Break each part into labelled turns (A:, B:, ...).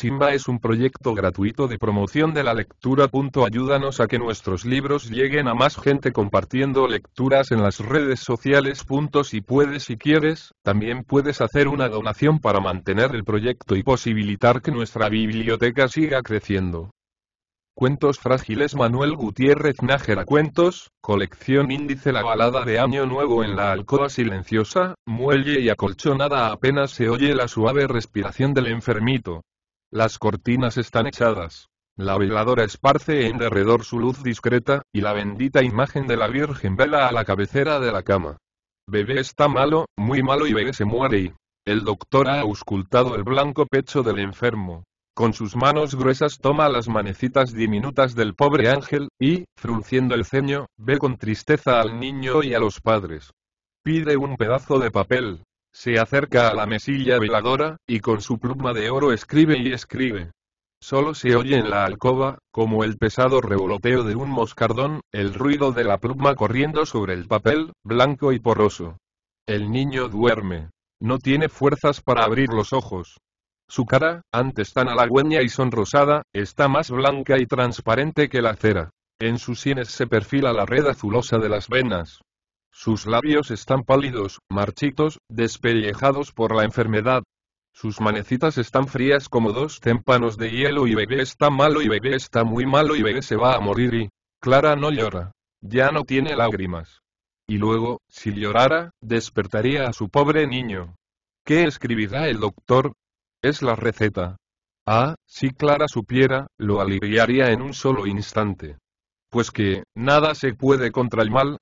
A: Simba es un proyecto gratuito de promoción de la lectura. Ayúdanos a que nuestros libros lleguen a más gente compartiendo lecturas en las redes sociales. Si puedes y quieres, también puedes hacer una donación para mantener el proyecto y posibilitar que nuestra biblioteca siga creciendo. Cuentos frágiles Manuel Gutiérrez Nájera Cuentos, colección índice La balada de Año Nuevo en la alcoba silenciosa, muelle y acolchonada apenas se oye la suave respiración del enfermito, las cortinas están echadas. La veladora esparce en derredor su luz discreta, y la bendita imagen de la Virgen vela a la cabecera de la cama. Bebé está malo, muy malo y bebé se muere y... El doctor ha auscultado el blanco pecho del enfermo. Con sus manos gruesas toma las manecitas diminutas del pobre ángel, y, frunciendo el ceño, ve con tristeza al niño y a los padres. Pide un pedazo de papel, se acerca a la mesilla veladora, y con su pluma de oro escribe y escribe. Solo se oye en la alcoba, como el pesado revoloteo de un moscardón, el ruido de la pluma corriendo sobre el papel, blanco y poroso. El niño duerme. No tiene fuerzas para abrir los ojos. Su cara, antes tan halagüeña y sonrosada, está más blanca y transparente que la cera. En sus sienes se perfila la red azulosa de las venas. Sus labios están pálidos, marchitos, despellejados por la enfermedad. Sus manecitas están frías como dos témpanos de hielo y bebé está malo y bebé está muy malo y bebé se va a morir y... Clara no llora. Ya no tiene lágrimas. Y luego, si llorara, despertaría a su pobre niño. ¿Qué escribirá el doctor? Es la receta. Ah, si Clara supiera, lo aliviaría en un solo instante. Pues que, nada se puede contra el mal,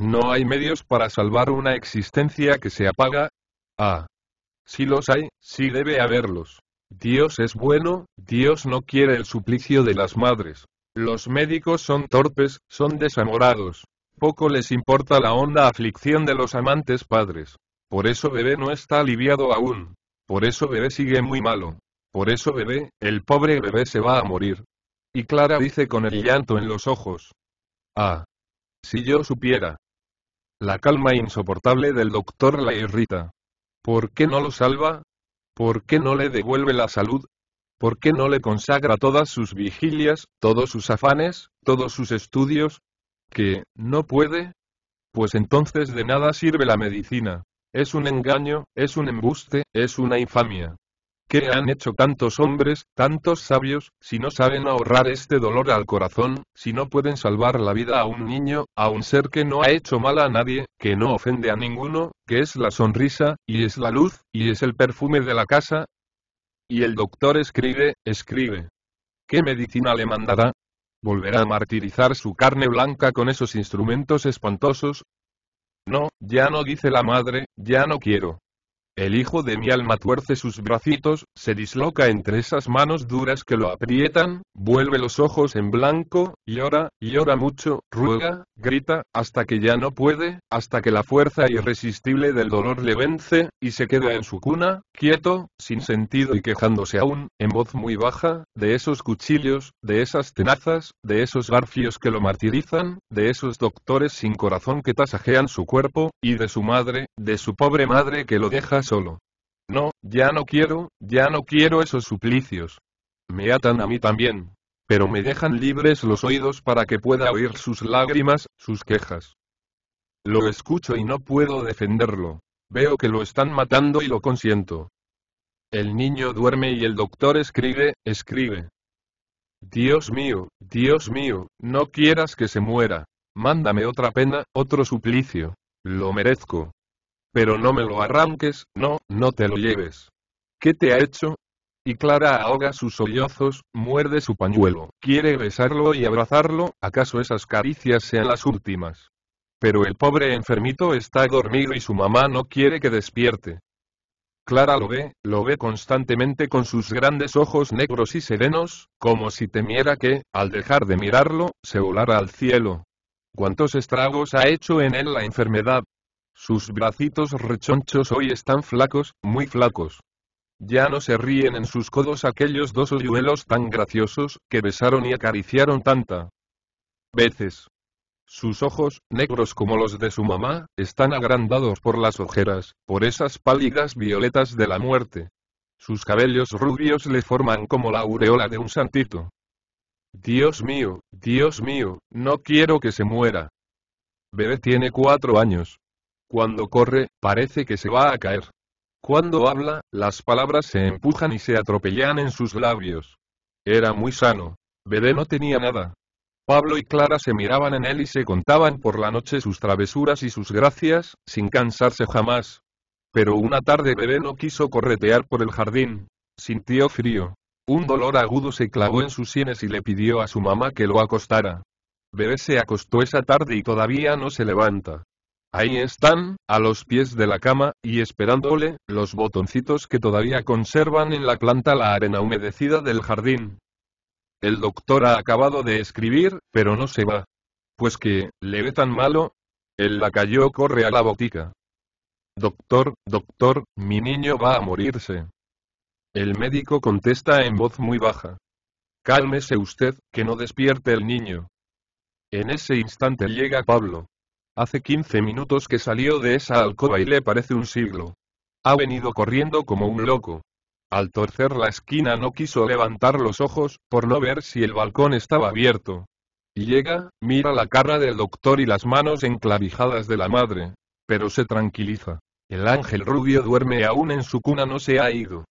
A: no hay medios para salvar una existencia que se apaga. Ah. Si los hay, sí debe haberlos. Dios es bueno, Dios no quiere el suplicio de las madres. Los médicos son torpes, son desamorados. Poco les importa la honda aflicción de los amantes padres. Por eso bebé no está aliviado aún. Por eso bebé sigue muy malo. Por eso bebé, el pobre bebé se va a morir. Y Clara dice con el llanto en los ojos. Ah. Si yo supiera. La calma insoportable del doctor la irrita. ¿Por qué no lo salva? ¿Por qué no le devuelve la salud? ¿Por qué no le consagra todas sus vigilias, todos sus afanes, todos sus estudios? ¿Que no puede? Pues entonces de nada sirve la medicina. Es un engaño, es un embuste, es una infamia. ¿Qué han hecho tantos hombres, tantos sabios, si no saben ahorrar este dolor al corazón, si no pueden salvar la vida a un niño, a un ser que no ha hecho mal a nadie, que no ofende a ninguno, que es la sonrisa, y es la luz, y es el perfume de la casa? Y el doctor escribe, escribe. ¿Qué medicina le mandará? ¿Volverá a martirizar su carne blanca con esos instrumentos espantosos? No, ya no dice la madre, ya no quiero. El hijo de mi alma tuerce sus bracitos, se disloca entre esas manos duras que lo aprietan, vuelve los ojos en blanco, llora, llora mucho, ruega, grita, hasta que ya no puede, hasta que la fuerza irresistible del dolor le vence, y se queda en su cuna, quieto, sin sentido y quejándose aún, en voz muy baja, de esos cuchillos, de esas tenazas, de esos garfios que lo martirizan, de esos doctores sin corazón que tasajean su cuerpo, y de su madre, de su pobre madre que lo deja solo. No, ya no quiero, ya no quiero esos suplicios. Me atan a mí también. Pero me dejan libres los oídos para que pueda oír sus lágrimas, sus quejas. Lo escucho y no puedo defenderlo. Veo que lo están matando y lo consiento. El niño duerme y el doctor escribe, escribe. Dios mío, Dios mío, no quieras que se muera. Mándame otra pena, otro suplicio. Lo merezco. Pero no me lo arranques, no, no te lo lleves. ¿Qué te ha hecho? Y Clara ahoga sus sollozos, muerde su pañuelo, quiere besarlo y abrazarlo, ¿acaso esas caricias sean las últimas? Pero el pobre enfermito está dormido y su mamá no quiere que despierte. Clara lo ve, lo ve constantemente con sus grandes ojos negros y serenos, como si temiera que, al dejar de mirarlo, se volara al cielo. ¿Cuántos estragos ha hecho en él la enfermedad? Sus bracitos rechonchos hoy están flacos, muy flacos. Ya no se ríen en sus codos aquellos dos hoyuelos tan graciosos, que besaron y acariciaron tanta veces. Sus ojos, negros como los de su mamá, están agrandados por las ojeras, por esas pálidas violetas de la muerte. Sus cabellos rubios le forman como la aureola de un santito. Dios mío, Dios mío, no quiero que se muera. Bebé tiene cuatro años, cuando corre, parece que se va a caer. Cuando habla, las palabras se empujan y se atropellan en sus labios. Era muy sano. Bebé no tenía nada. Pablo y Clara se miraban en él y se contaban por la noche sus travesuras y sus gracias, sin cansarse jamás. Pero una tarde Bebé no quiso corretear por el jardín. Sintió frío. Un dolor agudo se clavó en sus sienes y le pidió a su mamá que lo acostara. Bebé se acostó esa tarde y todavía no se levanta. Ahí están, a los pies de la cama, y esperándole, los botoncitos que todavía conservan en la planta la arena humedecida del jardín. El doctor ha acabado de escribir, pero no se va. Pues que, le ve tan malo. El lacayo corre a la botica. Doctor, doctor, mi niño va a morirse. El médico contesta en voz muy baja. Cálmese usted, que no despierte el niño. En ese instante llega Pablo. Hace 15 minutos que salió de esa alcoba y le parece un siglo. Ha venido corriendo como un loco. Al torcer la esquina no quiso levantar los ojos, por no ver si el balcón estaba abierto. Llega, mira la cara del doctor y las manos enclavijadas de la madre. Pero se tranquiliza. El ángel rubio duerme aún en su cuna, no se ha ido.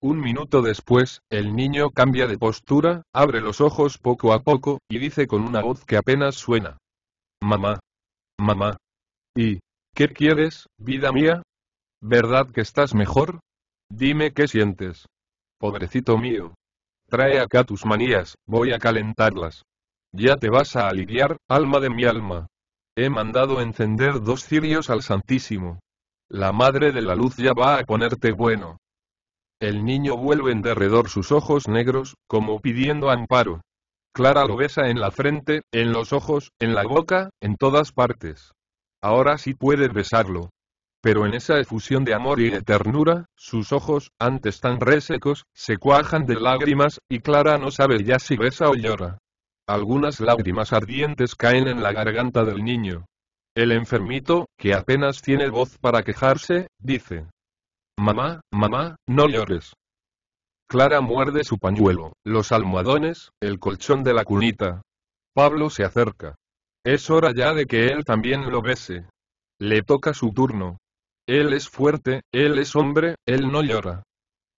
A: Un minuto después, el niño cambia de postura, abre los ojos poco a poco, y dice con una voz que apenas suena. Mamá mamá. ¿Y qué quieres, vida mía? ¿Verdad que estás mejor? Dime qué sientes. Pobrecito mío. Trae acá tus manías, voy a calentarlas. Ya te vas a aliviar, alma de mi alma. He mandado encender dos cirios al Santísimo. La madre de la luz ya va a ponerte bueno. El niño vuelve en derredor sus ojos negros, como pidiendo amparo. Clara lo besa en la frente, en los ojos, en la boca, en todas partes. Ahora sí puede besarlo. Pero en esa efusión de amor y de ternura, sus ojos, antes tan resecos, se cuajan de lágrimas, y Clara no sabe ya si besa o llora. Algunas lágrimas ardientes caen en la garganta del niño. El enfermito, que apenas tiene voz para quejarse, dice. Mamá, mamá, no llores. Clara muerde su pañuelo, los almohadones, el colchón de la cunita. Pablo se acerca. Es hora ya de que él también lo bese. Le toca su turno. Él es fuerte, él es hombre, él no llora.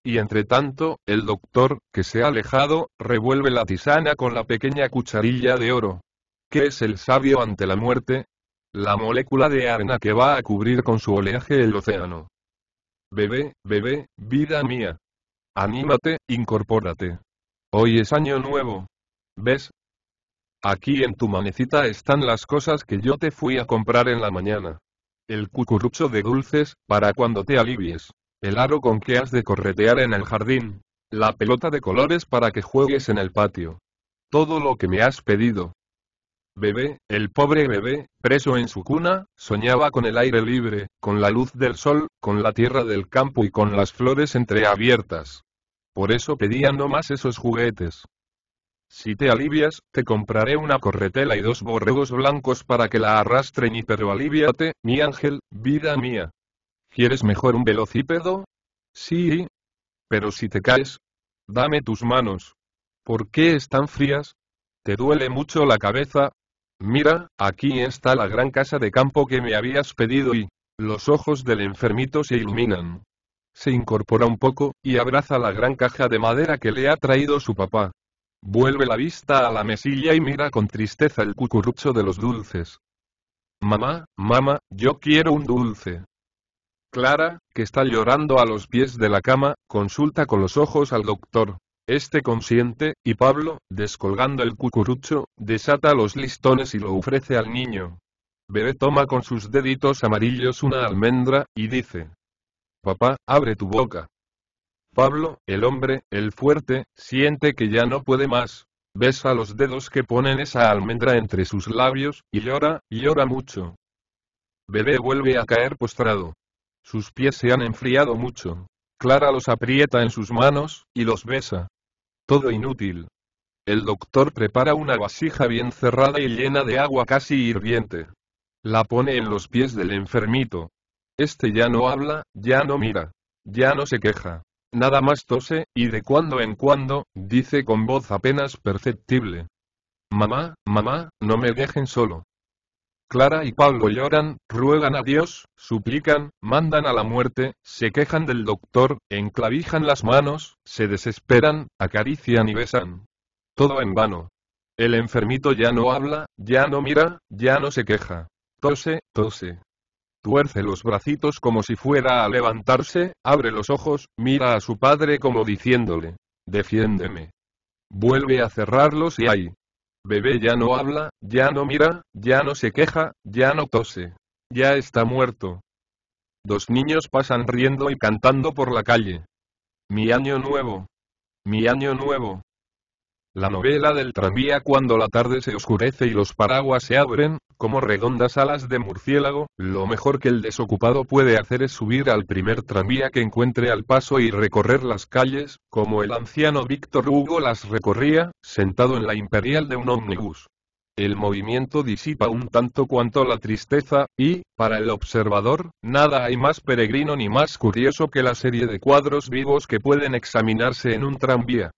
A: Y entre tanto, el doctor, que se ha alejado, revuelve la tisana con la pequeña cucharilla de oro. ¿Qué es el sabio ante la muerte? La molécula de arena que va a cubrir con su oleaje el océano. Bebé, bebé, vida mía, Anímate, incorpórate. Hoy es año nuevo. ¿Ves? Aquí en tu manecita están las cosas que yo te fui a comprar en la mañana. El cucurucho de dulces, para cuando te alivies. El aro con que has de corretear en el jardín. La pelota de colores para que juegues en el patio. Todo lo que me has pedido. Bebé, el pobre bebé, preso en su cuna, soñaba con el aire libre, con la luz del sol, con la tierra del campo y con las flores entreabiertas. Por eso pedía no más esos juguetes. Si te alivias, te compraré una corretela y dos borregos blancos para que la arrastren y pero aliviate, mi ángel, vida mía. ¿Quieres mejor un velocípedo? Sí. Pero si te caes, dame tus manos. ¿Por qué están frías? ¿Te duele mucho la cabeza? Mira, aquí está la gran casa de campo que me habías pedido y... Los ojos del enfermito se iluminan. Se incorpora un poco, y abraza la gran caja de madera que le ha traído su papá. Vuelve la vista a la mesilla y mira con tristeza el cucurrucho de los dulces. Mamá, mamá, yo quiero un dulce. Clara, que está llorando a los pies de la cama, consulta con los ojos al doctor. Este consiente, y Pablo, descolgando el cucurucho, desata los listones y lo ofrece al niño. Bebé toma con sus deditos amarillos una almendra, y dice, Papá, abre tu boca. Pablo, el hombre, el fuerte, siente que ya no puede más. Besa los dedos que ponen esa almendra entre sus labios, y llora, llora mucho. Bebé vuelve a caer postrado. Sus pies se han enfriado mucho. Clara los aprieta en sus manos, y los besa. Todo inútil. El doctor prepara una vasija bien cerrada y llena de agua casi hirviente. La pone en los pies del enfermito. Este ya no habla, ya no mira. Ya no se queja. Nada más tose, y de cuando en cuando, dice con voz apenas perceptible. Mamá, mamá, no me dejen solo. Clara y Pablo lloran, ruegan a Dios, suplican, mandan a la muerte, se quejan del doctor, enclavijan las manos, se desesperan, acarician y besan. Todo en vano. El enfermito ya no habla, ya no mira, ya no se queja. Tose, tose. Tuerce los bracitos como si fuera a levantarse, abre los ojos, mira a su padre como diciéndole, defiéndeme. Vuelve a cerrarlos y ahí. Bebé ya no habla, ya no mira, ya no se queja, ya no tose. Ya está muerto. Dos niños pasan riendo y cantando por la calle. Mi año nuevo. Mi año nuevo la novela del tranvía cuando la tarde se oscurece y los paraguas se abren, como redondas alas de murciélago, lo mejor que el desocupado puede hacer es subir al primer tranvía que encuentre al paso y recorrer las calles, como el anciano Víctor Hugo las recorría, sentado en la imperial de un ómnibus. El movimiento disipa un tanto cuanto la tristeza, y, para el observador, nada hay más peregrino ni más curioso que la serie de cuadros vivos que pueden examinarse en un tranvía.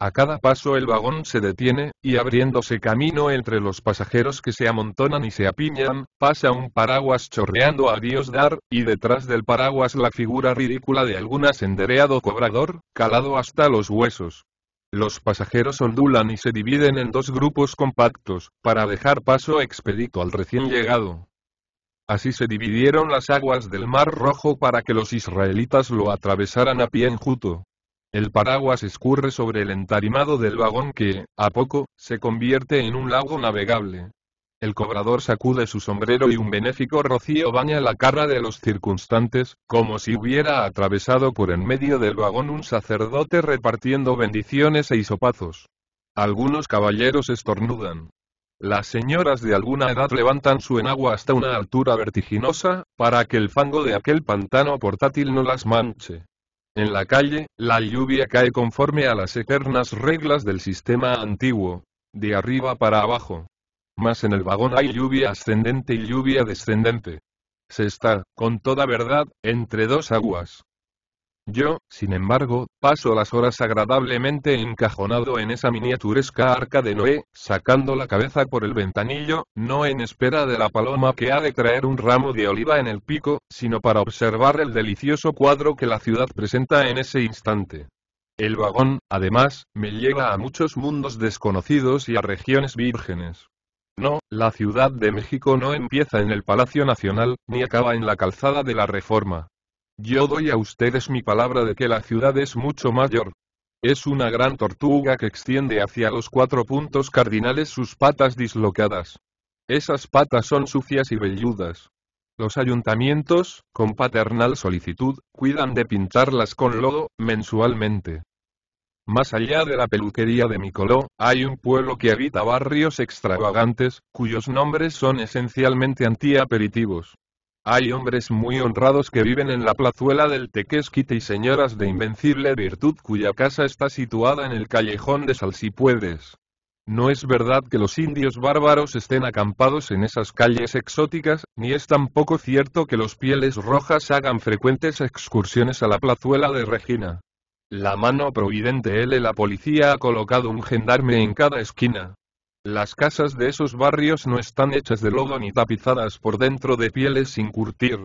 A: A cada paso el vagón se detiene, y abriéndose camino entre los pasajeros que se amontonan y se apiñan, pasa un paraguas chorreando a Dios dar, y detrás del paraguas la figura ridícula de algún asendereado cobrador, calado hasta los huesos. Los pasajeros ondulan y se dividen en dos grupos compactos, para dejar paso expedito al recién llegado. Así se dividieron las aguas del Mar Rojo para que los israelitas lo atravesaran a pie enjuto. El paraguas escurre sobre el entarimado del vagón que, a poco, se convierte en un lago navegable. El cobrador sacude su sombrero y un benéfico rocío baña la cara de los circunstantes, como si hubiera atravesado por en medio del vagón un sacerdote repartiendo bendiciones e hisopazos. Algunos caballeros estornudan. Las señoras de alguna edad levantan su enagua hasta una altura vertiginosa, para que el fango de aquel pantano portátil no las manche. En la calle, la lluvia cae conforme a las eternas reglas del sistema antiguo. De arriba para abajo. Mas en el vagón hay lluvia ascendente y lluvia descendente. Se está, con toda verdad, entre dos aguas. Yo, sin embargo, paso las horas agradablemente encajonado en esa miniaturesca arca de Noé, sacando la cabeza por el ventanillo, no en espera de la paloma que ha de traer un ramo de oliva en el pico, sino para observar el delicioso cuadro que la ciudad presenta en ese instante. El vagón, además, me lleva a muchos mundos desconocidos y a regiones vírgenes. No, la Ciudad de México no empieza en el Palacio Nacional, ni acaba en la calzada de la Reforma. Yo doy a ustedes mi palabra de que la ciudad es mucho mayor. Es una gran tortuga que extiende hacia los cuatro puntos cardinales sus patas dislocadas. Esas patas son sucias y velludas. Los ayuntamientos, con paternal solicitud, cuidan de pintarlas con lodo, mensualmente. Más allá de la peluquería de Micoló, hay un pueblo que habita barrios extravagantes, cuyos nombres son esencialmente antiaperitivos. Hay hombres muy honrados que viven en la plazuela del Tequesquite y señoras de invencible virtud cuya casa está situada en el callejón de Salsipuedes. No es verdad que los indios bárbaros estén acampados en esas calles exóticas, ni es tampoco cierto que los pieles rojas hagan frecuentes excursiones a la plazuela de Regina. La mano providente L. La policía ha colocado un gendarme en cada esquina, las casas de esos barrios no están hechas de lodo ni tapizadas por dentro de pieles sin curtir.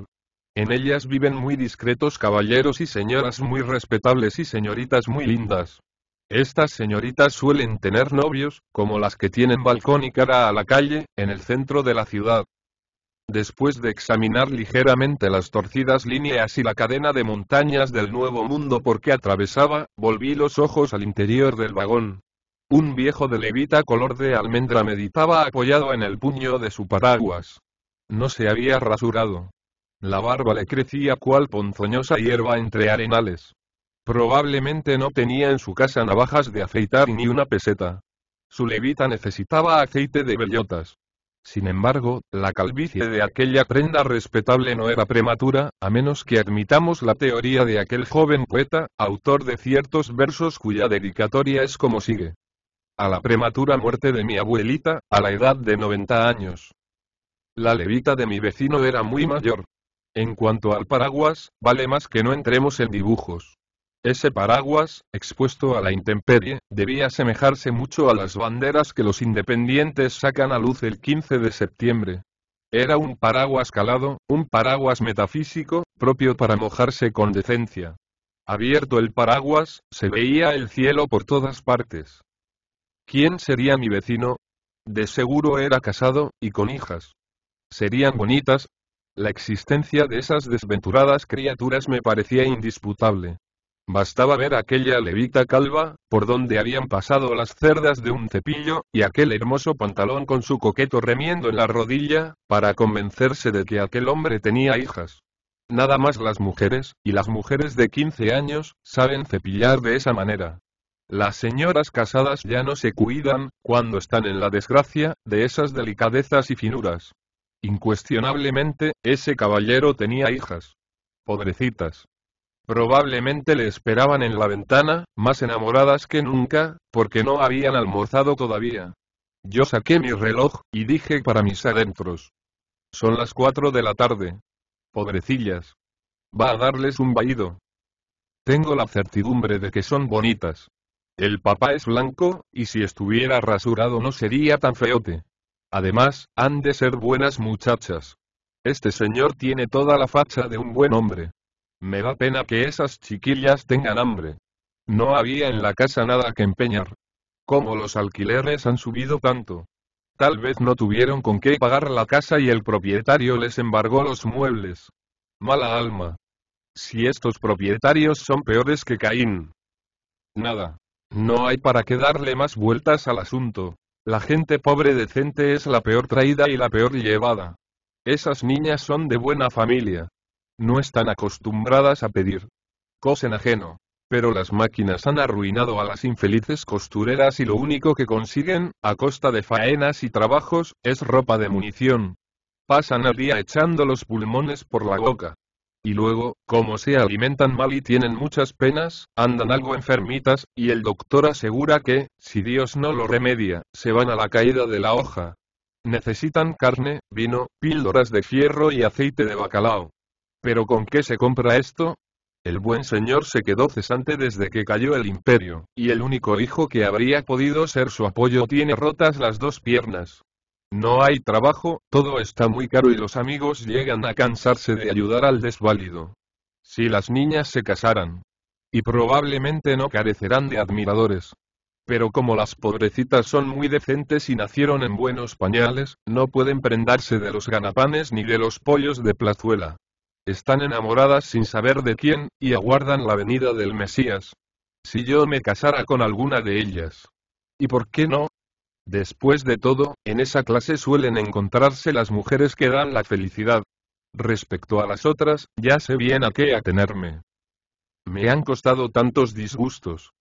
A: En ellas viven muy discretos caballeros y señoras muy respetables y señoritas muy lindas. Estas señoritas suelen tener novios, como las que tienen balcón y cara a la calle, en el centro de la ciudad. Después de examinar ligeramente las torcidas líneas y la cadena de montañas del Nuevo Mundo por que atravesaba, volví los ojos al interior del vagón. Un viejo de levita color de almendra meditaba apoyado en el puño de su paraguas. No se había rasurado. La barba le crecía cual ponzoñosa hierba entre arenales. Probablemente no tenía en su casa navajas de afeitar ni una peseta. Su levita necesitaba aceite de bellotas. Sin embargo, la calvicie de aquella prenda respetable no era prematura, a menos que admitamos la teoría de aquel joven poeta, autor de ciertos versos cuya dedicatoria es como sigue a la prematura muerte de mi abuelita, a la edad de 90 años. La levita de mi vecino era muy mayor. En cuanto al paraguas, vale más que no entremos en dibujos. Ese paraguas, expuesto a la intemperie, debía asemejarse mucho a las banderas que los independientes sacan a luz el 15 de septiembre. Era un paraguas calado, un paraguas metafísico, propio para mojarse con decencia. Abierto el paraguas, se veía el cielo por todas partes. ¿Quién sería mi vecino? De seguro era casado, y con hijas. Serían bonitas. La existencia de esas desventuradas criaturas me parecía indisputable. Bastaba ver aquella levita calva, por donde habían pasado las cerdas de un cepillo, y aquel hermoso pantalón con su coqueto remiendo en la rodilla, para convencerse de que aquel hombre tenía hijas. Nada más las mujeres, y las mujeres de 15 años, saben cepillar de esa manera. Las señoras casadas ya no se cuidan, cuando están en la desgracia, de esas delicadezas y finuras. Incuestionablemente, ese caballero tenía hijas. Pobrecitas. Probablemente le esperaban en la ventana, más enamoradas que nunca, porque no habían almorzado todavía. Yo saqué mi reloj, y dije para mis adentros. Son las cuatro de la tarde. Pobrecillas. Va a darles un baído. Tengo la certidumbre de que son bonitas. El papá es blanco, y si estuviera rasurado no sería tan feote. Además, han de ser buenas muchachas. Este señor tiene toda la facha de un buen hombre. Me da pena que esas chiquillas tengan hambre. No había en la casa nada que empeñar. ¿Cómo los alquileres han subido tanto? Tal vez no tuvieron con qué pagar la casa y el propietario les embargó los muebles. Mala alma. Si estos propietarios son peores que Caín. Nada. No hay para qué darle más vueltas al asunto. La gente pobre decente es la peor traída y la peor llevada. Esas niñas son de buena familia. No están acostumbradas a pedir. Cosen ajeno. Pero las máquinas han arruinado a las infelices costureras y lo único que consiguen, a costa de faenas y trabajos, es ropa de munición. Pasan el día echando los pulmones por la boca. Y luego, como se alimentan mal y tienen muchas penas, andan algo enfermitas, y el doctor asegura que, si Dios no lo remedia, se van a la caída de la hoja. Necesitan carne, vino, píldoras de fierro y aceite de bacalao. ¿Pero con qué se compra esto? El buen señor se quedó cesante desde que cayó el imperio, y el único hijo que habría podido ser su apoyo tiene rotas las dos piernas. No hay trabajo, todo está muy caro y los amigos llegan a cansarse de ayudar al desválido. Si las niñas se casaran. Y probablemente no carecerán de admiradores. Pero como las pobrecitas son muy decentes y nacieron en buenos pañales, no pueden prendarse de los ganapanes ni de los pollos de plazuela. Están enamoradas sin saber de quién, y aguardan la venida del Mesías. Si yo me casara con alguna de ellas. ¿Y por qué no? Después de todo, en esa clase suelen encontrarse las mujeres que dan la felicidad. Respecto a las otras, ya sé bien a qué atenerme. Me han costado tantos disgustos.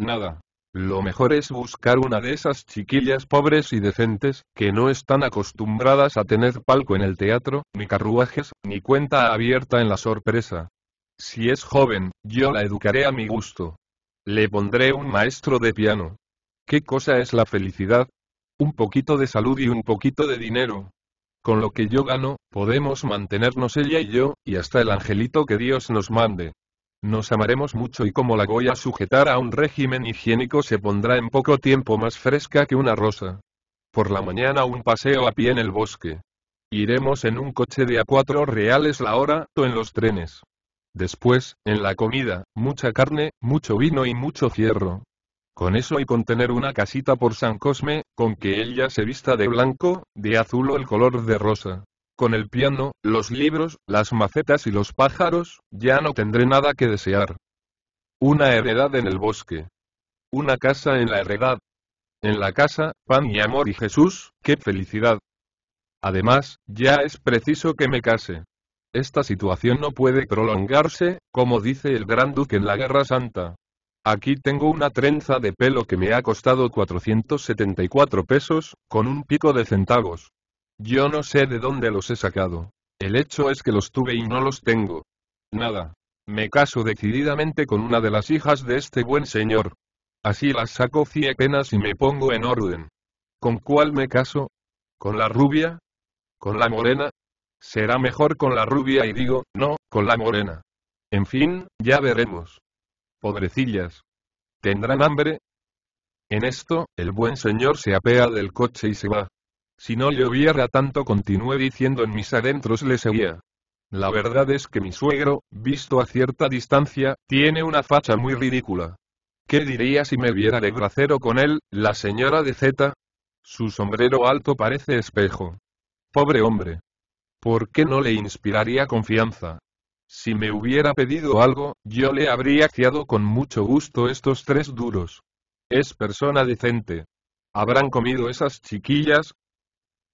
A: Nada. Lo mejor es buscar una de esas chiquillas pobres y decentes, que no están acostumbradas a tener palco en el teatro, ni carruajes, ni cuenta abierta en la sorpresa. Si es joven, yo la educaré a mi gusto. Le pondré un maestro de piano, ¿Qué cosa es la felicidad? Un poquito de salud y un poquito de dinero. Con lo que yo gano, podemos mantenernos ella y yo, y hasta el angelito que Dios nos mande. Nos amaremos mucho y como la voy a sujetar a un régimen higiénico se pondrá en poco tiempo más fresca que una rosa. Por la mañana un paseo a pie en el bosque. Iremos en un coche de a cuatro reales la hora, o en los trenes. Después, en la comida, mucha carne, mucho vino y mucho fierro. Con eso y con tener una casita por San Cosme, con que ella se vista de blanco, de azul o el color de rosa. Con el piano, los libros, las macetas y los pájaros, ya no tendré nada que desear. Una heredad en el bosque. Una casa en la heredad. En la casa, pan y amor y Jesús, qué felicidad. Además, ya es preciso que me case. Esta situación no puede prolongarse, como dice el gran duque en la Guerra Santa. Aquí tengo una trenza de pelo que me ha costado 474 pesos, con un pico de centavos. Yo no sé de dónde los he sacado. El hecho es que los tuve y no los tengo. Nada. Me caso decididamente con una de las hijas de este buen señor. Así las saco cien penas y me pongo en orden. ¿Con cuál me caso? ¿Con la rubia? ¿Con la morena? Será mejor con la rubia y digo, no, con la morena. En fin, ya veremos. Pobrecillas. ¿Tendrán hambre? En esto, el buen señor se apea del coche y se va. Si no lloviera tanto continué diciendo en mis adentros le seguía. La verdad es que mi suegro, visto a cierta distancia, tiene una facha muy ridícula. ¿Qué diría si me viera de gracero con él, la señora de Z? Su sombrero alto parece espejo. Pobre hombre. ¿Por qué no le inspiraría confianza? Si me hubiera pedido algo, yo le habría fiado con mucho gusto estos tres duros. Es persona decente. ¿Habrán comido esas chiquillas?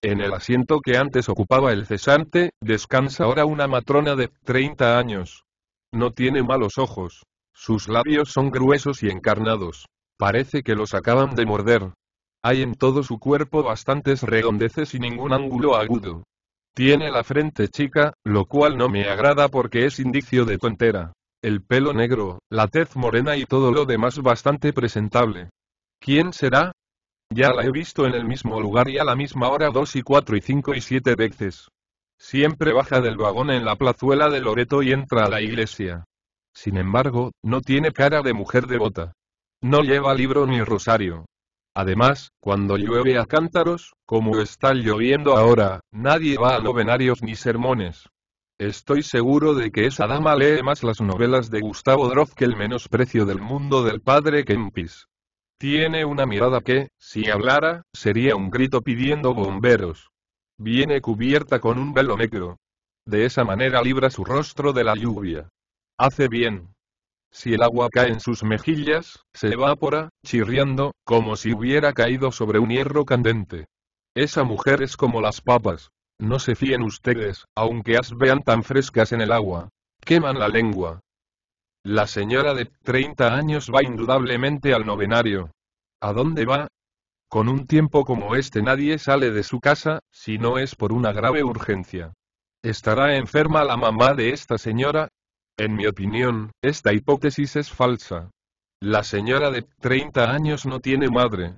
A: En el asiento que antes ocupaba el cesante, descansa ahora una matrona de 30 años. No tiene malos ojos. Sus labios son gruesos y encarnados. Parece que los acaban de morder. Hay en todo su cuerpo bastantes redondeces y ningún ángulo agudo. Tiene la frente chica, lo cual no me agrada porque es indicio de tontera. El pelo negro, la tez morena y todo lo demás bastante presentable. ¿Quién será? Ya la he visto en el mismo lugar y a la misma hora dos y cuatro y cinco y siete veces. Siempre baja del vagón en la plazuela de Loreto y entra a la iglesia. Sin embargo, no tiene cara de mujer devota. No lleva libro ni rosario, Además, cuando llueve a cántaros, como está lloviendo ahora, nadie va a novenarios ni sermones. Estoy seguro de que esa dama lee más las novelas de Gustavo Droz que el menosprecio del mundo del padre Kempis. Tiene una mirada que, si hablara, sería un grito pidiendo bomberos. Viene cubierta con un velo negro. De esa manera libra su rostro de la lluvia. Hace bien. Si el agua cae en sus mejillas, se evapora, chirriando, como si hubiera caído sobre un hierro candente. Esa mujer es como las papas. No se fíen ustedes, aunque as vean tan frescas en el agua. Queman la lengua. La señora de 30 años va indudablemente al novenario. ¿A dónde va? Con un tiempo como este nadie sale de su casa, si no es por una grave urgencia. ¿Estará enferma la mamá de esta señora? En mi opinión, esta hipótesis es falsa. La señora de 30 años no tiene madre.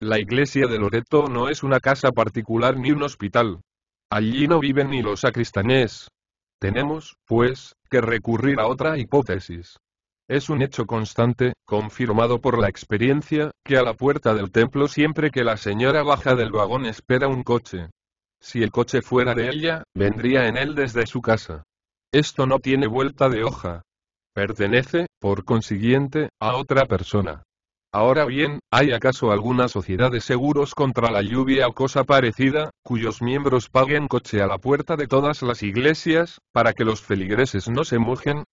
A: La iglesia de Loreto no es una casa particular ni un hospital. Allí no viven ni los sacristanés. Tenemos, pues, que recurrir a otra hipótesis. Es un hecho constante, confirmado por la experiencia, que a la puerta del templo siempre que la señora baja del vagón espera un coche. Si el coche fuera de ella, vendría en él desde su casa. Esto no tiene vuelta de hoja. Pertenece, por consiguiente, a otra persona. Ahora bien, ¿hay acaso alguna sociedad de seguros contra la lluvia o cosa parecida, cuyos miembros paguen coche a la puerta de todas las iglesias, para que los feligreses no se mojen?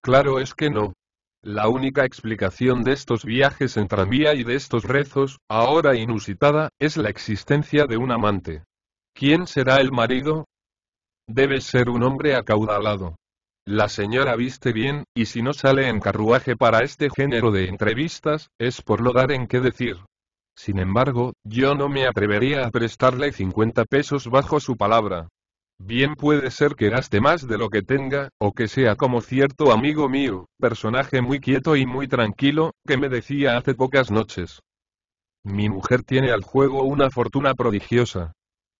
A: Claro es que no. La única explicación de estos viajes en tranvía y de estos rezos, ahora inusitada, es la existencia de un amante. ¿Quién será el marido? Debes ser un hombre acaudalado. La señora viste bien, y si no sale en carruaje para este género de entrevistas, es por lo dar en qué decir. Sin embargo, yo no me atrevería a prestarle 50 pesos bajo su palabra. Bien puede ser que gaste más de lo que tenga, o que sea como cierto amigo mío, personaje muy quieto y muy tranquilo, que me decía hace pocas noches. Mi mujer tiene al juego una fortuna prodigiosa.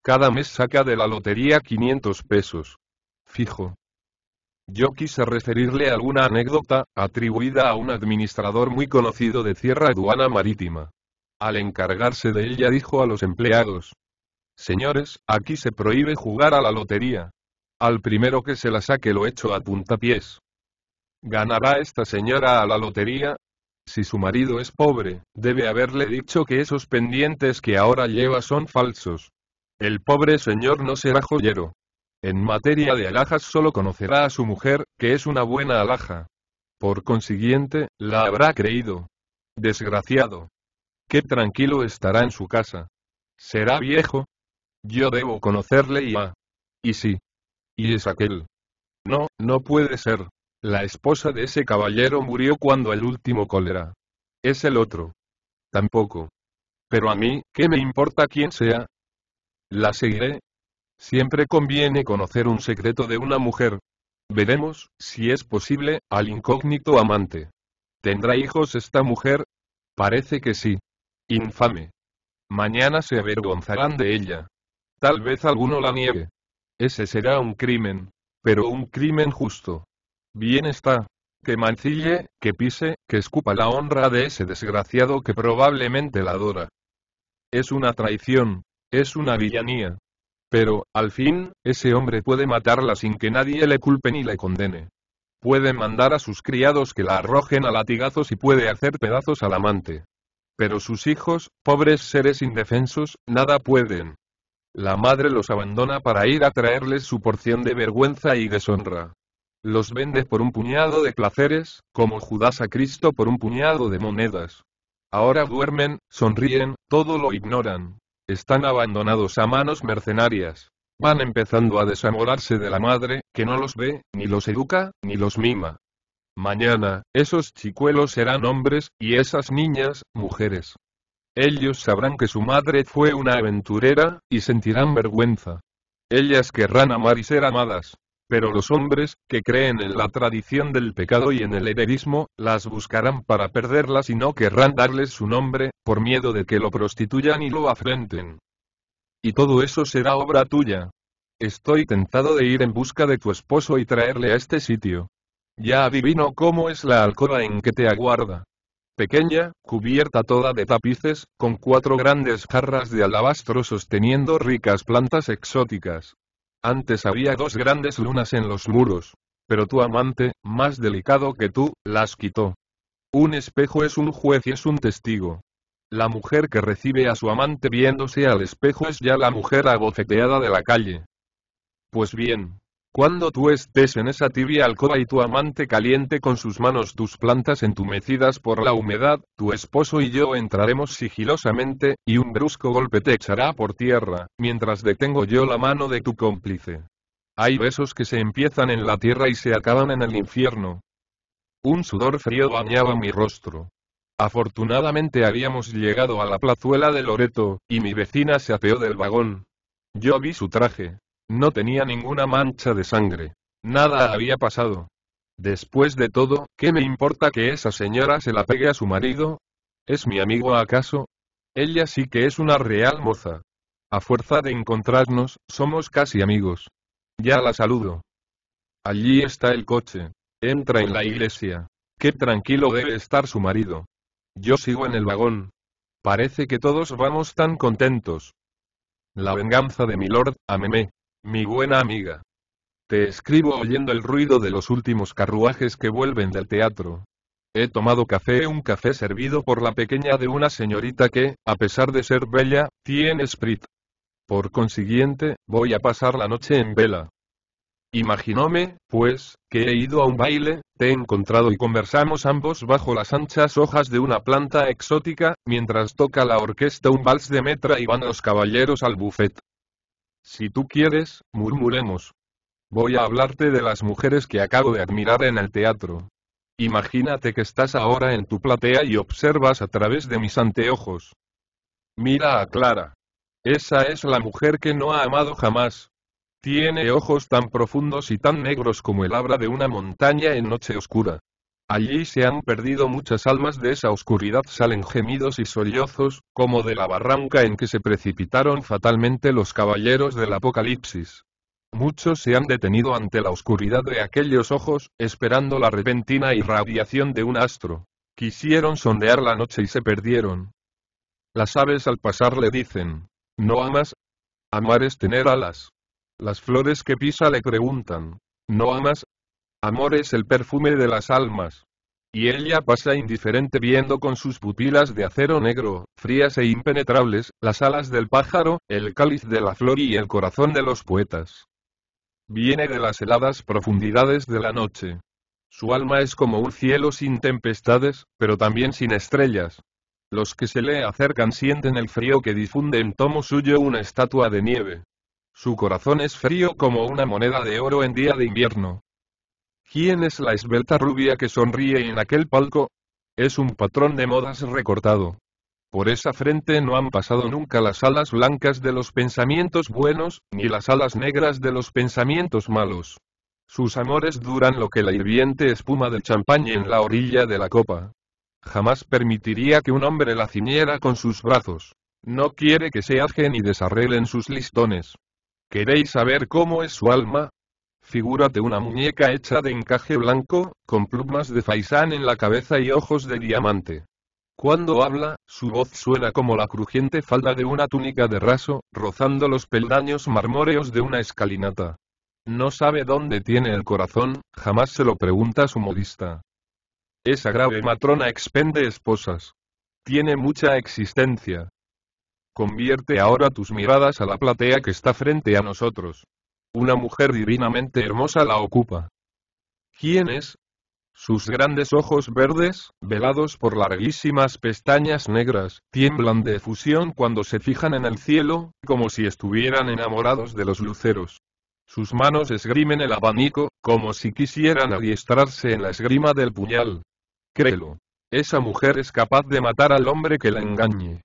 A: Cada mes saca de la lotería 500 pesos. Fijo. Yo quise referirle alguna anécdota, atribuida a un administrador muy conocido de Sierra Aduana Marítima. Al encargarse de ella dijo a los empleados. Señores, aquí se prohíbe jugar a la lotería. Al primero que se la saque lo echo a puntapiés. ¿Ganará esta señora a la lotería? Si su marido es pobre, debe haberle dicho que esos pendientes que ahora lleva son falsos. El pobre señor no será joyero. En materia de alhajas solo conocerá a su mujer, que es una buena alhaja. Por consiguiente, la habrá creído. Desgraciado. Qué tranquilo estará en su casa. ¿Será viejo? Yo debo conocerle y a... Y sí. Y es aquel. No, no puede ser. La esposa de ese caballero murió cuando el último cólera. Es el otro. Tampoco. Pero a mí, ¿qué me importa quién sea? La seguiré. Siempre conviene conocer un secreto de una mujer. Veremos, si es posible, al incógnito amante. ¿Tendrá hijos esta mujer? Parece que sí. Infame. Mañana se avergonzarán de ella. Tal vez alguno la niegue. Ese será un crimen. Pero un crimen justo. Bien está. Que mancille, que pise, que escupa la honra de ese desgraciado que probablemente la adora. Es una traición, es una villanía. Pero, al fin, ese hombre puede matarla sin que nadie le culpe ni le condene. Puede mandar a sus criados que la arrojen a latigazos y puede hacer pedazos al amante. Pero sus hijos, pobres seres indefensos, nada pueden. La madre los abandona para ir a traerles su porción de vergüenza y deshonra. Los vende por un puñado de placeres, como Judas a Cristo por un puñado de monedas. Ahora duermen, sonríen, todo lo ignoran, están abandonados a manos mercenarias. Van empezando a desamorarse de la madre, que no los ve, ni los educa, ni los mima. Mañana, esos chicuelos serán hombres, y esas niñas, mujeres. Ellos sabrán que su madre fue una aventurera, y sentirán vergüenza. Ellas querrán amar y ser amadas pero los hombres, que creen en la tradición del pecado y en el heredismo, las buscarán para perderlas y no querrán darles su nombre, por miedo de que lo prostituyan y lo afrenten. Y todo eso será obra tuya. Estoy tentado de ir en busca de tu esposo y traerle a este sitio. Ya adivino cómo es la alcoba en que te aguarda. Pequeña, cubierta toda de tapices, con cuatro grandes jarras de alabastro sosteniendo ricas plantas exóticas. Antes había dos grandes lunas en los muros. Pero tu amante, más delicado que tú, las quitó. Un espejo es un juez y es un testigo. La mujer que recibe a su amante viéndose al espejo es ya la mujer abofeteada de la calle. Pues bien, cuando tú estés en esa tibia alcoba y tu amante caliente con sus manos tus plantas entumecidas por la humedad, tu esposo y yo entraremos sigilosamente, y un brusco golpe te echará por tierra, mientras detengo yo la mano de tu cómplice. Hay besos que se empiezan en la tierra y se acaban en el infierno. Un sudor frío bañaba mi rostro. Afortunadamente habíamos llegado a la plazuela de Loreto, y mi vecina se apeó del vagón. Yo vi su traje, no tenía ninguna mancha de sangre. Nada había pasado. Después de todo, ¿qué me importa que esa señora se la pegue a su marido? ¿Es mi amigo acaso? Ella sí que es una real moza. A fuerza de encontrarnos, somos casi amigos. Ya la saludo. Allí está el coche. Entra en la iglesia. Qué tranquilo debe estar su marido. Yo sigo en el vagón. Parece que todos vamos tan contentos. La venganza de mi lord, ameme. Mi buena amiga. Te escribo oyendo el ruido de los últimos carruajes que vuelven del teatro. He tomado café, un café servido por la pequeña de una señorita que, a pesar de ser bella, tiene sprit. Por consiguiente, voy a pasar la noche en vela. Imaginóme, pues, que he ido a un baile, te he encontrado y conversamos ambos bajo las anchas hojas de una planta exótica, mientras toca la orquesta un vals de metra y van los caballeros al buffet. Si tú quieres, murmuremos. Voy a hablarte de las mujeres que acabo de admirar en el teatro. Imagínate que estás ahora en tu platea y observas a través de mis anteojos. Mira a Clara. Esa es la mujer que no ha amado jamás. Tiene ojos tan profundos y tan negros como el abra de una montaña en noche oscura. Allí se han perdido muchas almas de esa oscuridad salen gemidos y sollozos, como de la barranca en que se precipitaron fatalmente los caballeros del Apocalipsis. Muchos se han detenido ante la oscuridad de aquellos ojos, esperando la repentina irradiación de un astro. Quisieron sondear la noche y se perdieron. Las aves al pasar le dicen, ¿no amas? Amar es tener alas. Las flores que pisa le preguntan, ¿no amas? Amor es el perfume de las almas. Y ella pasa indiferente viendo con sus pupilas de acero negro, frías e impenetrables, las alas del pájaro, el cáliz de la flor y el corazón de los poetas. Viene de las heladas profundidades de la noche. Su alma es como un cielo sin tempestades, pero también sin estrellas. Los que se le acercan sienten el frío que difunde en tomo suyo una estatua de nieve. Su corazón es frío como una moneda de oro en día de invierno. ¿Quién es la esbelta rubia que sonríe en aquel palco? Es un patrón de modas recortado. Por esa frente no han pasado nunca las alas blancas de los pensamientos buenos, ni las alas negras de los pensamientos malos. Sus amores duran lo que la hirviente espuma del champaña en la orilla de la copa. Jamás permitiría que un hombre la ciñera con sus brazos. No quiere que se ajen y desarreglen sus listones. ¿Queréis saber cómo es su alma? Figúrate una muñeca hecha de encaje blanco, con plumas de faisán en la cabeza y ojos de diamante. Cuando habla, su voz suena como la crujiente falda de una túnica de raso, rozando los peldaños marmóreos de una escalinata. No sabe dónde tiene el corazón, jamás se lo pregunta su modista. Esa grave matrona expende esposas. Tiene mucha existencia. Convierte ahora tus miradas a la platea que está frente a nosotros. Una mujer divinamente hermosa la ocupa. ¿Quién es? Sus grandes ojos verdes, velados por larguísimas pestañas negras, tiemblan de efusión cuando se fijan en el cielo, como si estuvieran enamorados de los luceros. Sus manos esgrimen el abanico, como si quisieran adiestrarse en la esgrima del puñal. Créelo. Esa mujer es capaz de matar al hombre que la engañe.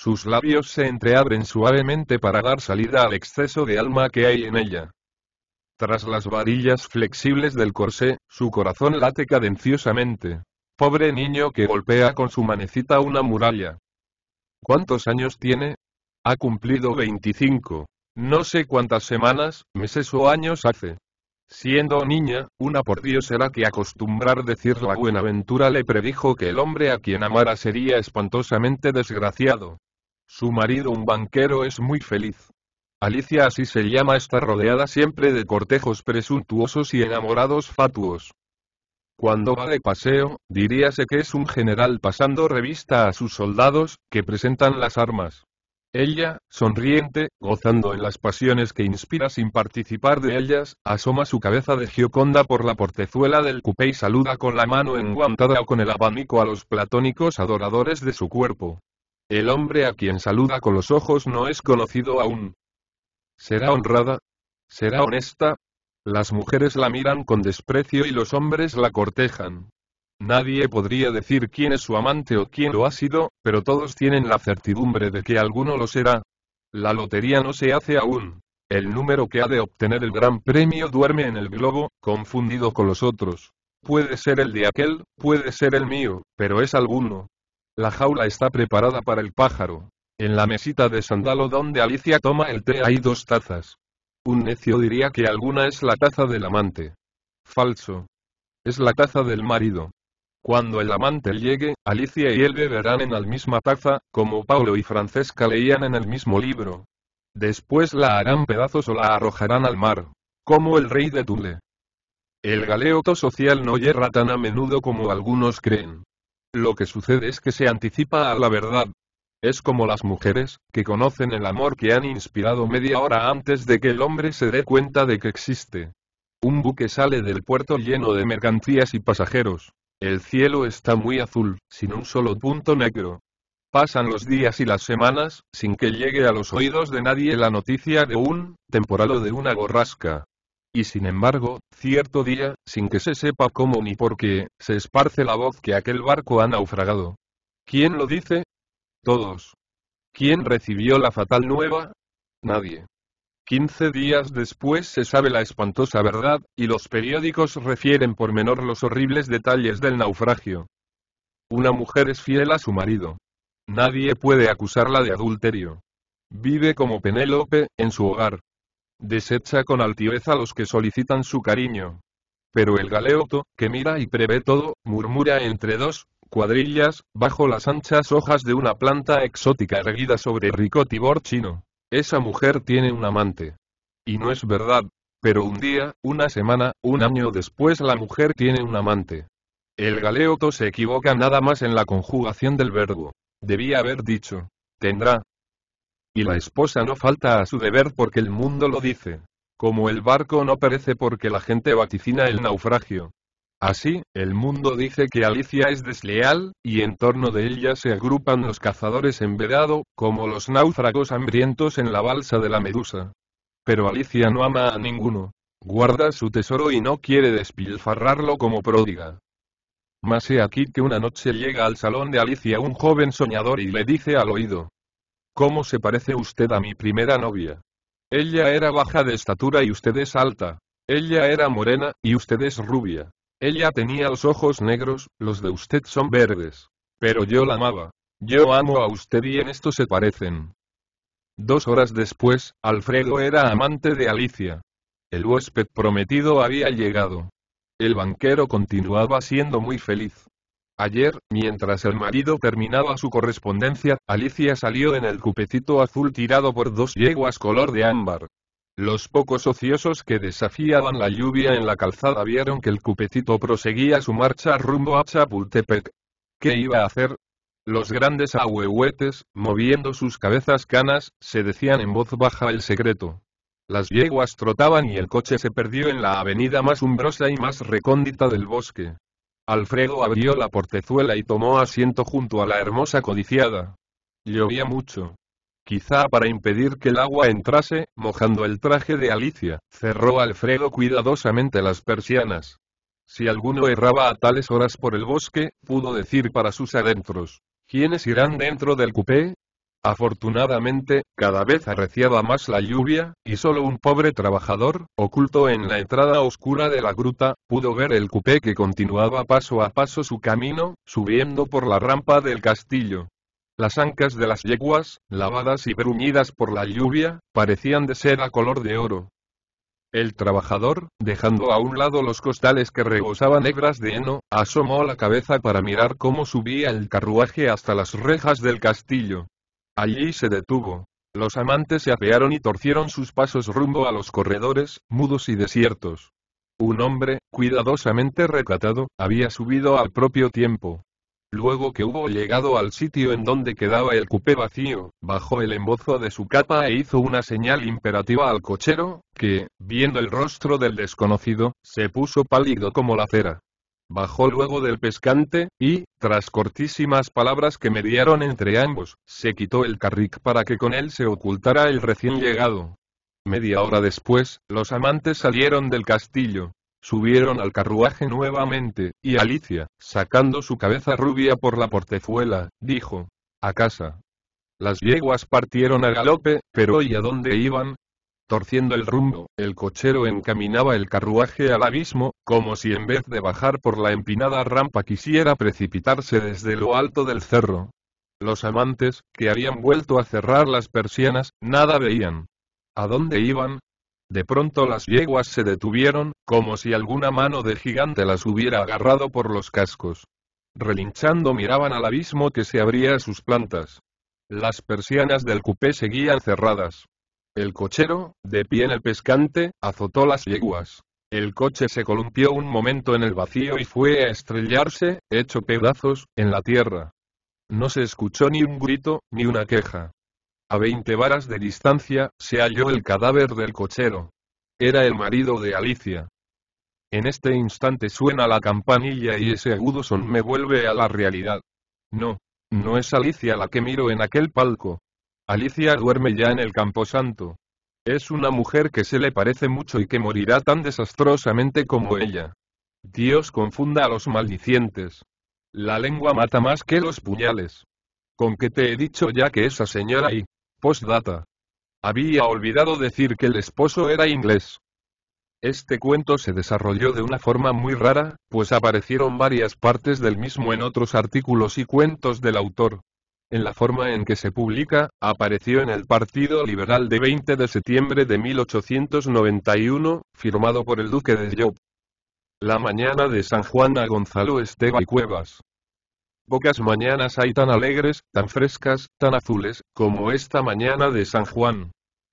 A: Sus labios se entreabren suavemente para dar salida al exceso de alma que hay en ella. Tras las varillas flexibles del corsé, su corazón late cadenciosamente. Pobre niño que golpea con su manecita una muralla. ¿Cuántos años tiene? Ha cumplido 25. No sé cuántas semanas, meses o años hace. Siendo niña, una por Dios era que acostumbrar decir la Buenaventura le predijo que el hombre a quien amara sería espantosamente desgraciado. Su marido un banquero es muy feliz. Alicia así se llama está rodeada siempre de cortejos presuntuosos y enamorados fatuos. Cuando va de paseo, diríase que es un general pasando revista a sus soldados, que presentan las armas. Ella, sonriente, gozando en las pasiones que inspira sin participar de ellas, asoma su cabeza de gioconda por la portezuela del cupé y saluda con la mano enguantada o con el abanico a los platónicos adoradores de su cuerpo. El hombre a quien saluda con los ojos no es conocido aún. ¿Será honrada? ¿Será honesta? Las mujeres la miran con desprecio y los hombres la cortejan. Nadie podría decir quién es su amante o quién lo ha sido, pero todos tienen la certidumbre de que alguno lo será. La lotería no se hace aún. El número que ha de obtener el gran premio duerme en el globo, confundido con los otros. Puede ser el de aquel, puede ser el mío, pero es alguno. La jaula está preparada para el pájaro. En la mesita de sandalo donde Alicia toma el té hay dos tazas. Un necio diría que alguna es la taza del amante. Falso. Es la taza del marido. Cuando el amante llegue, Alicia y él beberán en la misma taza, como Paulo y Francesca leían en el mismo libro. Después la harán pedazos o la arrojarán al mar. Como el rey de Tule. El galeoto social no yerra tan a menudo como algunos creen. Lo que sucede es que se anticipa a la verdad. Es como las mujeres, que conocen el amor que han inspirado media hora antes de que el hombre se dé cuenta de que existe. Un buque sale del puerto lleno de mercancías y pasajeros. El cielo está muy azul, sin un solo punto negro. Pasan los días y las semanas, sin que llegue a los oídos de nadie la noticia de un temporal o de una borrasca. Y sin embargo, cierto día, sin que se sepa cómo ni por qué, se esparce la voz que aquel barco ha naufragado. ¿Quién lo dice? Todos. ¿Quién recibió la fatal nueva? Nadie. Quince días después se sabe la espantosa verdad, y los periódicos refieren por menor los horribles detalles del naufragio. Una mujer es fiel a su marido. Nadie puede acusarla de adulterio. Vive como Penélope, en su hogar. Desecha con altivez a los que solicitan su cariño. Pero el galeoto, que mira y prevé todo, murmura entre dos cuadrillas, bajo las anchas hojas de una planta exótica erguida sobre rico tibor chino. Esa mujer tiene un amante. Y no es verdad. Pero un día, una semana, un año después la mujer tiene un amante. El galeoto se equivoca nada más en la conjugación del verbo. Debía haber dicho. Tendrá, y la esposa no falta a su deber porque el mundo lo dice. Como el barco no perece porque la gente vaticina el naufragio. Así, el mundo dice que Alicia es desleal, y en torno de ella se agrupan los cazadores en vedado, como los náufragos hambrientos en la balsa de la medusa. Pero Alicia no ama a ninguno. Guarda su tesoro y no quiere despilfarrarlo como pródiga. Mas he aquí que una noche llega al salón de Alicia un joven soñador y le dice al oído, ¿Cómo se parece usted a mi primera novia? Ella era baja de estatura y usted es alta. Ella era morena, y usted es rubia. Ella tenía los ojos negros, los de usted son verdes. Pero yo la amaba. Yo amo a usted y en esto se parecen. Dos horas después, Alfredo era amante de Alicia. El huésped prometido había llegado. El banquero continuaba siendo muy feliz. Ayer, mientras el marido terminaba su correspondencia, Alicia salió en el cupecito azul tirado por dos yeguas color de ámbar. Los pocos ociosos que desafiaban la lluvia en la calzada vieron que el cupecito proseguía su marcha rumbo a Chapultepec. ¿Qué iba a hacer? Los grandes ahuehuetes, moviendo sus cabezas canas, se decían en voz baja el secreto. Las yeguas trotaban y el coche se perdió en la avenida más umbrosa y más recóndita del bosque. Alfredo abrió la portezuela y tomó asiento junto a la hermosa codiciada. Llovía mucho. Quizá para impedir que el agua entrase, mojando el traje de Alicia, cerró Alfredo cuidadosamente las persianas. Si alguno erraba a tales horas por el bosque, pudo decir para sus adentros. ¿Quiénes irán dentro del coupé? Afortunadamente, cada vez arreciaba más la lluvia, y solo un pobre trabajador, oculto en la entrada oscura de la gruta, pudo ver el cupé que continuaba paso a paso su camino, subiendo por la rampa del castillo. Las ancas de las yeguas, lavadas y bruñidas por la lluvia, parecían de seda color de oro. El trabajador, dejando a un lado los costales que rebosaban negras de heno, asomó la cabeza para mirar cómo subía el carruaje hasta las rejas del castillo. Allí se detuvo. Los amantes se apearon y torcieron sus pasos rumbo a los corredores, mudos y desiertos. Un hombre, cuidadosamente recatado, había subido al propio tiempo. Luego que hubo llegado al sitio en donde quedaba el cupé vacío, bajó el embozo de su capa e hizo una señal imperativa al cochero, que, viendo el rostro del desconocido, se puso pálido como la cera. Bajó luego del pescante, y, tras cortísimas palabras que mediaron entre ambos, se quitó el carrick para que con él se ocultara el recién llegado. Media hora después, los amantes salieron del castillo. Subieron al carruaje nuevamente, y Alicia, sacando su cabeza rubia por la portezuela, dijo, a casa. Las yeguas partieron a galope, pero ¿y a dónde iban? Torciendo el rumbo, el cochero encaminaba el carruaje al abismo, como si en vez de bajar por la empinada rampa quisiera precipitarse desde lo alto del cerro. Los amantes, que habían vuelto a cerrar las persianas, nada veían. ¿A dónde iban? De pronto las yeguas se detuvieron, como si alguna mano de gigante las hubiera agarrado por los cascos. Relinchando miraban al abismo que se abría a sus plantas. Las persianas del cupé seguían cerradas. El cochero, de pie en el pescante, azotó las yeguas. El coche se columpió un momento en el vacío y fue a estrellarse, hecho pedazos, en la tierra. No se escuchó ni un grito, ni una queja. A veinte varas de distancia, se halló el cadáver del cochero. Era el marido de Alicia. En este instante suena la campanilla y ese agudo son me vuelve a la realidad. No, no es Alicia la que miro en aquel palco. Alicia duerme ya en el camposanto. Es una mujer que se le parece mucho y que morirá tan desastrosamente como ella. Dios confunda a los maldicientes. La lengua mata más que los puñales. Con que te he dicho ya que esa señora y... Postdata. Había olvidado decir que el esposo era inglés. Este cuento se desarrolló de una forma muy rara, pues aparecieron varias partes del mismo en otros artículos y cuentos del autor en la forma en que se publica, apareció en el Partido Liberal de 20 de septiembre de 1891, firmado por el duque de Job. La mañana de San Juan a Gonzalo Esteba y Cuevas. Pocas mañanas hay tan alegres, tan frescas, tan azules, como esta mañana de San Juan.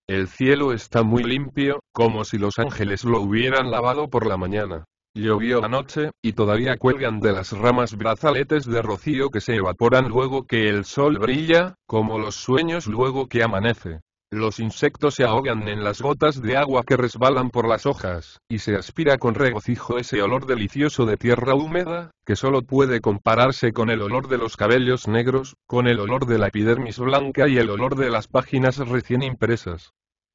A: El cielo está muy limpio, como si los ángeles lo hubieran lavado por la mañana. Llovió noche, y todavía cuelgan de las ramas brazaletes de rocío que se evaporan luego que el sol brilla, como los sueños luego que amanece. Los insectos se ahogan en las gotas de agua que resbalan por las hojas, y se aspira con regocijo ese olor delicioso de tierra húmeda, que solo puede compararse con el olor de los cabellos negros, con el olor de la epidermis blanca y el olor de las páginas recién impresas.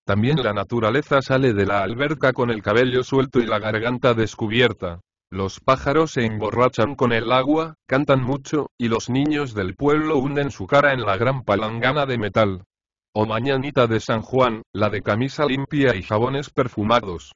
A: También la naturaleza sale de la alberca con el cabello suelto y la garganta descubierta. Los pájaros se emborrachan con el agua, cantan mucho, y los niños del pueblo hunden su cara en la gran palangana de metal. O mañanita de San Juan, la de camisa limpia y jabones perfumados.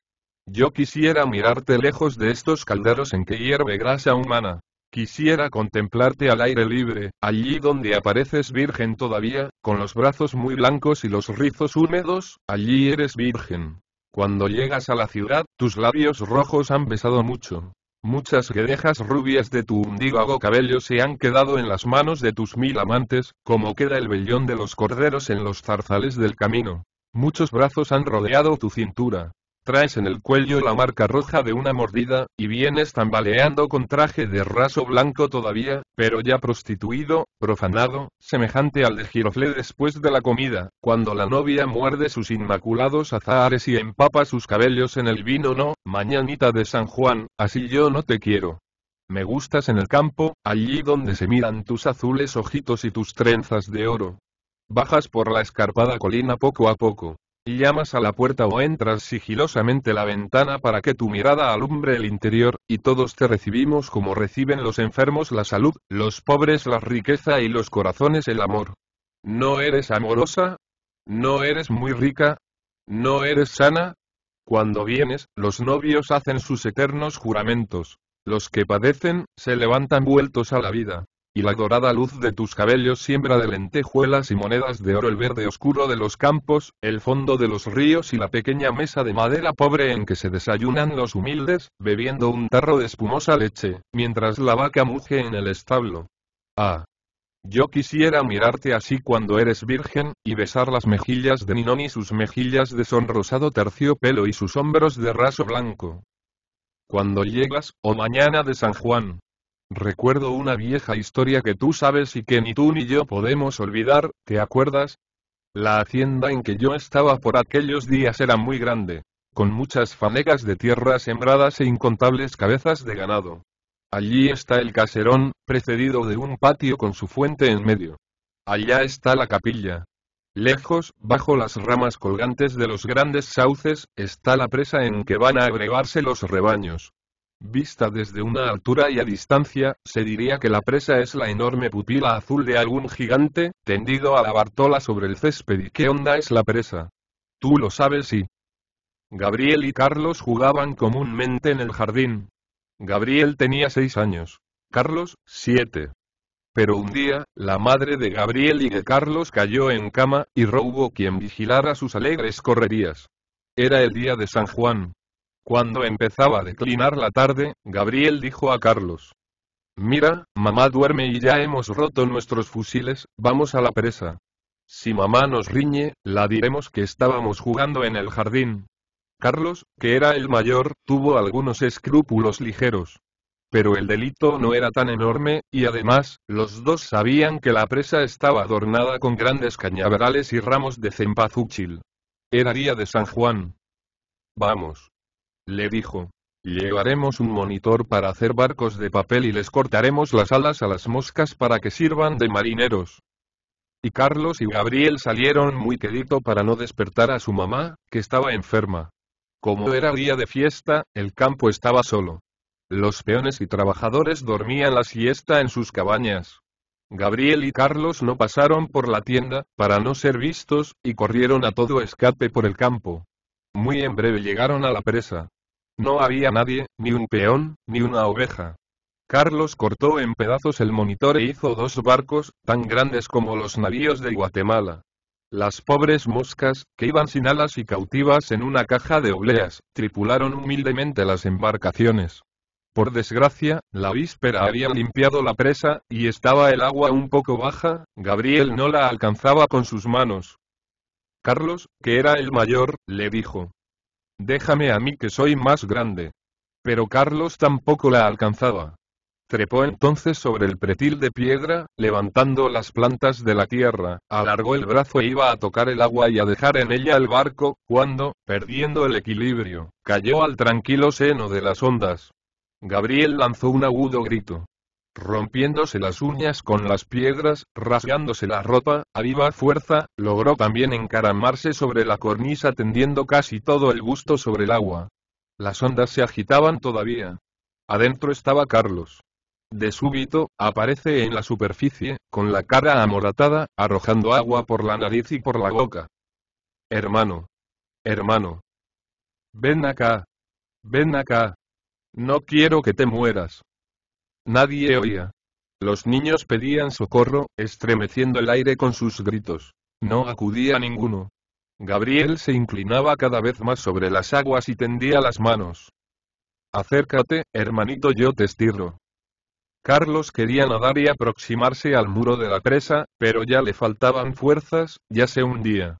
A: Yo quisiera mirarte lejos de estos calderos en que hierve grasa humana. Quisiera contemplarte al aire libre, allí donde apareces virgen todavía, con los brazos muy blancos y los rizos húmedos, allí eres virgen. Cuando llegas a la ciudad, tus labios rojos han besado mucho. Muchas dejas rubias de tu hundívago cabello se han quedado en las manos de tus mil amantes, como queda el vellón de los corderos en los zarzales del camino. Muchos brazos han rodeado tu cintura, traes en el cuello la marca roja de una mordida, y vienes tambaleando con traje de raso blanco todavía, pero ya prostituido, profanado, semejante al de Girofle después de la comida, cuando la novia muerde sus inmaculados azahares y empapa sus cabellos en el vino no, mañanita de San Juan, así yo no te quiero. Me gustas en el campo, allí donde se miran tus azules ojitos y tus trenzas de oro. Bajas por la escarpada colina poco a poco, Llamas a la puerta o entras sigilosamente la ventana para que tu mirada alumbre el interior, y todos te recibimos como reciben los enfermos la salud, los pobres la riqueza y los corazones el amor. ¿No eres amorosa? ¿No eres muy rica? ¿No eres sana? Cuando vienes, los novios hacen sus eternos juramentos. Los que padecen, se levantan vueltos a la vida y la dorada luz de tus cabellos siembra de lentejuelas y monedas de oro el verde oscuro de los campos, el fondo de los ríos y la pequeña mesa de madera pobre en que se desayunan los humildes, bebiendo un tarro de espumosa leche, mientras la vaca muge en el establo. Ah. Yo quisiera mirarte así cuando eres virgen, y besar las mejillas de Ninón y sus mejillas de sonrosado terciopelo y sus hombros de raso blanco. Cuando llegas, o oh mañana de San Juan, Recuerdo una vieja historia que tú sabes y que ni tú ni yo podemos olvidar, ¿te acuerdas? La hacienda en que yo estaba por aquellos días era muy grande, con muchas fanegas de tierra sembradas e incontables cabezas de ganado. Allí está el caserón, precedido de un patio con su fuente en medio. Allá está la capilla. Lejos, bajo las ramas colgantes de los grandes sauces, está la presa en que van a agregarse los rebaños. Vista desde una altura y a distancia, se diría que la presa es la enorme pupila azul de algún gigante, tendido a la bartola sobre el césped y qué onda es la presa. Tú lo sabes y... Gabriel y Carlos jugaban comúnmente en el jardín. Gabriel tenía seis años. Carlos, siete. Pero un día, la madre de Gabriel y de Carlos cayó en cama, y robo quien vigilara sus alegres correrías. Era el día de San Juan. Cuando empezaba a declinar la tarde, Gabriel dijo a Carlos. Mira, mamá duerme y ya hemos roto nuestros fusiles, vamos a la presa. Si mamá nos riñe, la diremos que estábamos jugando en el jardín. Carlos, que era el mayor, tuvo algunos escrúpulos ligeros. Pero el delito no era tan enorme, y además, los dos sabían que la presa estaba adornada con grandes cañaverales y ramos de cempazúchil. Era día de San Juan. Vamos, le dijo. Llevaremos un monitor para hacer barcos de papel y les cortaremos las alas a las moscas para que sirvan de marineros. Y Carlos y Gabriel salieron muy quedito para no despertar a su mamá, que estaba enferma. Como era día de fiesta, el campo estaba solo. Los peones y trabajadores dormían la siesta en sus cabañas. Gabriel y Carlos no pasaron por la tienda, para no ser vistos, y corrieron a todo escape por el campo. Muy en breve llegaron a la presa. No había nadie, ni un peón, ni una oveja. Carlos cortó en pedazos el monitor e hizo dos barcos, tan grandes como los navíos de Guatemala. Las pobres moscas, que iban sin alas y cautivas en una caja de obleas, tripularon humildemente las embarcaciones. Por desgracia, la víspera había limpiado la presa, y estaba el agua un poco baja, Gabriel no la alcanzaba con sus manos. Carlos, que era el mayor, le dijo. Déjame a mí que soy más grande. Pero Carlos tampoco la alcanzaba. Trepó entonces sobre el pretil de piedra, levantando las plantas de la tierra, alargó el brazo e iba a tocar el agua y a dejar en ella el barco, cuando, perdiendo el equilibrio, cayó al tranquilo seno de las ondas. Gabriel lanzó un agudo grito rompiéndose las uñas con las piedras, rasgándose la ropa, a viva fuerza, logró también encaramarse sobre la cornisa tendiendo casi todo el gusto sobre el agua. Las ondas se agitaban todavía. Adentro estaba Carlos. De súbito, aparece en la superficie, con la cara amoratada, arrojando agua por la nariz y por la boca. Hermano. Hermano. Ven acá. Ven acá. No quiero que te mueras. Nadie oía. Los niños pedían socorro, estremeciendo el aire con sus gritos. No acudía ninguno. Gabriel se inclinaba cada vez más sobre las aguas y tendía las manos. Acércate, hermanito, yo te estirro. Carlos quería nadar y aproximarse al muro de la presa, pero ya le faltaban fuerzas, ya se hundía.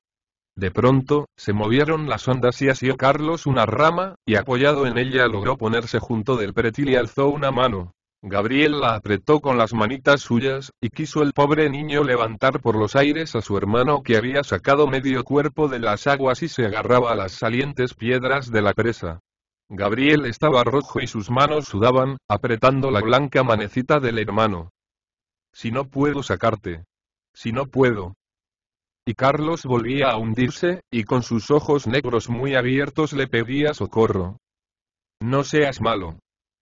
A: De pronto, se movieron las ondas y asió Carlos una rama, y apoyado en ella logró ponerse junto del pretil y alzó una mano. Gabriel la apretó con las manitas suyas, y quiso el pobre niño levantar por los aires a su hermano que había sacado medio cuerpo de las aguas y se agarraba a las salientes piedras de la presa. Gabriel estaba rojo y sus manos sudaban, apretando la blanca manecita del hermano. Si no puedo sacarte. Si no puedo. Y Carlos volvía a hundirse, y con sus ojos negros muy abiertos le pedía socorro. No seas malo.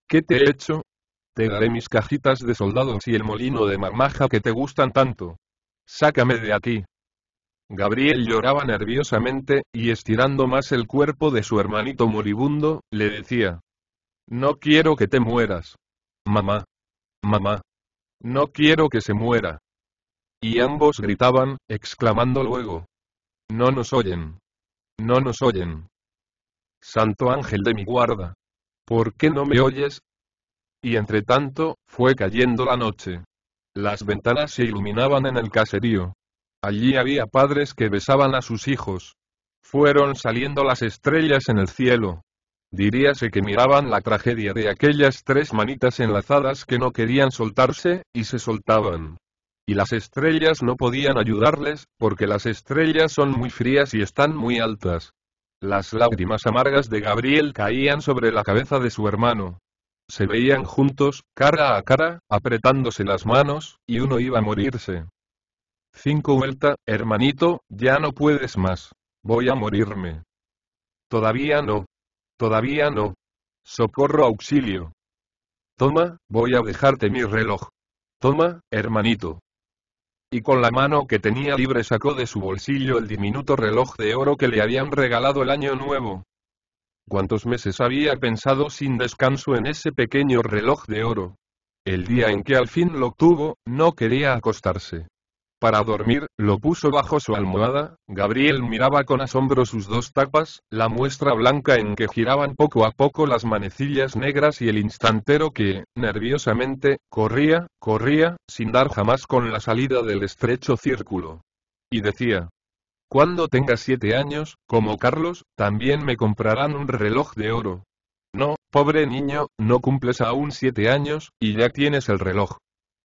A: ¿Qué te he hecho? Te daré mis cajitas de soldados y el molino de marmaja que te gustan tanto. Sácame de aquí. Gabriel lloraba nerviosamente, y estirando más el cuerpo de su hermanito moribundo, le decía. No quiero que te mueras. Mamá. Mamá. No quiero que se muera. Y ambos gritaban, exclamando luego. No nos oyen. No nos oyen. Santo ángel de mi guarda. ¿Por qué no me oyes, y entre tanto, fue cayendo la noche. Las ventanas se iluminaban en el caserío. Allí había padres que besaban a sus hijos. Fueron saliendo las estrellas en el cielo. Diríase que miraban la tragedia de aquellas tres manitas enlazadas que no querían soltarse, y se soltaban. Y las estrellas no podían ayudarles, porque las estrellas son muy frías y están muy altas. Las lágrimas amargas de Gabriel caían sobre la cabeza de su hermano. Se veían juntos, cara a cara, apretándose las manos, y uno iba a morirse. Cinco vuelta, hermanito, ya no puedes más. Voy a morirme. Todavía no. Todavía no. Socorro auxilio. Toma, voy a dejarte mi reloj. Toma, hermanito. Y con la mano que tenía libre sacó de su bolsillo el diminuto reloj de oro que le habían regalado el año nuevo cuántos meses había pensado sin descanso en ese pequeño reloj de oro. El día en que al fin lo obtuvo, no quería acostarse. Para dormir, lo puso bajo su almohada, Gabriel miraba con asombro sus dos tapas, la muestra blanca en que giraban poco a poco las manecillas negras y el instantero que, nerviosamente, corría, corría, sin dar jamás con la salida del estrecho círculo. Y decía, cuando tenga siete años, como Carlos, también me comprarán un reloj de oro. No, pobre niño, no cumples aún siete años, y ya tienes el reloj.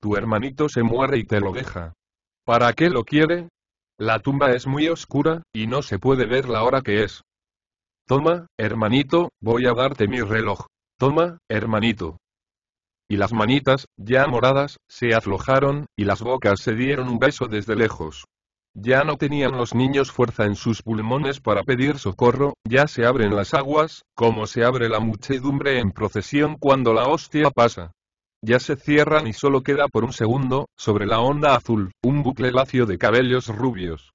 A: Tu hermanito se muere y te lo deja. ¿Para qué lo quiere? La tumba es muy oscura, y no se puede ver la hora que es. Toma, hermanito, voy a darte mi reloj. Toma, hermanito. Y las manitas, ya moradas, se aflojaron, y las bocas se dieron un beso desde lejos. Ya no tenían los niños fuerza en sus pulmones para pedir socorro, ya se abren las aguas, como se abre la muchedumbre en procesión cuando la hostia pasa. Ya se cierran y solo queda por un segundo, sobre la onda azul, un bucle lacio de cabellos rubios.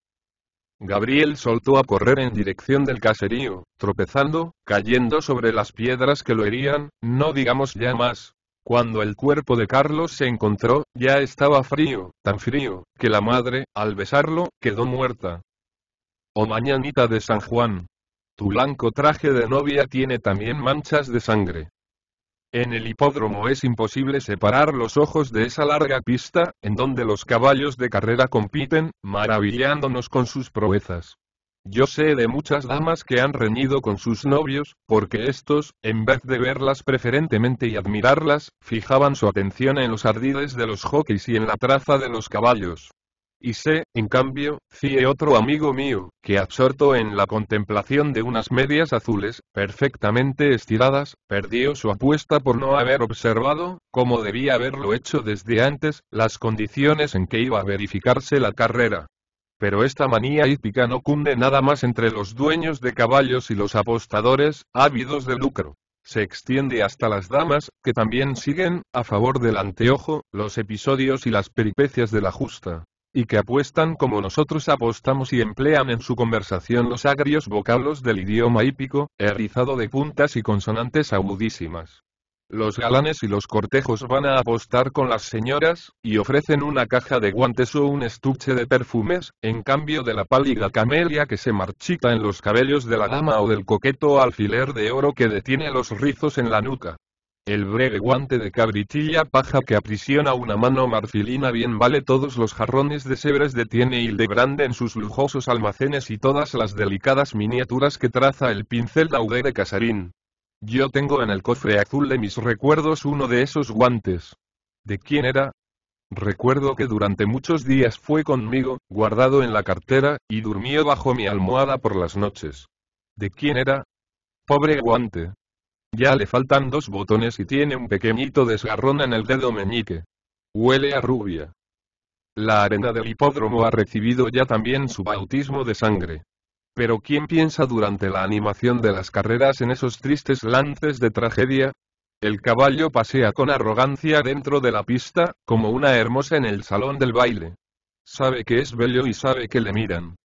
A: Gabriel soltó a correr en dirección del caserío, tropezando, cayendo sobre las piedras que lo herían, no digamos ya más, cuando el cuerpo de Carlos se encontró, ya estaba frío, tan frío, que la madre, al besarlo, quedó muerta. oh, mañanita de San Juan. Tu blanco traje de novia tiene también manchas de sangre. En el hipódromo es imposible separar los ojos de esa larga pista, en donde los caballos de carrera compiten, maravillándonos con sus proezas. Yo sé de muchas damas que han reñido con sus novios, porque estos, en vez de verlas preferentemente y admirarlas, fijaban su atención en los ardides de los jockeys y en la traza de los caballos. Y sé, en cambio, cíe otro amigo mío, que absorto en la contemplación de unas medias azules, perfectamente estiradas, perdió su apuesta por no haber observado, como debía haberlo hecho desde antes, las condiciones en que iba a verificarse la carrera. Pero esta manía hípica no cunde nada más entre los dueños de caballos y los apostadores, ávidos de lucro. Se extiende hasta las damas, que también siguen, a favor del anteojo, los episodios y las peripecias de la justa, y que apuestan como nosotros apostamos y emplean en su conversación los agrios vocablos del idioma hípico, erizado de puntas y consonantes agudísimas. Los galanes y los cortejos van a apostar con las señoras, y ofrecen una caja de guantes o un estuche de perfumes, en cambio de la pálida camelia que se marchita en los cabellos de la dama o del coqueto alfiler de oro que detiene los rizos en la nuca. El breve guante de cabritilla paja que aprisiona una mano marfilina bien vale todos los jarrones de sebres de tiene Hildebrand en sus lujosos almacenes y todas las delicadas miniaturas que traza el pincel daudé de Casarín. Yo tengo en el cofre azul de mis recuerdos uno de esos guantes. ¿De quién era? Recuerdo que durante muchos días fue conmigo, guardado en la cartera, y durmió bajo mi almohada por las noches. ¿De quién era? Pobre guante. Ya le faltan dos botones y tiene un pequeñito desgarrón en el dedo meñique. Huele a rubia. La arena del hipódromo ha recibido ya también su bautismo de sangre. Pero ¿quién piensa durante la animación de las carreras en esos tristes lances de tragedia? El caballo pasea con arrogancia dentro de la pista, como una hermosa en el salón del baile. Sabe que es bello y sabe que le miran.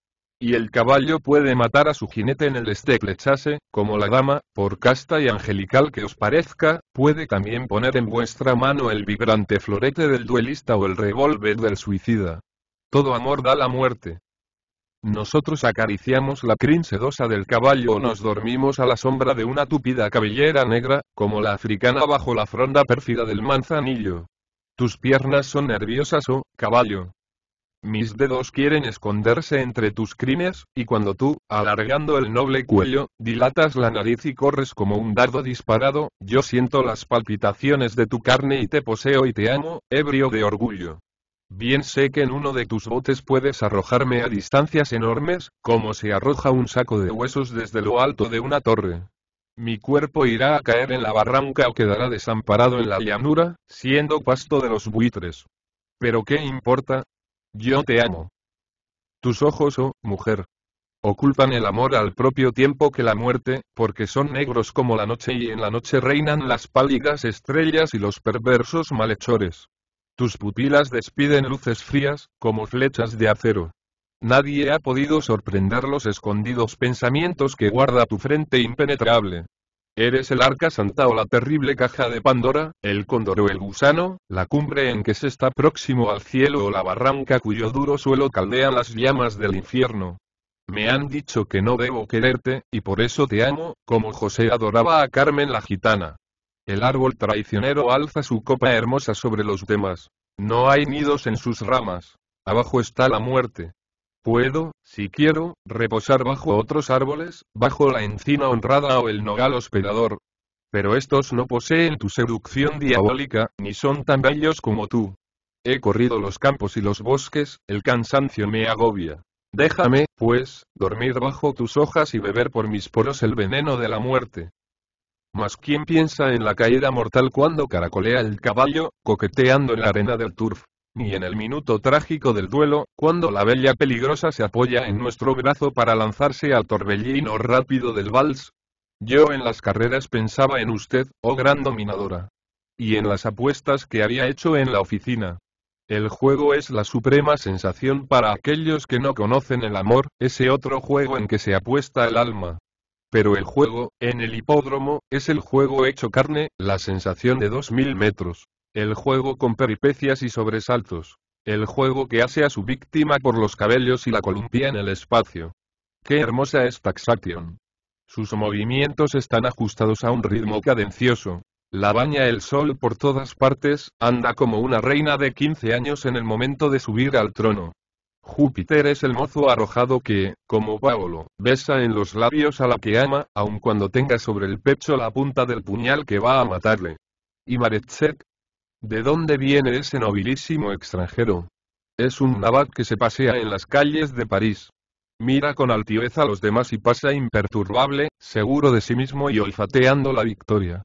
A: Y el caballo puede matar a su jinete en el esteclechase, como la dama, por casta y angelical que os parezca, puede también poner en vuestra mano el vibrante florete del duelista o el revólver del suicida. Todo amor da la muerte. Nosotros acariciamos la crin sedosa del caballo o nos dormimos a la sombra de una tupida cabellera negra, como la africana bajo la fronda pérfida del manzanillo. Tus piernas son nerviosas oh, caballo. Mis dedos quieren esconderse entre tus crines, y cuando tú, alargando el noble cuello, dilatas la nariz y corres como un dardo disparado, yo siento las palpitaciones de tu carne y te poseo y te amo, ebrio de orgullo. Bien sé que en uno de tus botes puedes arrojarme a distancias enormes, como se arroja un saco de huesos desde lo alto de una torre. Mi cuerpo irá a caer en la barranca o quedará desamparado en la llanura, siendo pasto de los buitres. Pero ¿qué importa? Yo te amo. Tus ojos, oh, mujer. Ocultan el amor al propio tiempo que la muerte, porque son negros como la noche y en la noche reinan las pálidas estrellas y los perversos malhechores. Tus pupilas despiden luces frías, como flechas de acero. Nadie ha podido sorprender los escondidos pensamientos que guarda tu frente impenetrable. Eres el arca santa o la terrible caja de Pandora, el cóndor o el gusano, la cumbre en que se está próximo al cielo o la barranca cuyo duro suelo caldea las llamas del infierno. Me han dicho que no debo quererte, y por eso te amo, como José adoraba a Carmen la gitana. El árbol traicionero alza su copa hermosa sobre los demás. No hay nidos en sus ramas. Abajo está la muerte. Puedo, si quiero, reposar bajo otros árboles, bajo la encina honrada o el nogal hospedador. Pero estos no poseen tu seducción diabólica, ni son tan bellos como tú. He corrido los campos y los bosques, el cansancio me agobia. Déjame, pues, dormir bajo tus hojas y beber por mis poros el veneno de la muerte. Mas ¿quién piensa en la caída mortal cuando caracolea el caballo, coqueteando en la arena del turf? Ni en el minuto trágico del duelo, cuando la bella peligrosa se apoya en nuestro brazo para lanzarse al torbellino rápido del vals. Yo en las carreras pensaba en usted, oh gran dominadora. Y en las apuestas que había hecho en la oficina. El juego es la suprema sensación para aquellos que no conocen el amor, ese otro juego en que se apuesta el alma pero el juego, en el hipódromo, es el juego hecho carne, la sensación de 2000 metros. El juego con peripecias y sobresaltos. El juego que hace a su víctima por los cabellos y la columpia en el espacio. ¡Qué hermosa es Taxation! Sus movimientos están ajustados a un ritmo cadencioso. La baña el sol por todas partes, anda como una reina de 15 años en el momento de subir al trono. Júpiter es el mozo arrojado que, como Paolo, besa en los labios a la que ama, aun cuando tenga sobre el pecho la punta del puñal que va a matarle. ¿Y Marechek? ¿De dónde viene ese nobilísimo extranjero? Es un nabat que se pasea en las calles de París. Mira con altivez a los demás y pasa imperturbable, seguro de sí mismo y olfateando la victoria.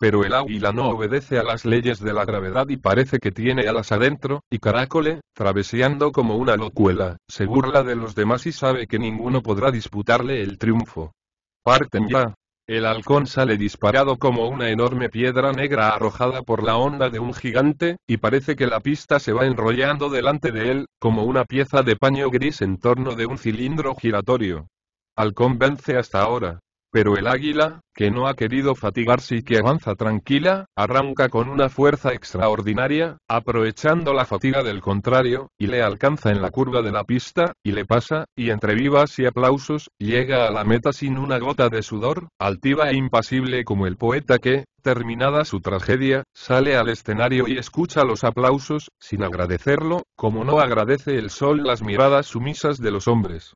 A: Pero el águila no obedece a las leyes de la gravedad y parece que tiene alas adentro, y Caracole, traveseando como una locuela, se burla de los demás y sabe que ninguno podrá disputarle el triunfo. Parten ya. El halcón sale disparado como una enorme piedra negra arrojada por la onda de un gigante, y parece que la pista se va enrollando delante de él, como una pieza de paño gris en torno de un cilindro giratorio. Halcón vence hasta ahora, pero el águila, que no ha querido fatigarse y que avanza tranquila, arranca con una fuerza extraordinaria, aprovechando la fatiga del contrario, y le alcanza en la curva de la pista, y le pasa, y entre vivas y aplausos, llega a la meta sin una gota de sudor, altiva e impasible como el poeta que, terminada su tragedia, sale al escenario y escucha los aplausos, sin agradecerlo, como no agradece el sol las miradas sumisas de los hombres.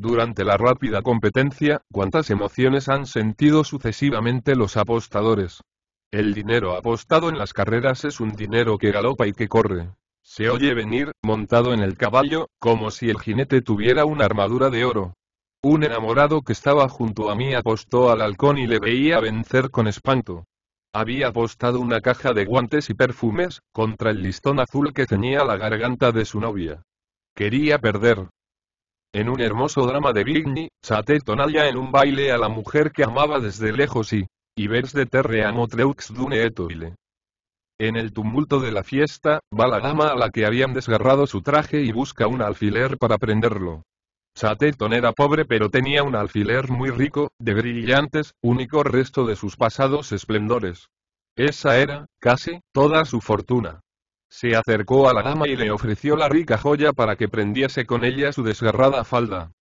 A: Durante la rápida competencia, cuántas emociones han sentido sucesivamente los apostadores. El dinero apostado en las carreras es un dinero que galopa y que corre. Se oye venir, montado en el caballo, como si el jinete tuviera una armadura de oro. Un enamorado que estaba junto a mí apostó al halcón y le veía vencer con espanto. Había apostado una caja de guantes y perfumes, contra el listón azul que ceñía la garganta de su novia. Quería perder, en un hermoso drama de Vigny, halla en un baile a la mujer que amaba desde lejos y, y vers de a treux d'une étoile. En el tumulto de la fiesta, va la dama a la que habían desgarrado su traje y busca un alfiler para prenderlo. Sateton era pobre pero tenía un alfiler muy rico, de brillantes, único resto de sus pasados esplendores. Esa era, casi, toda su fortuna. Se acercó a la dama y le ofreció la rica joya para que prendiese con ella su desgarrada falda.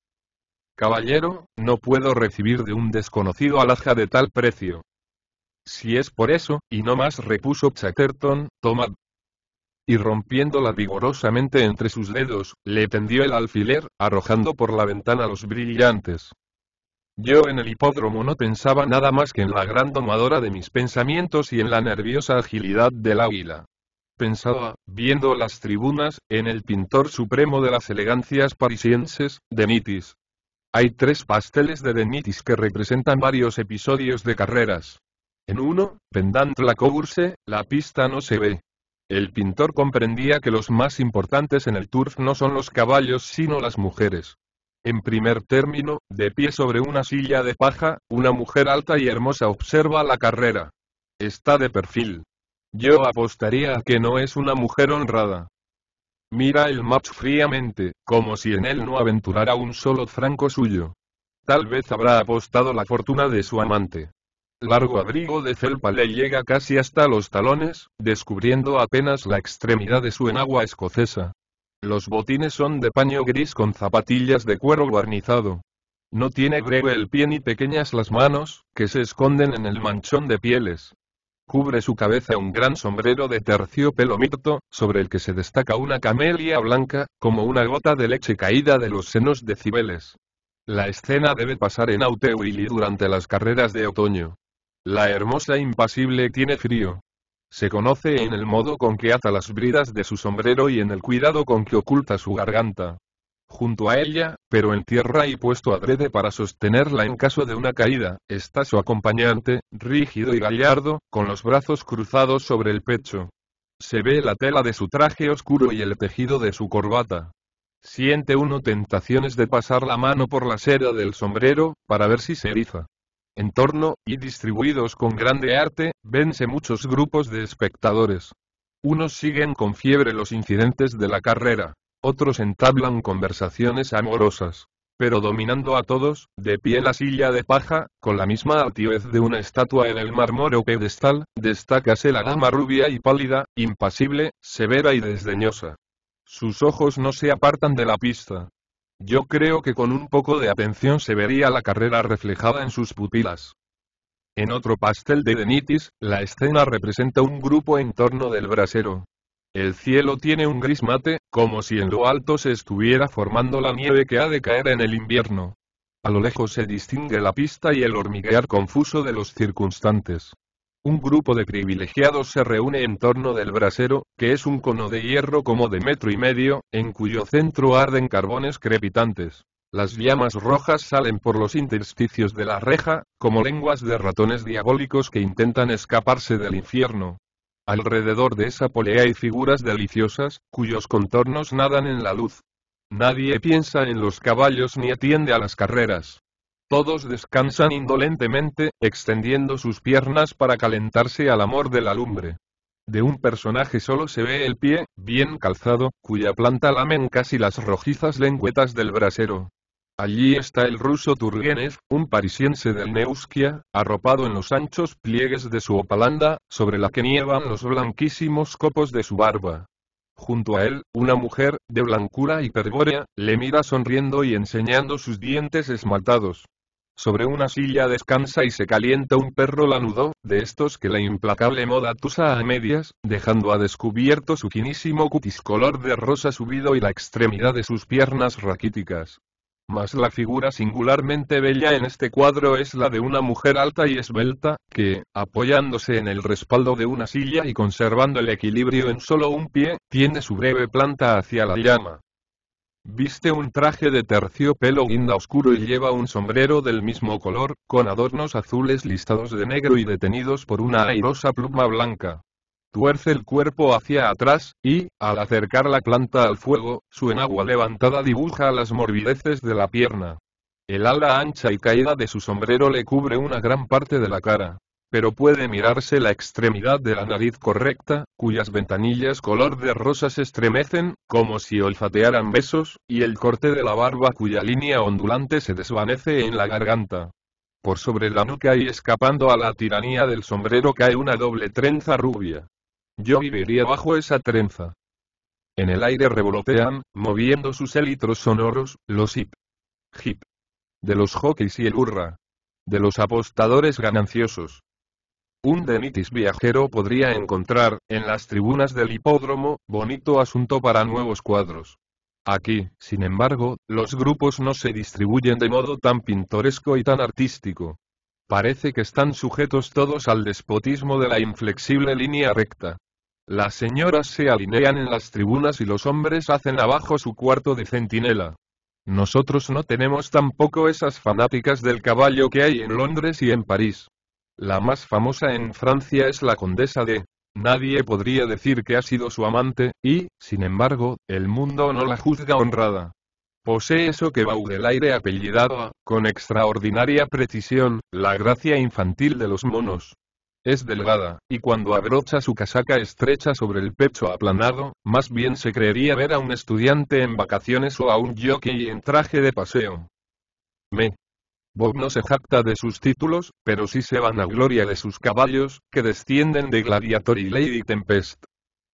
A: Caballero, no puedo recibir de un desconocido alhaja de tal precio. Si es por eso, y no más repuso Chatterton, tomad. Y rompiéndola vigorosamente entre sus dedos, le tendió el alfiler, arrojando por la ventana los brillantes. Yo en el hipódromo no pensaba nada más que en la gran domadora de mis pensamientos y en la nerviosa agilidad del águila pensaba, viendo las tribunas, en el pintor supremo de las elegancias parisienses, Denitis. Hay tres pasteles de Denitis que representan varios episodios de carreras. En uno, pendant la course, la pista no se ve. El pintor comprendía que los más importantes en el turf no son los caballos sino las mujeres. En primer término, de pie sobre una silla de paja, una mujer alta y hermosa observa la carrera. Está de perfil. Yo apostaría a que no es una mujer honrada. Mira el match fríamente, como si en él no aventurara un solo franco suyo. Tal vez habrá apostado la fortuna de su amante. Largo abrigo de celpa le llega casi hasta los talones, descubriendo apenas la extremidad de su enagua escocesa. Los botines son de paño gris con zapatillas de cuero guarnizado. No tiene breve el pie ni pequeñas las manos, que se esconden en el manchón de pieles. Cubre su cabeza un gran sombrero de terciopelo mirto, sobre el que se destaca una camelia blanca, como una gota de leche caída de los senos de Cibeles. La escena debe pasar en y durante las carreras de otoño. La hermosa impasible tiene frío. Se conoce en el modo con que ata las bridas de su sombrero y en el cuidado con que oculta su garganta junto a ella, pero en tierra y puesto adrede para sostenerla en caso de una caída, está su acompañante, rígido y gallardo, con los brazos cruzados sobre el pecho. Se ve la tela de su traje oscuro y el tejido de su corbata. Siente uno tentaciones de pasar la mano por la seda del sombrero, para ver si se eriza. En torno, y distribuidos con grande arte, vense muchos grupos de espectadores. Unos siguen con fiebre los incidentes de la carrera, otros entablan conversaciones amorosas. Pero dominando a todos, de pie en la silla de paja, con la misma altivez de una estatua en el mármol o pedestal, destácase la dama rubia y pálida, impasible, severa y desdeñosa. Sus ojos no se apartan de la pista. Yo creo que con un poco de atención se vería la carrera reflejada en sus pupilas. En otro pastel de Denitis, la escena representa un grupo en torno del brasero, el cielo tiene un gris mate, como si en lo alto se estuviera formando la nieve que ha de caer en el invierno. A lo lejos se distingue la pista y el hormiguear confuso de los circunstantes. Un grupo de privilegiados se reúne en torno del brasero, que es un cono de hierro como de metro y medio, en cuyo centro arden carbones crepitantes. Las llamas rojas salen por los intersticios de la reja, como lenguas de ratones diabólicos que intentan escaparse del infierno. Alrededor de esa polea hay figuras deliciosas, cuyos contornos nadan en la luz. Nadie piensa en los caballos ni atiende a las carreras. Todos descansan indolentemente, extendiendo sus piernas para calentarse al amor de la lumbre. De un personaje solo se ve el pie, bien calzado, cuya planta lamen casi las rojizas lengüetas del brasero. Allí está el ruso Turgenev, un parisiense del Neusquia, arropado en los anchos pliegues de su opalanda, sobre la que nievan los blanquísimos copos de su barba. Junto a él, una mujer, de blancura hiperbórea, le mira sonriendo y enseñando sus dientes esmaltados. Sobre una silla descansa y se calienta un perro lanudo, de estos que la implacable moda tusa a medias, dejando a descubierto su finísimo cutis color de rosa subido y la extremidad de sus piernas raquíticas. Mas la figura singularmente bella en este cuadro es la de una mujer alta y esbelta, que, apoyándose en el respaldo de una silla y conservando el equilibrio en solo un pie, tiene su breve planta hacia la llama. Viste un traje de terciopelo guinda oscuro y lleva un sombrero del mismo color, con adornos azules listados de negro y detenidos por una airosa pluma blanca duerce el cuerpo hacia atrás, y, al acercar la planta al fuego, su enagua levantada dibuja las morbideces de la pierna. El ala ancha y caída de su sombrero le cubre una gran parte de la cara. Pero puede mirarse la extremidad de la nariz correcta, cuyas ventanillas color de rosa se estremecen, como si olfatearan besos, y el corte de la barba cuya línea ondulante se desvanece en la garganta. Por sobre la nuca y escapando a la tiranía del sombrero cae una doble trenza rubia. Yo viviría bajo esa trenza. En el aire revolotean, moviendo sus élitros sonoros, los hip. Hip. De los jockeys y el hurra. De los apostadores gananciosos. Un denitis viajero podría encontrar, en las tribunas del hipódromo, bonito asunto para nuevos cuadros. Aquí, sin embargo, los grupos no se distribuyen de modo tan pintoresco y tan artístico. Parece que están sujetos todos al despotismo de la inflexible línea recta. Las señoras se alinean en las tribunas y los hombres hacen abajo su cuarto de centinela. Nosotros no tenemos tampoco esas fanáticas del caballo que hay en Londres y en París. La más famosa en Francia es la condesa de. Nadie podría decir que ha sido su amante, y, sin embargo, el mundo no la juzga honrada. Posee eso que Baudelaire apellidaba, con extraordinaria precisión, la gracia infantil de los monos. Es delgada, y cuando abrocha su casaca estrecha sobre el pecho aplanado, más bien se creería ver a un estudiante en vacaciones o a un jockey en traje de paseo. Me. Bob no se jacta de sus títulos, pero sí se van a gloria de sus caballos, que descienden de Gladiator y Lady Tempest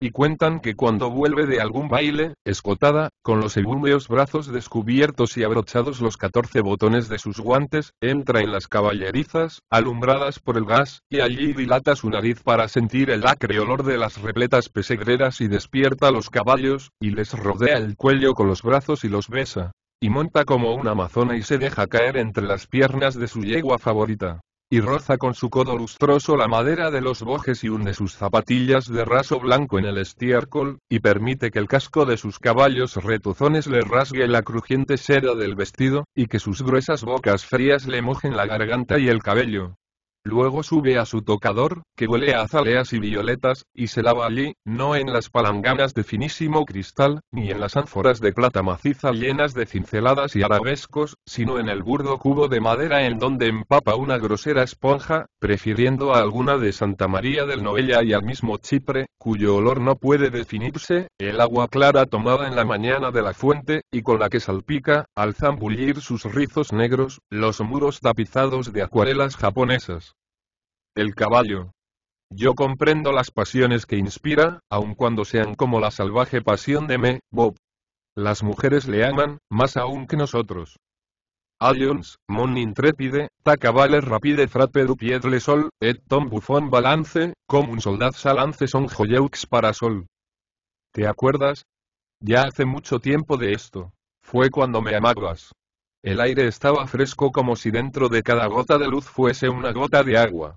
A: y cuentan que cuando vuelve de algún baile, escotada, con los ebúmeos brazos descubiertos y abrochados los catorce botones de sus guantes, entra en las caballerizas, alumbradas por el gas, y allí dilata su nariz para sentir el acre olor de las repletas pesegreras y despierta a los caballos, y les rodea el cuello con los brazos y los besa. Y monta como una amazona y se deja caer entre las piernas de su yegua favorita y roza con su codo lustroso la madera de los bojes y une sus zapatillas de raso blanco en el estiércol, y permite que el casco de sus caballos retuzones le rasgue la crujiente seda del vestido, y que sus gruesas bocas frías le mojen la garganta y el cabello, Luego sube a su tocador, que huele a azaleas y violetas, y se lava allí, no en las palanganas de finísimo cristal, ni en las ánforas de plata maciza llenas de cinceladas y arabescos, sino en el burdo cubo de madera en donde empapa una grosera esponja, prefiriendo a alguna de Santa María del Noella y al mismo Chipre, cuyo olor no puede definirse, el agua clara tomada en la mañana de la fuente, y con la que salpica, al zambullir sus rizos negros, los muros tapizados de acuarelas japonesas. El caballo. Yo comprendo las pasiones que inspira, aun cuando sean como la salvaje pasión de me, Bob. Las mujeres le aman, más aún que nosotros. Allions, Mon Intrépide, Ta Rapide Frappe du Pied le Sol, et Tom Buffon Balance, como un soldat salance son joyeux para sol. ¿Te acuerdas? Ya hace mucho tiempo de esto. Fue cuando me amabas. El aire estaba fresco como si dentro de cada gota de luz fuese una gota de agua.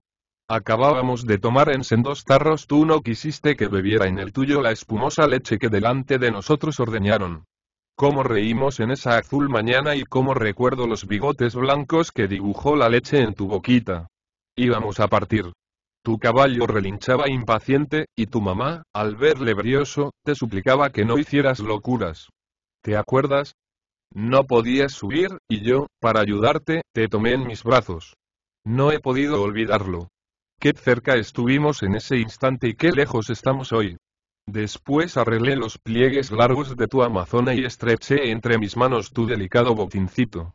A: Acabábamos de tomar en sendos tarros tú no quisiste que bebiera en el tuyo la espumosa leche que delante de nosotros ordeñaron. Cómo reímos en esa azul mañana y cómo recuerdo los bigotes blancos que dibujó la leche en tu boquita. Íbamos a partir. Tu caballo relinchaba impaciente, y tu mamá, al verle brioso, te suplicaba que no hicieras locuras. ¿Te acuerdas? No podías subir, y yo, para ayudarte, te tomé en mis brazos. No he podido olvidarlo. Qué cerca estuvimos en ese instante y qué lejos estamos hoy. Después arreglé los pliegues largos de tu amazona y estreché entre mis manos tu delicado botincito.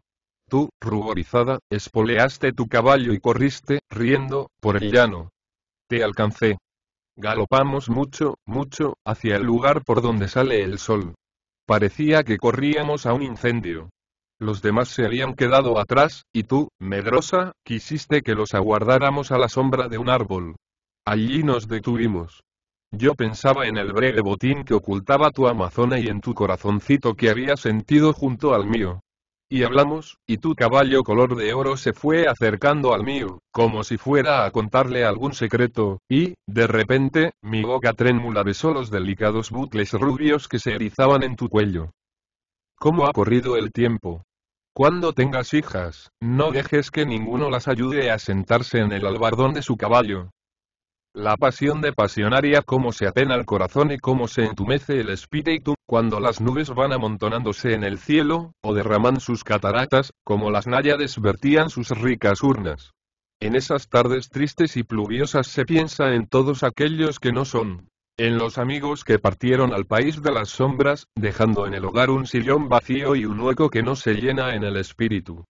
A: Tú, ruborizada, espoleaste tu caballo y corriste, riendo, por el llano. Te alcancé. Galopamos mucho, mucho, hacia el lugar por donde sale el sol. Parecía que corríamos a un incendio los demás se habían quedado atrás, y tú, medrosa, quisiste que los aguardáramos a la sombra de un árbol. Allí nos detuvimos. Yo pensaba en el breve botín que ocultaba tu amazona y en tu corazoncito que había sentido junto al mío. Y hablamos, y tu caballo color de oro se fue acercando al mío, como si fuera a contarle algún secreto, y, de repente, mi boca trémula besó los delicados bucles rubios que se erizaban en tu cuello. ¿Cómo ha corrido el tiempo? Cuando tengas hijas, no dejes que ninguno las ayude a sentarse en el albardón de su caballo. La pasión de pasionaria cómo se apena el corazón y cómo se entumece el espíritu, cuando las nubes van amontonándose en el cielo, o derraman sus cataratas, como las náyades vertían sus ricas urnas. En esas tardes tristes y pluviosas se piensa en todos aquellos que no son, en los amigos que partieron al país de las sombras, dejando en el hogar un sillón vacío y un hueco que no se llena en el espíritu.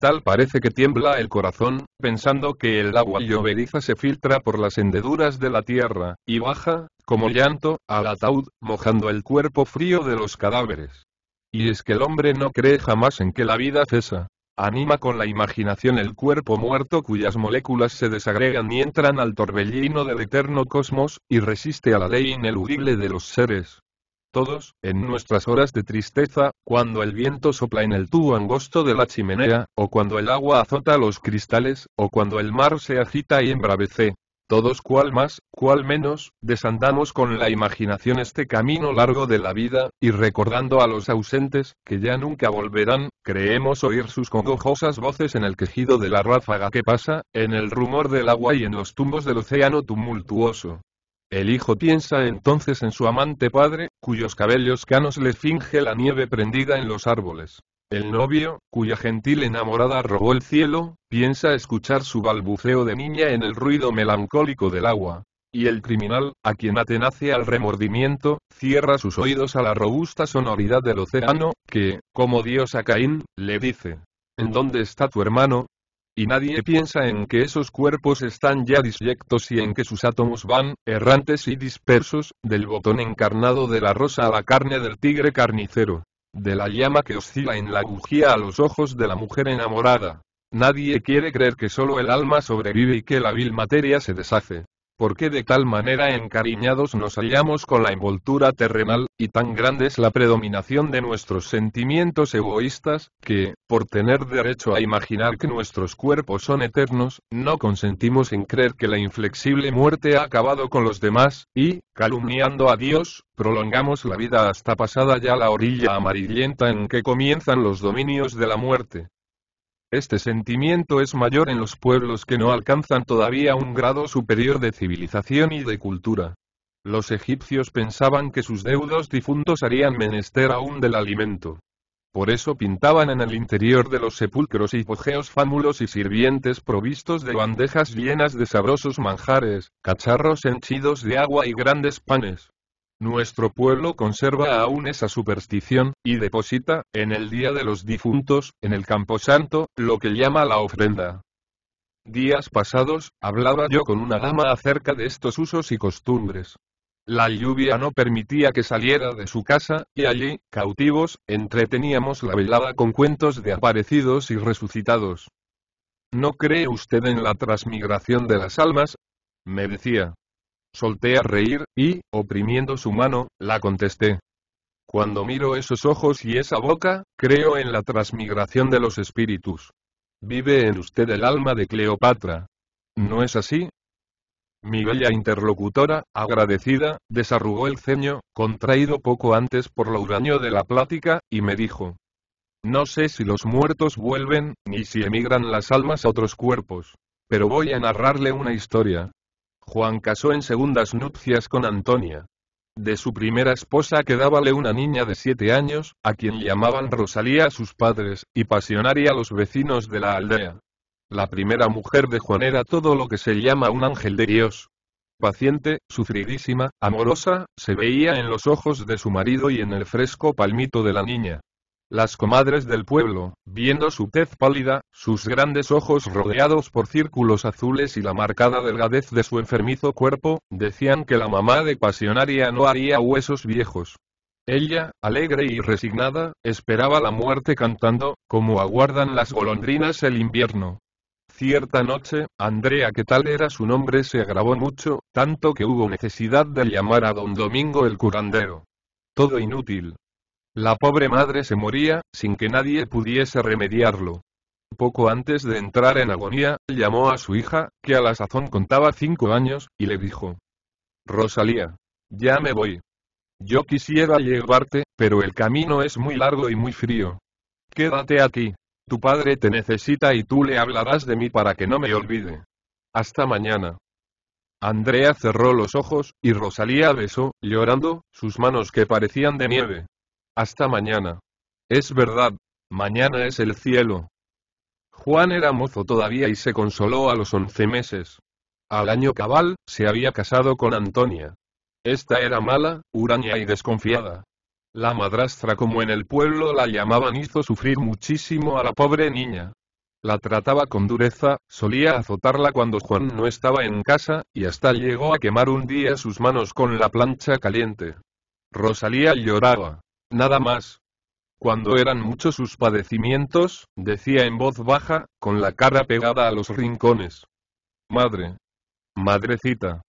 A: Tal parece que tiembla el corazón, pensando que el agua lloveriza se filtra por las hendeduras de la tierra, y baja, como llanto, al ataúd, mojando el cuerpo frío de los cadáveres. Y es que el hombre no cree jamás en que la vida cesa, Anima con la imaginación el cuerpo muerto cuyas moléculas se desagregan y entran al torbellino del eterno cosmos, y resiste a la ley ineludible de los seres. Todos, en nuestras horas de tristeza, cuando el viento sopla en el tubo angosto de la chimenea, o cuando el agua azota los cristales, o cuando el mar se agita y embravece, todos cual más, cual menos, desandamos con la imaginación este camino largo de la vida, y recordando a los ausentes, que ya nunca volverán, creemos oír sus congojosas voces en el quejido de la ráfaga que pasa, en el rumor del agua y en los tumbos del océano tumultuoso. El hijo piensa entonces en su amante padre, cuyos cabellos canos le finge la nieve prendida en los árboles. El novio, cuya gentil enamorada robó el cielo, piensa escuchar su balbuceo de niña en el ruido melancólico del agua. Y el criminal, a quien atenace al remordimiento, cierra sus oídos a la robusta sonoridad del océano, que, como Dios a Caín, le dice, ¿En dónde está tu hermano? Y nadie piensa en que esos cuerpos están ya disyectos y en que sus átomos van, errantes y dispersos, del botón encarnado de la rosa a la carne del tigre carnicero de la llama que oscila en la bujía a los ojos de la mujer enamorada. Nadie quiere creer que solo el alma sobrevive y que la vil materia se deshace. ¿Por qué de tal manera encariñados nos hallamos con la envoltura terrenal, y tan grande es la predominación de nuestros sentimientos egoístas, que, por tener derecho a imaginar que nuestros cuerpos son eternos, no consentimos en creer que la inflexible muerte ha acabado con los demás, y, calumniando a Dios, prolongamos la vida hasta pasada ya la orilla amarillenta en que comienzan los dominios de la muerte. Este sentimiento es mayor en los pueblos que no alcanzan todavía un grado superior de civilización y de cultura. Los egipcios pensaban que sus deudos difuntos harían menester aún del alimento. Por eso pintaban en el interior de los sepulcros hipogeos fámulos y sirvientes provistos de bandejas llenas de sabrosos manjares, cacharros henchidos de agua y grandes panes. Nuestro pueblo conserva aún esa superstición, y deposita, en el Día de los Difuntos, en el Camposanto, lo que llama la ofrenda. Días pasados, hablaba yo con una dama acerca de estos usos y costumbres. La lluvia no permitía que saliera de su casa, y allí, cautivos, entreteníamos la velada con cuentos de aparecidos y resucitados. ¿No cree usted en la transmigración de las almas? me decía. Solté a reír, y, oprimiendo su mano, la contesté. Cuando miro esos ojos y esa boca, creo en la transmigración de los espíritus. Vive en usted el alma de Cleopatra. ¿No es así? Mi bella interlocutora, agradecida, desarrugó el ceño, contraído poco antes por lo uraño de la plática, y me dijo. No sé si los muertos vuelven, ni si emigran las almas a otros cuerpos. Pero voy a narrarle una historia, Juan casó en segundas nupcias con Antonia. De su primera esposa quedábale una niña de siete años, a quien llamaban Rosalía a sus padres, y Pasionaria a los vecinos de la aldea. La primera mujer de Juan era todo lo que se llama un ángel de Dios. Paciente, sufridísima, amorosa, se veía en los ojos de su marido y en el fresco palmito de la niña. Las comadres del pueblo, viendo su tez pálida, sus grandes ojos rodeados por círculos azules y la marcada delgadez de su enfermizo cuerpo, decían que la mamá de Pasionaria no haría huesos viejos. Ella, alegre y resignada, esperaba la muerte cantando, como aguardan las golondrinas el invierno. Cierta noche, Andrea, que tal era su nombre, se agravó mucho, tanto que hubo necesidad de llamar a don Domingo el curandero. Todo inútil, la pobre madre se moría, sin que nadie pudiese remediarlo. Poco antes de entrar en agonía, llamó a su hija, que a la sazón contaba cinco años, y le dijo, Rosalía, ya me voy. Yo quisiera llevarte, pero el camino es muy largo y muy frío. Quédate aquí. Tu padre te necesita y tú le hablarás de mí para que no me olvide. Hasta mañana. Andrea cerró los ojos, y Rosalía besó, llorando, sus manos que parecían de nieve. Hasta mañana. Es verdad, mañana es el cielo. Juan era mozo todavía y se consoló a los once meses. Al año cabal, se había casado con Antonia. Esta era mala, huraña y desconfiada. La madrastra como en el pueblo la llamaban hizo sufrir muchísimo a la pobre niña. La trataba con dureza, solía azotarla cuando Juan no estaba en casa, y hasta llegó a quemar un día sus manos con la plancha caliente. Rosalía lloraba nada más. Cuando eran muchos sus padecimientos, decía en voz baja, con la cara pegada a los rincones. Madre. Madrecita.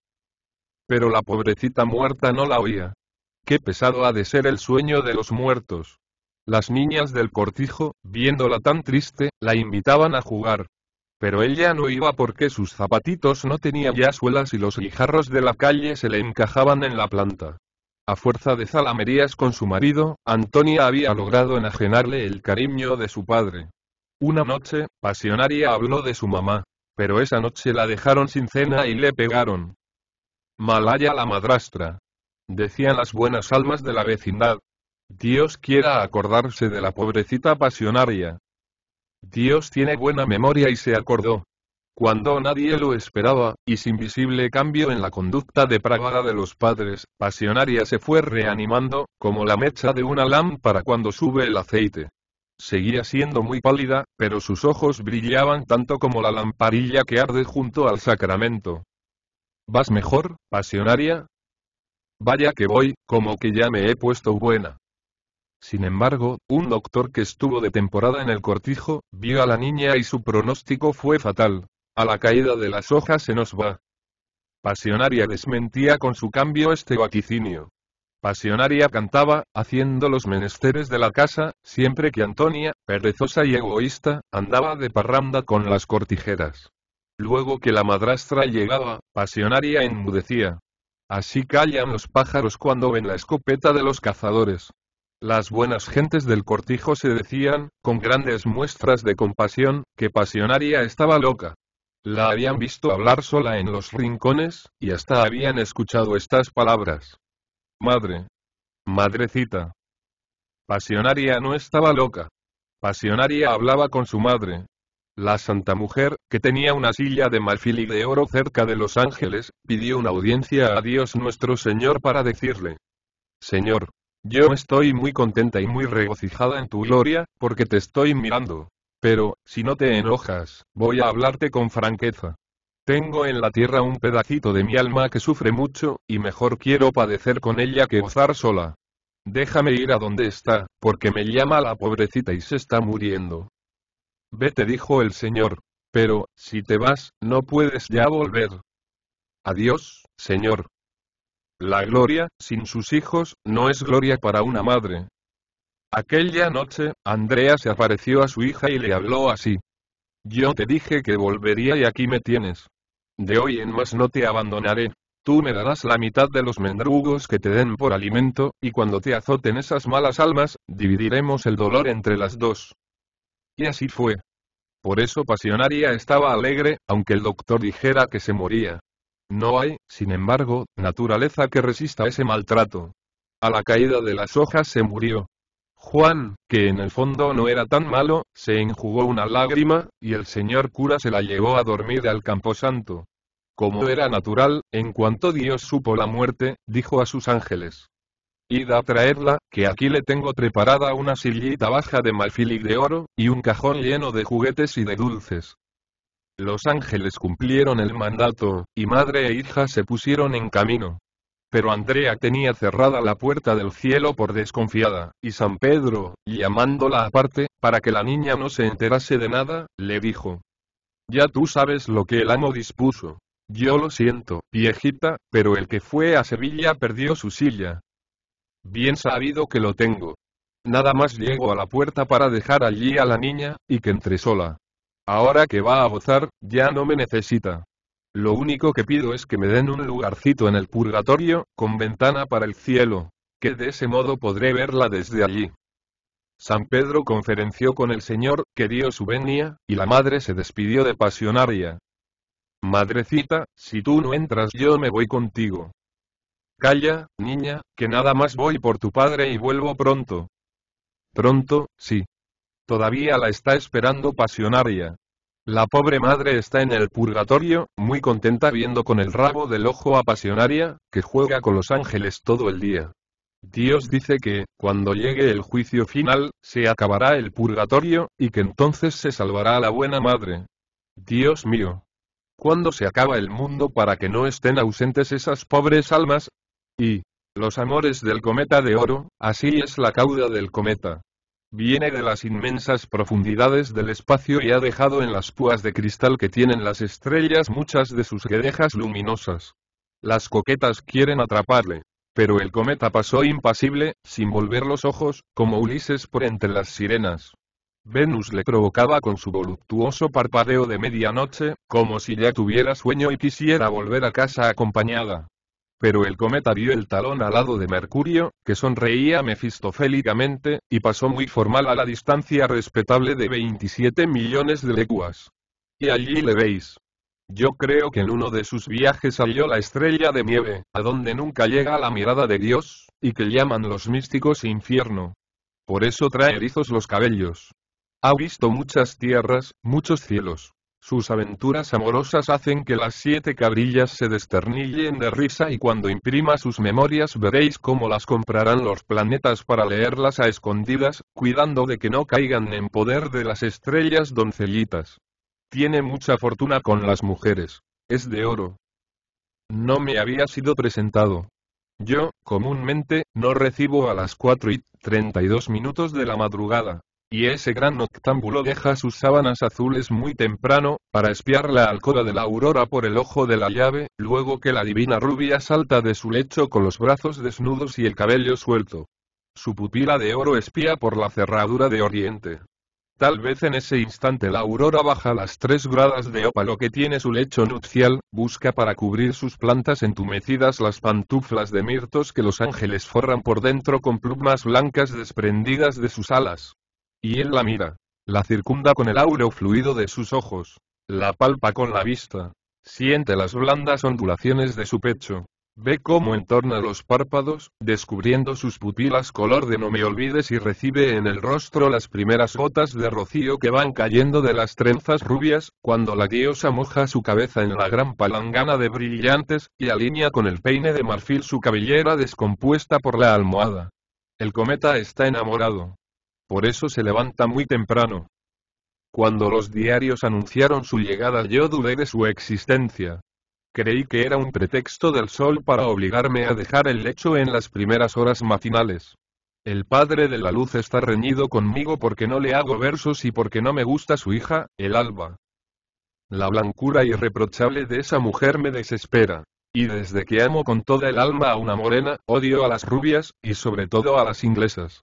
A: Pero la pobrecita muerta no la oía. Qué pesado ha de ser el sueño de los muertos. Las niñas del cortijo, viéndola tan triste, la invitaban a jugar. Pero ella no iba porque sus zapatitos no tenían ya suelas y los guijarros de la calle se le encajaban en la planta. A fuerza de zalamerías con su marido, Antonia había logrado enajenarle el cariño de su padre. Una noche, Pasionaria habló de su mamá, pero esa noche la dejaron sin cena y le pegaron. Malaya la madrastra. Decían las buenas almas de la vecindad. Dios quiera acordarse de la pobrecita pasionaria. Dios tiene buena memoria y se acordó cuando nadie lo esperaba, y sin visible cambio en la conducta depravada de los padres, Pasionaria se fue reanimando, como la mecha de una lámpara cuando sube el aceite. Seguía siendo muy pálida, pero sus ojos brillaban tanto como la lamparilla que arde junto al sacramento. ¿Vas mejor, Pasionaria? Vaya que voy, como que ya me he puesto buena. Sin embargo, un doctor que estuvo de temporada en el cortijo, vio a la niña y su pronóstico fue fatal. A la caída de las hojas se nos va. Pasionaria desmentía con su cambio este vaticinio. Pasionaria cantaba, haciendo los menesteres de la casa, siempre que Antonia, perezosa y egoísta, andaba de parranda con las cortijeras. Luego que la madrastra llegaba, Pasionaria enmudecía. Así callan los pájaros cuando ven la escopeta de los cazadores. Las buenas gentes del cortijo se decían, con grandes muestras de compasión, que Pasionaria estaba loca. La habían visto hablar sola en los rincones, y hasta habían escuchado estas palabras. Madre. Madrecita. Pasionaria no estaba loca. Pasionaria hablaba con su madre. La santa mujer, que tenía una silla de marfil y de oro cerca de los ángeles, pidió una audiencia a Dios nuestro Señor para decirle, Señor, yo estoy muy contenta y muy regocijada en tu gloria, porque te estoy mirando. Pero, si no te enojas, voy a hablarte con franqueza. Tengo en la tierra un pedacito de mi alma que sufre mucho, y mejor quiero padecer con ella que gozar sola. Déjame ir a donde está, porque me llama la pobrecita y se está muriendo. Vete, dijo el señor. Pero, si te vas, no puedes ya volver. Adiós, señor. La gloria, sin sus hijos, no es gloria para una madre, Aquella noche, Andrea se apareció a su hija y le habló así. Yo te dije que volvería y aquí me tienes. De hoy en más no te abandonaré. Tú me darás la mitad de los mendrugos que te den por alimento, y cuando te azoten esas malas almas, dividiremos el dolor entre las dos. Y así fue. Por eso Pasionaria estaba alegre, aunque el doctor dijera que se moría. No hay, sin embargo, naturaleza que resista ese maltrato. A la caída de las hojas se murió. Juan, que en el fondo no era tan malo, se enjugó una lágrima, y el señor cura se la llevó a dormir al camposanto. Como era natural, en cuanto Dios supo la muerte, dijo a sus ángeles. Id a traerla, que aquí le tengo preparada una sillita baja de marfil y de oro, y un cajón lleno de juguetes y de dulces. Los ángeles cumplieron el mandato, y madre e hija se pusieron en camino. Pero Andrea tenía cerrada la puerta del cielo por desconfiada, y San Pedro, llamándola aparte, para que la niña no se enterase de nada, le dijo. Ya tú sabes lo que el amo dispuso. Yo lo siento, viejita, pero el que fue a Sevilla perdió su silla. Bien sabido que lo tengo. Nada más llego a la puerta para dejar allí a la niña, y que entre sola. Ahora que va a gozar, ya no me necesita. Lo único que pido es que me den un lugarcito en el purgatorio, con ventana para el cielo, que de ese modo podré verla desde allí. San Pedro conferenció con el Señor, que dio su venia, y la madre se despidió de Pasionaria. Madrecita, si tú no entras yo me voy contigo. Calla, niña, que nada más voy por tu padre y vuelvo pronto. Pronto, sí. Todavía la está esperando Pasionaria. La pobre madre está en el purgatorio, muy contenta viendo con el rabo del ojo apasionaria, que juega con los ángeles todo el día. Dios dice que, cuando llegue el juicio final, se acabará el purgatorio, y que entonces se salvará la buena madre. Dios mío. ¿Cuándo se acaba el mundo para que no estén ausentes esas pobres almas? Y, los amores del cometa de oro, así es la cauda del cometa. Viene de las inmensas profundidades del espacio y ha dejado en las púas de cristal que tienen las estrellas muchas de sus guedejas luminosas. Las coquetas quieren atraparle. Pero el cometa pasó impasible, sin volver los ojos, como Ulises por entre las sirenas. Venus le provocaba con su voluptuoso parpadeo de medianoche, como si ya tuviera sueño y quisiera volver a casa acompañada. Pero el cometa vio el talón alado de Mercurio, que sonreía mefistofélicamente, y pasó muy formal a la distancia respetable de 27 millones de leguas. Y allí le veis. Yo creo que en uno de sus viajes salió la estrella de nieve, a donde nunca llega la mirada de Dios, y que llaman los místicos infierno. Por eso trae erizos los cabellos. Ha visto muchas tierras, muchos cielos, sus aventuras amorosas hacen que las siete cabrillas se desternillen de risa y cuando imprima sus memorias veréis cómo las comprarán los planetas para leerlas a escondidas, cuidando de que no caigan en poder de las estrellas doncellitas. Tiene mucha fortuna con las mujeres. Es de oro. No me había sido presentado. Yo, comúnmente, no recibo a las 4 y 32 minutos de la madrugada y ese gran noctámbulo deja sus sábanas azules muy temprano, para espiar la alcoba de la aurora por el ojo de la llave, luego que la divina rubia salta de su lecho con los brazos desnudos y el cabello suelto. Su pupila de oro espía por la cerradura de oriente. Tal vez en ese instante la aurora baja las tres gradas de ópalo que tiene su lecho nupcial, busca para cubrir sus plantas entumecidas las pantuflas de mirtos que los ángeles forran por dentro con plumas blancas desprendidas de sus alas. Y él la mira. La circunda con el áureo fluido de sus ojos. La palpa con la vista. Siente las blandas ondulaciones de su pecho. Ve cómo entorna los párpados, descubriendo sus pupilas color de no me olvides y recibe en el rostro las primeras gotas de rocío que van cayendo de las trenzas rubias, cuando la diosa moja su cabeza en la gran palangana de brillantes, y alinea con el peine de marfil su cabellera descompuesta por la almohada. El cometa está enamorado. Por eso se levanta muy temprano. Cuando los diarios anunciaron su llegada yo dudé de su existencia. Creí que era un pretexto del sol para obligarme a dejar el lecho en las primeras horas matinales. El padre de la luz está reñido conmigo porque no le hago versos y porque no me gusta su hija, el alba. La blancura irreprochable de esa mujer me desespera. Y desde que amo con toda el alma a una morena, odio a las rubias, y sobre todo a las inglesas.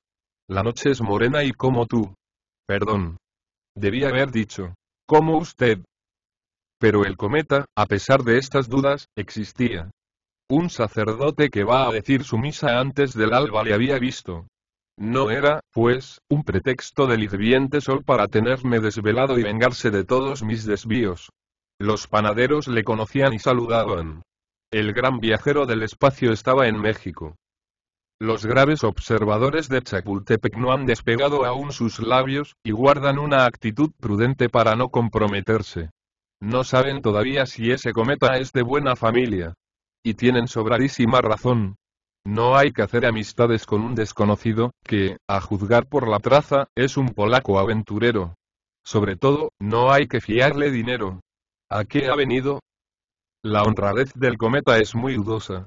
A: La noche es morena y como tú. Perdón. Debía haber dicho. Como usted. Pero el cometa, a pesar de estas dudas, existía. Un sacerdote que va a decir su misa antes del alba le había visto. No era, pues, un pretexto del hirviente sol para tenerme desvelado y vengarse de todos mis desvíos. Los panaderos le conocían y saludaban. El gran viajero del espacio estaba en México. Los graves observadores de Chapultepec no han despegado aún sus labios, y guardan una actitud prudente para no comprometerse. No saben todavía si ese cometa es de buena familia. Y tienen sobradísima razón. No hay que hacer amistades con un desconocido, que, a juzgar por la traza, es un polaco aventurero. Sobre todo, no hay que fiarle dinero. ¿A qué ha venido? La honradez del cometa es muy dudosa.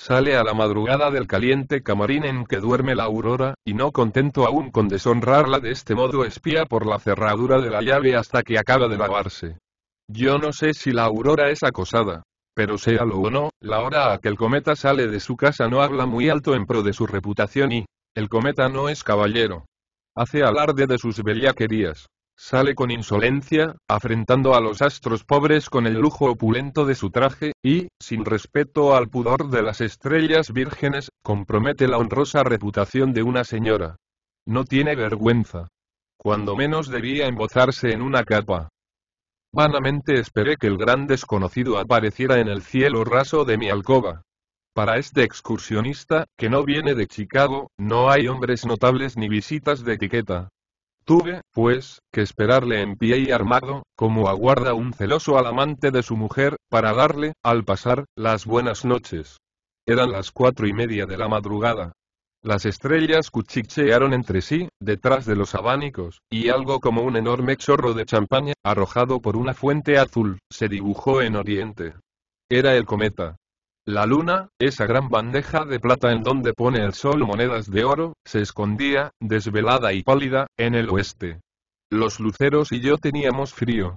A: Sale a la madrugada del caliente camarín en que duerme la aurora, y no contento aún con deshonrarla de este modo espía por la cerradura de la llave hasta que acaba de lavarse. Yo no sé si la aurora es acosada. Pero sea lo o no, la hora a que el cometa sale de su casa no habla muy alto en pro de su reputación y, el cometa no es caballero. Hace alarde de sus bellaquerías sale con insolencia, afrentando a los astros pobres con el lujo opulento de su traje, y, sin respeto al pudor de las estrellas vírgenes, compromete la honrosa reputación de una señora. No tiene vergüenza. Cuando menos debía embozarse en una capa. Vanamente esperé que el gran desconocido apareciera en el cielo raso de mi alcoba. Para este excursionista, que no viene de Chicago, no hay hombres notables ni visitas de etiqueta, Tuve, pues, que esperarle en pie y armado, como aguarda un celoso al amante de su mujer, para darle, al pasar, las buenas noches. Eran las cuatro y media de la madrugada. Las estrellas cuchichearon entre sí, detrás de los abanicos, y algo como un enorme chorro de champaña, arrojado por una fuente azul, se dibujó en Oriente. Era el cometa. La luna, esa gran bandeja de plata en donde pone el sol monedas de oro, se escondía, desvelada y pálida, en el oeste. Los luceros y yo teníamos frío.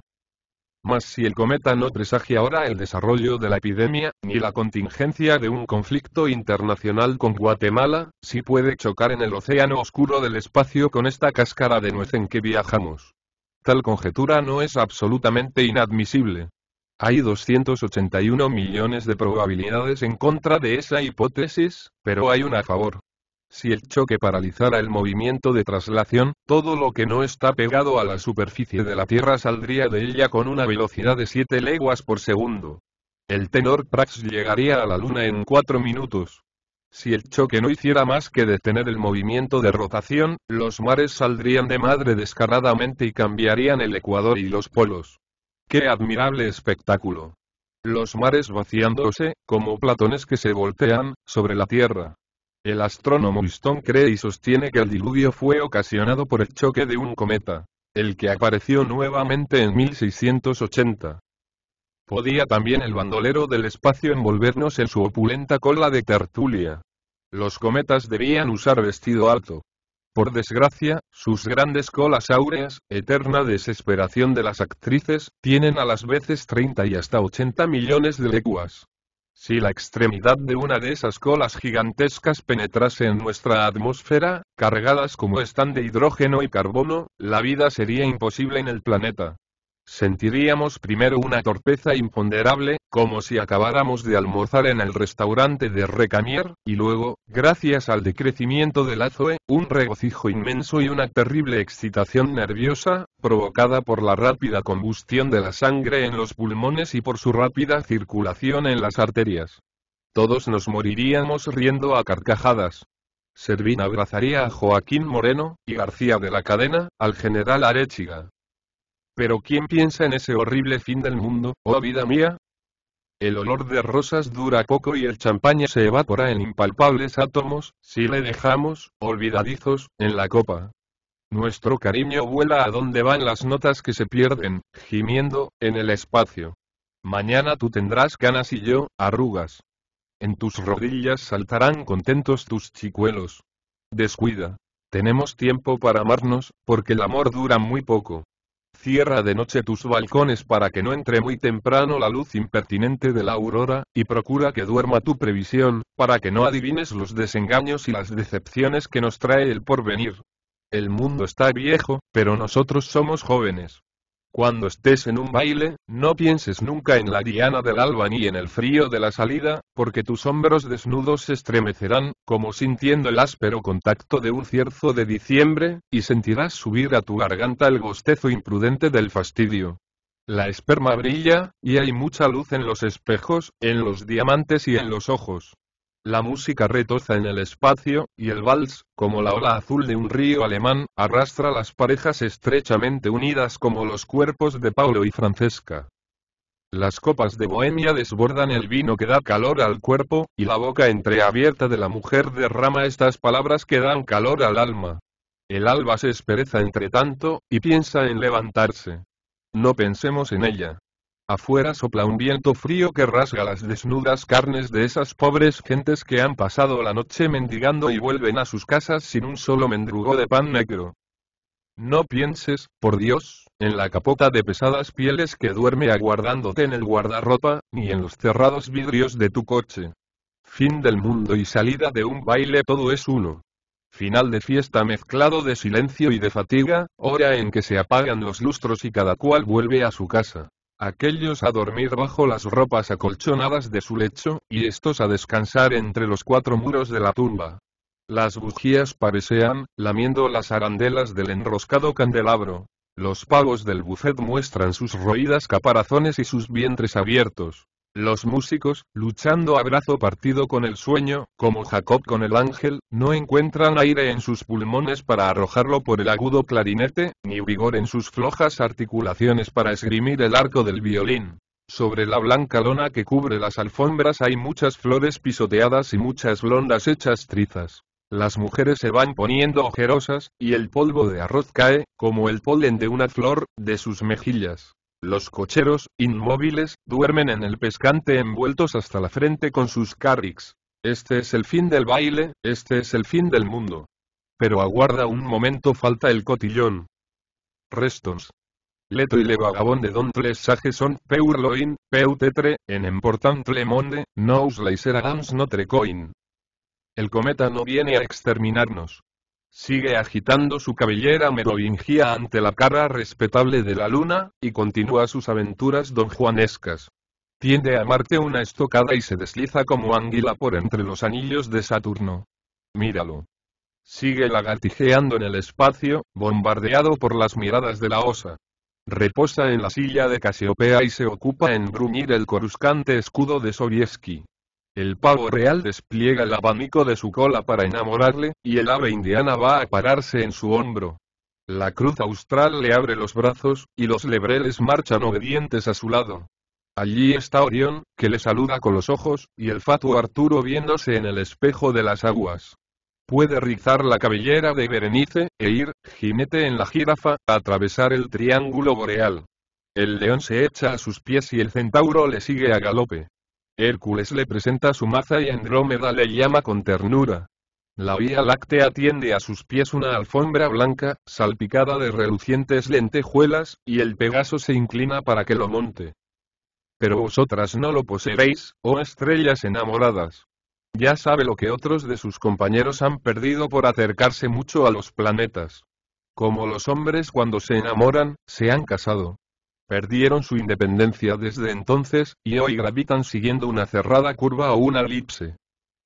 A: Mas si el cometa no presagia ahora el desarrollo de la epidemia, ni la contingencia de un conflicto internacional con Guatemala, si puede chocar en el océano oscuro del espacio con esta cáscara de nuez en que viajamos. Tal conjetura no es absolutamente inadmisible. Hay 281 millones de probabilidades en contra de esa hipótesis, pero hay una a favor. Si el choque paralizara el movimiento de traslación, todo lo que no está pegado a la superficie de la Tierra saldría de ella con una velocidad de 7 leguas por segundo. El tenor Prax llegaría a la Luna en 4 minutos. Si el choque no hiciera más que detener el movimiento de rotación, los mares saldrían de madre descaradamente y cambiarían el ecuador y los polos. ¡Qué admirable espectáculo! Los mares vaciándose, como platones que se voltean, sobre la Tierra. El astrónomo Houston cree y sostiene que el diluvio fue ocasionado por el choque de un cometa, el que apareció nuevamente en 1680. Podía también el bandolero del espacio envolvernos en su opulenta cola de tertulia. Los cometas debían usar vestido alto, por desgracia, sus grandes colas áureas, eterna desesperación de las actrices, tienen a las veces 30 y hasta 80 millones de leguas. Si la extremidad de una de esas colas gigantescas penetrase en nuestra atmósfera, cargadas como están de hidrógeno y carbono, la vida sería imposible en el planeta. Sentiríamos primero una torpeza imponderable, como si acabáramos de almorzar en el restaurante de Recamier, y luego, gracias al decrecimiento del azoe, un regocijo inmenso y una terrible excitación nerviosa, provocada por la rápida combustión de la sangre en los pulmones y por su rápida circulación en las arterias. Todos nos moriríamos riendo a carcajadas. Servín abrazaría a Joaquín Moreno, y García de la Cadena, al general Arechiga, pero ¿quién piensa en ese horrible fin del mundo, oh vida mía? El olor de rosas dura poco y el champaña se evapora en impalpables átomos, si le dejamos, olvidadizos, en la copa. Nuestro cariño vuela a donde van las notas que se pierden, gimiendo, en el espacio. Mañana tú tendrás ganas y yo, arrugas. En tus rodillas saltarán contentos tus chicuelos. Descuida. Tenemos tiempo para amarnos, porque el amor dura muy poco. Cierra de noche tus balcones para que no entre muy temprano la luz impertinente de la aurora, y procura que duerma tu previsión, para que no adivines los desengaños y las decepciones que nos trae el porvenir. El mundo está viejo, pero nosotros somos jóvenes. Cuando estés en un baile, no pienses nunca en la diana del alba ni en el frío de la salida, porque tus hombros desnudos se estremecerán, como sintiendo el áspero contacto de un cierzo de diciembre, y sentirás subir a tu garganta el bostezo imprudente del fastidio. La esperma brilla, y hay mucha luz en los espejos, en los diamantes y en los ojos. La música retoza en el espacio, y el vals, como la ola azul de un río alemán, arrastra las parejas estrechamente unidas como los cuerpos de Paulo y Francesca. Las copas de Bohemia desbordan el vino que da calor al cuerpo, y la boca entreabierta de la mujer derrama estas palabras que dan calor al alma. El alba se espereza entre tanto, y piensa en levantarse. No pensemos en ella. Afuera sopla un viento frío que rasga las desnudas carnes de esas pobres gentes que han pasado la noche mendigando y vuelven a sus casas sin un solo mendrugo de pan negro. No pienses, por Dios, en la capota de pesadas pieles que duerme aguardándote en el guardarropa, ni en los cerrados vidrios de tu coche. Fin del mundo y salida de un baile todo es uno. Final de fiesta mezclado de silencio y de fatiga, hora en que se apagan los lustros y cada cual vuelve a su casa aquellos a dormir bajo las ropas acolchonadas de su lecho, y estos a descansar entre los cuatro muros de la tumba. Las bujías parecean, lamiendo las arandelas del enroscado candelabro. Los pavos del bucet muestran sus roídas caparazones y sus vientres abiertos. Los músicos, luchando a brazo partido con el sueño, como Jacob con el ángel, no encuentran aire en sus pulmones para arrojarlo por el agudo clarinete, ni vigor en sus flojas articulaciones para esgrimir el arco del violín. Sobre la blanca lona que cubre las alfombras hay muchas flores pisoteadas y muchas blondas hechas trizas. Las mujeres se van poniendo ojerosas, y el polvo de arroz cae, como el polen de una flor, de sus mejillas. Los cocheros, inmóviles, duermen en el pescante envueltos hasta la frente con sus carrix. Este es el fin del baile, este es el fin del mundo. Pero aguarda un momento falta el cotillón. Restos. Leto y le vagabond de don Tresajeson, son peurloin, peutetre, en important le monde, nous dans notre coin. El cometa no viene a exterminarnos. Sigue agitando su cabellera merovingia ante la cara respetable de la luna, y continúa sus aventuras donjuanescas. Tiende a Marte una estocada y se desliza como anguila por entre los anillos de Saturno. Míralo. Sigue lagartijeando en el espacio, bombardeado por las miradas de la osa. Reposa en la silla de Casiopea y se ocupa en bruñir el coruscante escudo de Sobieski. El pavo real despliega el abanico de su cola para enamorarle, y el ave indiana va a pararse en su hombro. La cruz austral le abre los brazos, y los lebreles marchan obedientes a su lado. Allí está Orión, que le saluda con los ojos, y el fatuo Arturo viéndose en el espejo de las aguas. Puede rizar la cabellera de Berenice, e ir, jinete en la jirafa, a atravesar el triángulo boreal. El león se echa a sus pies y el centauro le sigue a galope. Hércules le presenta su maza y Andrómeda le llama con ternura. La Vía Láctea tiende a sus pies una alfombra blanca, salpicada de relucientes lentejuelas, y el Pegaso se inclina para que lo monte. Pero vosotras no lo poseeréis, oh estrellas enamoradas. Ya sabe lo que otros de sus compañeros han perdido por acercarse mucho a los planetas. Como los hombres cuando se enamoran, se han casado, perdieron su independencia desde entonces, y hoy gravitan siguiendo una cerrada curva o una elipse.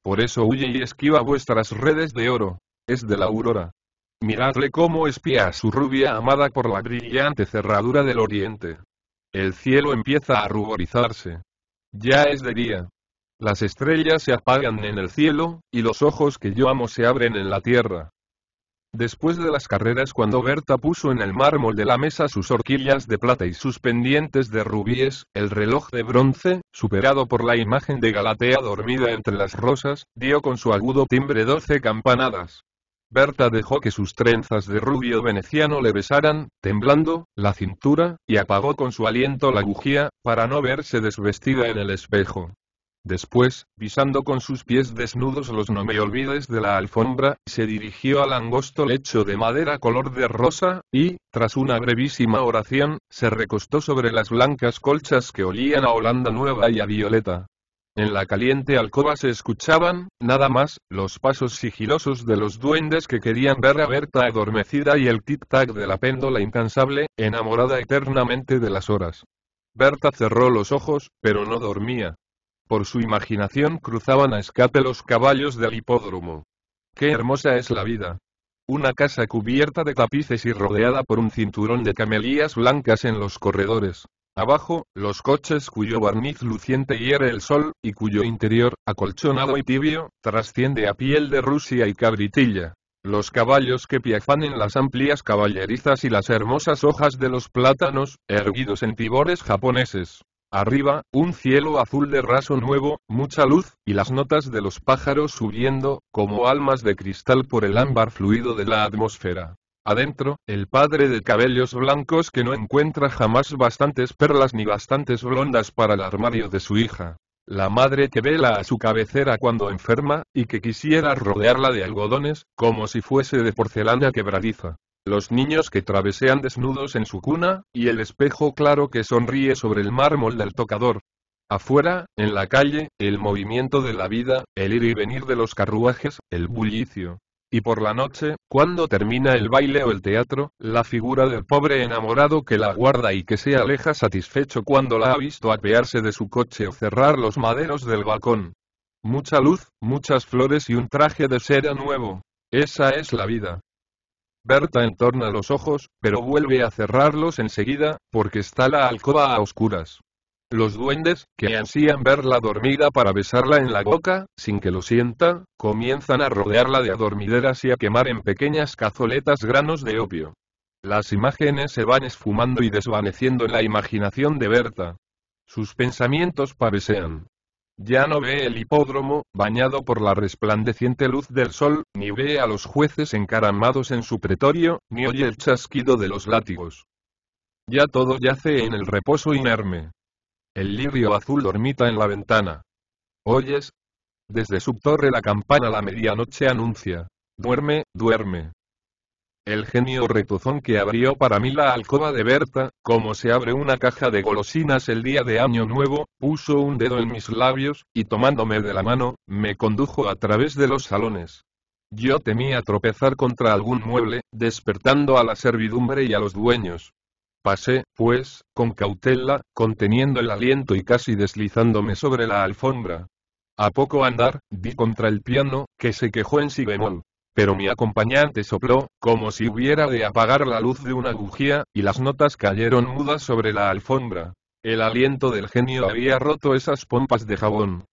A: Por eso huye y esquiva vuestras redes de oro. Es de la aurora. Miradle cómo espía a su rubia amada por la brillante cerradura del oriente. El cielo empieza a ruborizarse. Ya es de día. Las estrellas se apagan en el cielo, y los ojos que yo amo se abren en la tierra. Después de las carreras cuando Berta puso en el mármol de la mesa sus horquillas de plata y sus pendientes de rubíes, el reloj de bronce, superado por la imagen de Galatea dormida entre las rosas, dio con su agudo timbre doce campanadas. Berta dejó que sus trenzas de rubio veneciano le besaran, temblando, la cintura, y apagó con su aliento la bujía, para no verse desvestida en el espejo. Después, pisando con sus pies desnudos los no me olvides de la alfombra, se dirigió al angosto lecho de madera color de rosa, y, tras una brevísima oración, se recostó sobre las blancas colchas que olían a Holanda Nueva y a Violeta. En la caliente alcoba se escuchaban, nada más, los pasos sigilosos de los duendes que querían ver a Berta adormecida y el tic-tac de la péndola incansable, enamorada eternamente de las horas. Berta cerró los ojos, pero no dormía. Por su imaginación cruzaban a escape los caballos del hipódromo. ¡Qué hermosa es la vida! Una casa cubierta de tapices y rodeada por un cinturón de camelías blancas en los corredores. Abajo, los coches cuyo barniz luciente hiere el sol, y cuyo interior, acolchonado y tibio, trasciende a piel de Rusia y cabritilla. Los caballos que piafan en las amplias caballerizas y las hermosas hojas de los plátanos, erguidos en tibores japoneses. Arriba, un cielo azul de raso nuevo, mucha luz, y las notas de los pájaros subiendo, como almas de cristal por el ámbar fluido de la atmósfera. Adentro, el padre de cabellos blancos que no encuentra jamás bastantes perlas ni bastantes blondas para el armario de su hija. La madre que vela a su cabecera cuando enferma, y que quisiera rodearla de algodones, como si fuese de porcelana quebradiza los niños que travesean desnudos en su cuna, y el espejo claro que sonríe sobre el mármol del tocador. Afuera, en la calle, el movimiento de la vida, el ir y venir de los carruajes, el bullicio. Y por la noche, cuando termina el baile o el teatro, la figura del pobre enamorado que la guarda y que se aleja satisfecho cuando la ha visto apearse de su coche o cerrar los maderos del balcón. Mucha luz, muchas flores y un traje de seda nuevo. Esa es la vida. Berta entorna los ojos, pero vuelve a cerrarlos enseguida, porque está la alcoba a oscuras. Los duendes, que ansían verla dormida para besarla en la boca, sin que lo sienta, comienzan a rodearla de adormideras y a quemar en pequeñas cazoletas granos de opio. Las imágenes se van esfumando y desvaneciendo en la imaginación de Berta. Sus pensamientos pavesean. Ya no ve el hipódromo, bañado por la resplandeciente luz del sol, ni ve a los jueces encaramados en su pretorio, ni oye el chasquido de los látigos. Ya todo yace en el reposo inerme. El lirio azul dormita en la ventana. ¿Oyes? Desde su torre la campana la medianoche anuncia. Duerme, duerme. El genio retozón que abrió para mí la alcoba de Berta, como se abre una caja de golosinas el día de Año Nuevo, puso un dedo en mis labios, y tomándome de la mano, me condujo a través de los salones. Yo temía tropezar contra algún mueble, despertando a la servidumbre y a los dueños. Pasé, pues, con cautela, conteniendo el aliento y casi deslizándome sobre la alfombra. A poco andar, vi contra el piano, que se quejó en si bemol. Pero mi acompañante sopló, como si hubiera de apagar la luz de una bujía, y las notas cayeron mudas sobre la alfombra. El aliento del genio había roto esas pompas de jabón.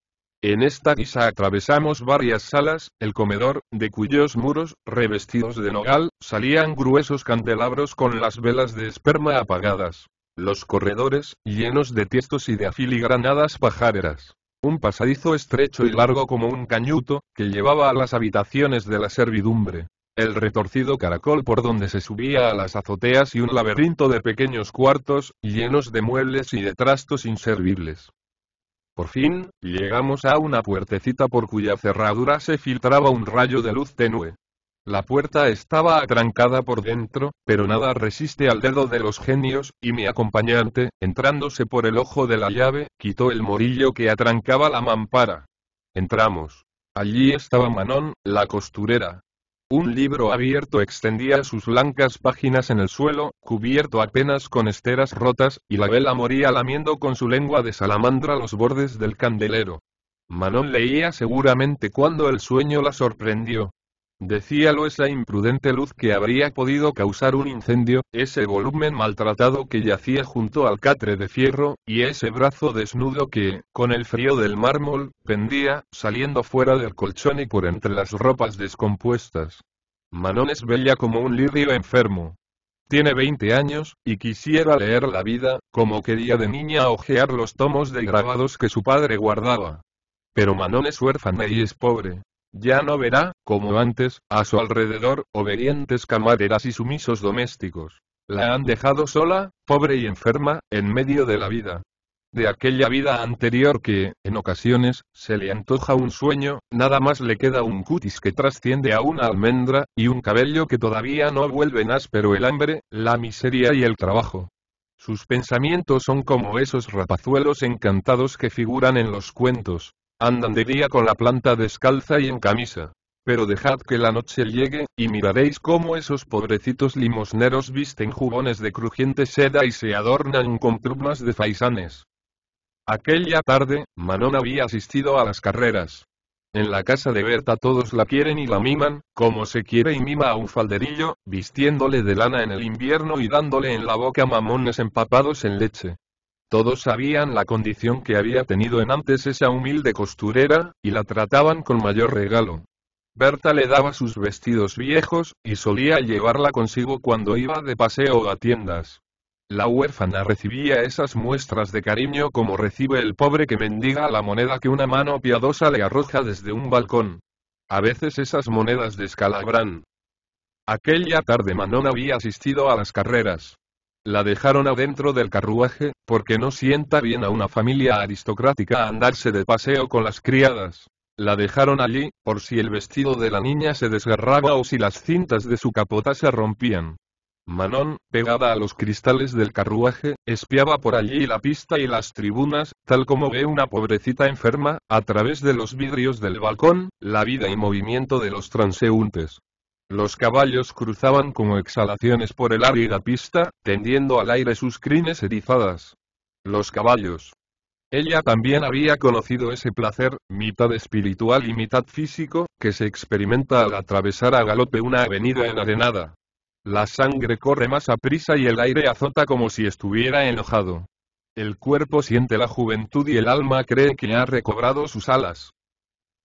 A: En esta guisa atravesamos varias salas, el comedor, de cuyos muros, revestidos de nogal, salían gruesos candelabros con las velas de esperma apagadas. Los corredores, llenos de tiestos y de afiligranadas pajareras un pasadizo estrecho y largo como un cañuto, que llevaba a las habitaciones de la servidumbre. El retorcido caracol por donde se subía a las azoteas y un laberinto de pequeños cuartos, llenos de muebles y de trastos inservibles. Por fin, llegamos a una puertecita por cuya cerradura se filtraba un rayo de luz tenue. La puerta estaba atrancada por dentro, pero nada resiste al dedo de los genios, y mi acompañante, entrándose por el ojo de la llave, quitó el morillo que atrancaba la mampara. Entramos. Allí estaba Manon, la costurera. Un libro abierto extendía sus blancas páginas en el suelo, cubierto apenas con esteras rotas, y la vela moría lamiendo con su lengua de salamandra los bordes del candelero. Manon leía seguramente cuando el sueño la sorprendió. Decíalo esa imprudente luz que habría podido causar un incendio, ese volumen maltratado que yacía junto al catre de fierro, y ese brazo desnudo que, con el frío del mármol, pendía, saliendo fuera del colchón y por entre las ropas descompuestas. Manon es bella como un lirio enfermo. Tiene 20 años, y quisiera leer la vida, como quería de niña ojear los tomos de grabados que su padre guardaba. Pero Manon es huérfana y es pobre, ya no verá, como antes, a su alrededor, obedientes camareras y sumisos domésticos. La han dejado sola, pobre y enferma, en medio de la vida. De aquella vida anterior que, en ocasiones, se le antoja un sueño, nada más le queda un cutis que trasciende a una almendra, y un cabello que todavía no vuelven áspero el hambre, la miseria y el trabajo. Sus pensamientos son como esos rapazuelos encantados que figuran en los cuentos, Andan de día con la planta descalza y en camisa. Pero dejad que la noche llegue, y miraréis cómo esos pobrecitos limosneros visten jubones de crujiente seda y se adornan con plumas de faisanes. Aquella tarde, Manon había asistido a las carreras. En la casa de Berta todos la quieren y la miman, como se quiere y mima a un falderillo, vistiéndole de lana en el invierno y dándole en la boca mamones empapados en leche. Todos sabían la condición que había tenido en antes esa humilde costurera, y la trataban con mayor regalo. Berta le daba sus vestidos viejos, y solía llevarla consigo cuando iba de paseo a tiendas. La huérfana recibía esas muestras de cariño como recibe el pobre que mendiga la moneda que una mano piadosa le arroja desde un balcón. A veces esas monedas descalabran. Aquella tarde Manon había asistido a las carreras. La dejaron adentro del carruaje, porque no sienta bien a una familia aristocrática andarse de paseo con las criadas. La dejaron allí, por si el vestido de la niña se desgarraba o si las cintas de su capota se rompían. Manon, pegada a los cristales del carruaje, espiaba por allí la pista y las tribunas, tal como ve una pobrecita enferma, a través de los vidrios del balcón, la vida y movimiento de los transeúntes. Los caballos cruzaban como exhalaciones por el árida pista, tendiendo al aire sus crines erizadas. Los caballos. Ella también había conocido ese placer, mitad espiritual y mitad físico, que se experimenta al atravesar a galope una avenida enarenada. La sangre corre más a prisa y el aire azota como si estuviera enojado. El cuerpo siente la juventud y el alma cree que ha recobrado sus alas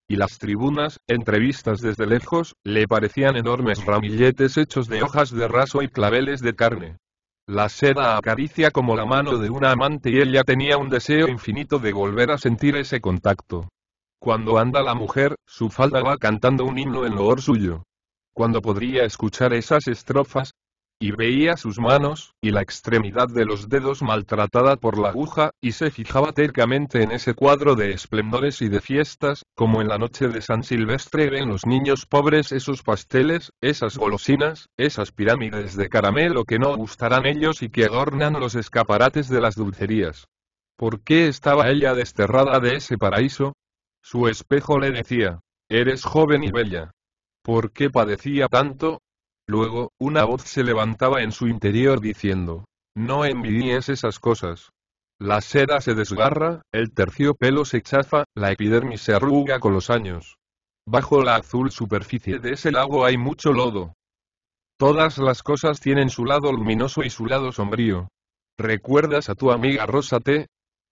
A: y las tribunas, entrevistas desde lejos, le parecían enormes ramilletes hechos de hojas de raso y claveles de carne. La seda acaricia como la mano de una amante y ella tenía un deseo infinito de volver a sentir ese contacto. Cuando anda la mujer, su falda va cantando un himno en loor suyo. Cuando podría escuchar esas estrofas, y veía sus manos, y la extremidad de los dedos maltratada por la aguja, y se fijaba tercamente en ese cuadro de esplendores y de fiestas, como en la noche de San Silvestre ven los niños pobres esos pasteles, esas golosinas, esas pirámides de caramelo que no gustarán ellos y que adornan los escaparates de las dulcerías. ¿Por qué estaba ella desterrada de ese paraíso? Su espejo le decía, Eres joven y bella. ¿Por qué padecía tanto? Luego, una voz se levantaba en su interior diciendo, No envidies esas cosas. La seda se desgarra, el terciopelo se chafa, la epidermis se arruga con los años. Bajo la azul superficie de ese lago hay mucho lodo. Todas las cosas tienen su lado luminoso y su lado sombrío. ¿Recuerdas a tu amiga Rosa T?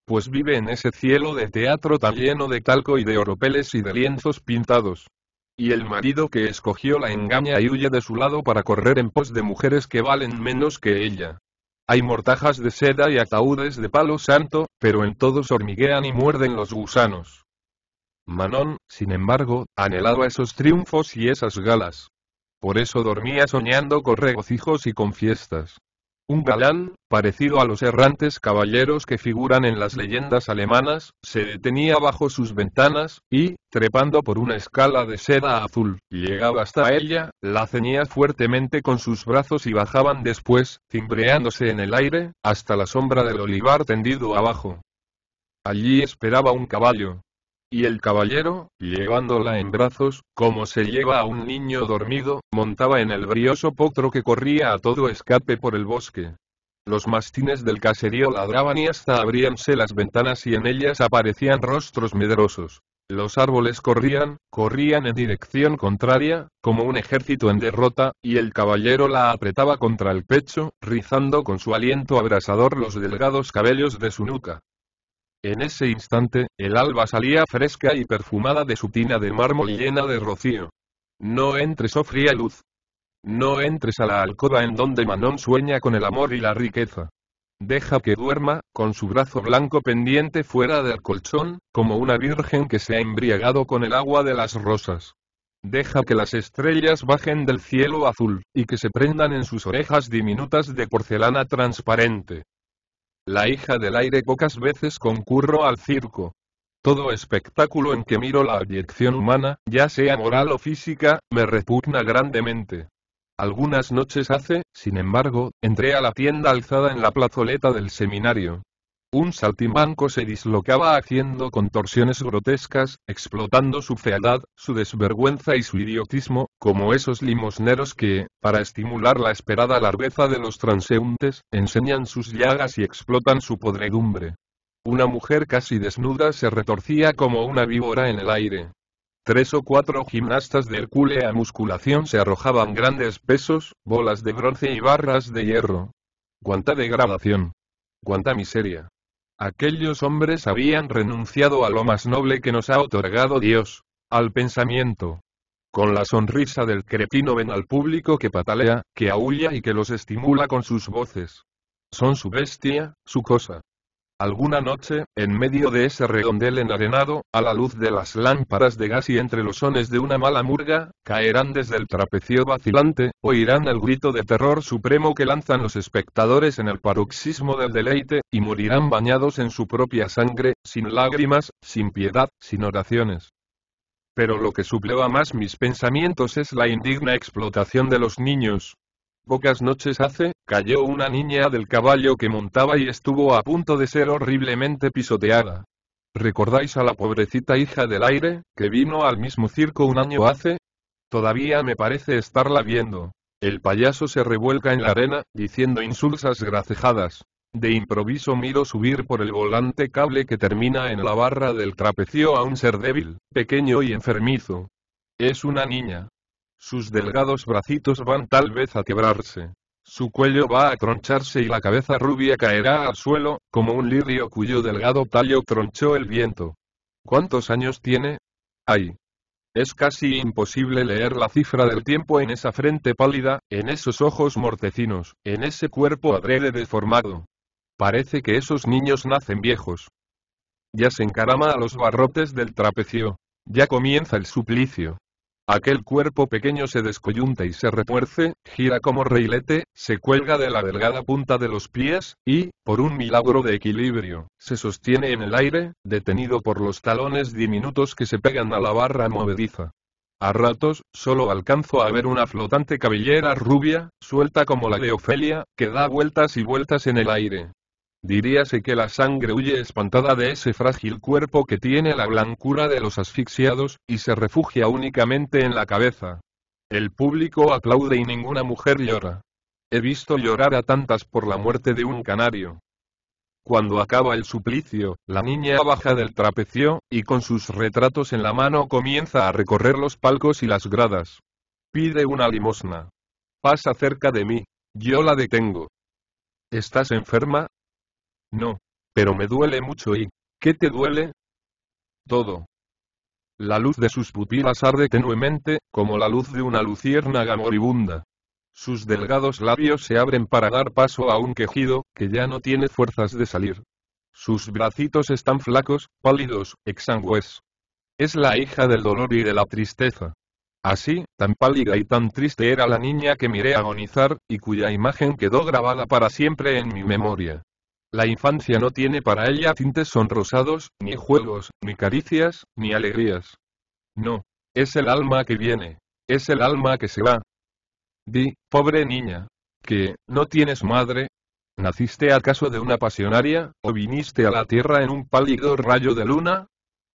A: Pues vive en ese cielo de teatro tan lleno de talco y de oropeles y de lienzos pintados y el marido que escogió la engaña y huye de su lado para correr en pos de mujeres que valen menos que ella. Hay mortajas de seda y ataúdes de palo santo, pero en todos hormiguean y muerden los gusanos. Manon, sin embargo, anhelaba esos triunfos y esas galas. Por eso dormía soñando con regocijos y con fiestas. Un galán, parecido a los errantes caballeros que figuran en las leyendas alemanas, se detenía bajo sus ventanas, y, trepando por una escala de seda azul, llegaba hasta ella, la ceñía fuertemente con sus brazos y bajaban después, cimbreándose en el aire, hasta la sombra del olivar tendido abajo. Allí esperaba un caballo, y el caballero, llevándola en brazos, como se lleva a un niño dormido, montaba en el brioso potro que corría a todo escape por el bosque. Los mastines del caserío ladraban y hasta abríanse las ventanas y en ellas aparecían rostros medrosos. Los árboles corrían, corrían en dirección contraria, como un ejército en derrota, y el caballero la apretaba contra el pecho, rizando con su aliento abrasador los delgados cabellos de su nuca. En ese instante, el alba salía fresca y perfumada de su tina de mármol llena de rocío. No entres, oh fría luz. No entres a la alcoba en donde Manon sueña con el amor y la riqueza. Deja que duerma, con su brazo blanco pendiente fuera del colchón, como una virgen que se ha embriagado con el agua de las rosas. Deja que las estrellas bajen del cielo azul, y que se prendan en sus orejas diminutas de porcelana transparente. La hija del aire pocas veces concurro al circo. Todo espectáculo en que miro la abyección humana, ya sea moral o física, me repugna grandemente. Algunas noches hace, sin embargo, entré a la tienda alzada en la plazoleta del seminario, un saltimbanco se dislocaba haciendo contorsiones grotescas, explotando su fealdad, su desvergüenza y su idiotismo, como esos limosneros que, para estimular la esperada largueza de los transeúntes, enseñan sus llagas y explotan su podredumbre. Una mujer casi desnuda se retorcía como una víbora en el aire. Tres o cuatro gimnastas de hercúlea musculación se arrojaban grandes pesos, bolas de bronce y barras de hierro. ¡Cuánta degradación! ¡Cuánta miseria! Aquellos hombres habían renunciado a lo más noble que nos ha otorgado Dios, al pensamiento. Con la sonrisa del cretino ven al público que patalea, que aúlla y que los estimula con sus voces. Son su bestia, su cosa. Alguna noche, en medio de ese redondel enarenado, a la luz de las lámparas de gas y entre los sones de una mala murga, caerán desde el trapecio vacilante, oirán el grito de terror supremo que lanzan los espectadores en el paroxismo del deleite, y morirán bañados en su propia sangre, sin lágrimas, sin piedad, sin oraciones pero lo que supleva más mis pensamientos es la indigna explotación de los niños, Pocas noches hace, cayó una niña del caballo que montaba y estuvo a punto de ser horriblemente pisoteada. ¿Recordáis a la pobrecita hija del aire, que vino al mismo circo un año hace? Todavía me parece estarla viendo. El payaso se revuelca en la arena, diciendo insulsas gracejadas. De improviso miro subir por el volante cable que termina en la barra del trapecio a un ser débil, pequeño y enfermizo. Es una niña. Sus delgados bracitos van tal vez a quebrarse. Su cuello va a troncharse y la cabeza rubia caerá al suelo, como un lirio cuyo delgado tallo tronchó el viento. ¿Cuántos años tiene? ¡Ay! Es casi imposible leer la cifra del tiempo en esa frente pálida, en esos ojos mortecinos, en ese cuerpo adrede deformado. Parece que esos niños nacen viejos. Ya se encarama a los barrotes del trapecio. Ya comienza el suplicio. Aquel cuerpo pequeño se descoyunta y se refuerce, gira como reilete, se cuelga de la delgada punta de los pies, y, por un milagro de equilibrio, se sostiene en el aire, detenido por los talones diminutos que se pegan a la barra movediza. A ratos, solo alcanzo a ver una flotante cabellera rubia, suelta como la de Ofelia, que da vueltas y vueltas en el aire, Diríase que la sangre huye espantada de ese frágil cuerpo que tiene la blancura de los asfixiados, y se refugia únicamente en la cabeza. El público aplaude y ninguna mujer llora. He visto llorar a tantas por la muerte de un canario. Cuando acaba el suplicio, la niña baja del trapecio, y con sus retratos en la mano comienza a recorrer los palcos y las gradas. Pide una limosna. Pasa cerca de mí. Yo la detengo. ¿Estás enferma? No. Pero me duele mucho y... ¿Qué te duele? Todo. La luz de sus pupilas arde tenuemente, como la luz de una luciérnaga moribunda. Sus delgados labios se abren para dar paso a un quejido, que ya no tiene fuerzas de salir. Sus bracitos están flacos, pálidos, exangües. Es la hija del dolor y de la tristeza. Así, tan pálida y tan triste era la niña que miré agonizar, y cuya imagen quedó grabada para siempre en mi memoria. La infancia no tiene para ella tintes sonrosados, ni juegos, ni caricias, ni alegrías. No. Es el alma que viene. Es el alma que se va. Di, pobre niña. Que, ¿no tienes madre? ¿Naciste acaso de una pasionaria, o viniste a la tierra en un pálido rayo de luna?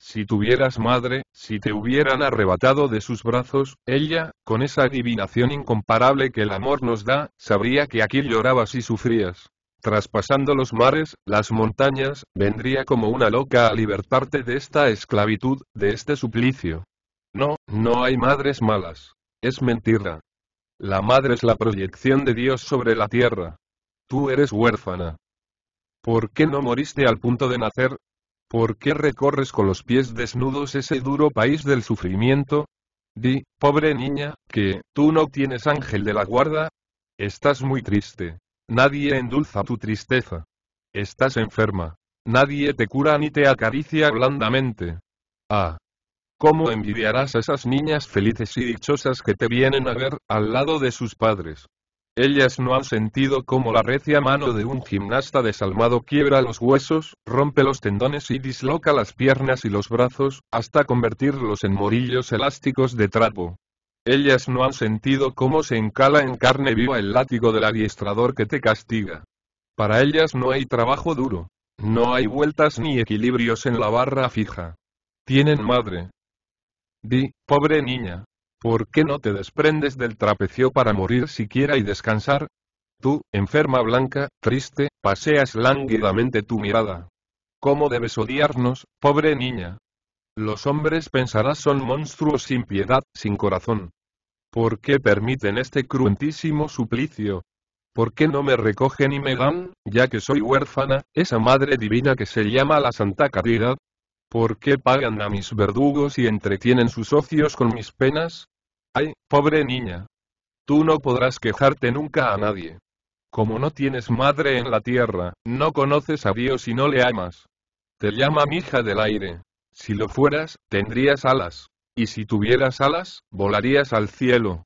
A: Si tuvieras madre, si te hubieran arrebatado de sus brazos, ella, con esa adivinación incomparable que el amor nos da, sabría que aquí llorabas y sufrías. Traspasando los mares, las montañas, vendría como una loca a libertarte de esta esclavitud, de este suplicio. No, no hay madres malas. Es mentira. La madre es la proyección de Dios sobre la tierra. Tú eres huérfana. ¿Por qué no moriste al punto de nacer? ¿Por qué recorres con los pies desnudos ese duro país del sufrimiento? Di, pobre niña, que, tú no tienes ángel de la guarda. Estás muy triste. Nadie endulza tu tristeza. Estás enferma. Nadie te cura ni te acaricia blandamente. Ah. ¿Cómo envidiarás a esas niñas felices y dichosas que te vienen a ver, al lado de sus padres? Ellas no han sentido cómo la recia mano de un gimnasta desalmado quiebra los huesos, rompe los tendones y disloca las piernas y los brazos, hasta convertirlos en morillos elásticos de trapo. Ellas no han sentido cómo se encala en carne viva el látigo del adiestrador que te castiga. Para ellas no hay trabajo duro. No hay vueltas ni equilibrios en la barra fija. Tienen madre. Di, pobre niña. ¿Por qué no te desprendes del trapecio para morir siquiera y descansar? Tú, enferma blanca, triste, paseas lánguidamente tu mirada. ¿Cómo debes odiarnos, pobre niña? Los hombres pensarás son monstruos sin piedad, sin corazón. ¿Por qué permiten este cruentísimo suplicio? ¿Por qué no me recogen y me dan, ya que soy huérfana, esa madre divina que se llama la Santa Caridad? ¿Por qué pagan a mis verdugos y entretienen sus ocios con mis penas? Ay, pobre niña. Tú no podrás quejarte nunca a nadie. Como no tienes madre en la tierra, no conoces a Dios y no le amas. Te llama mi hija del aire, si lo fueras, tendrías alas. Y si tuvieras alas, volarías al cielo.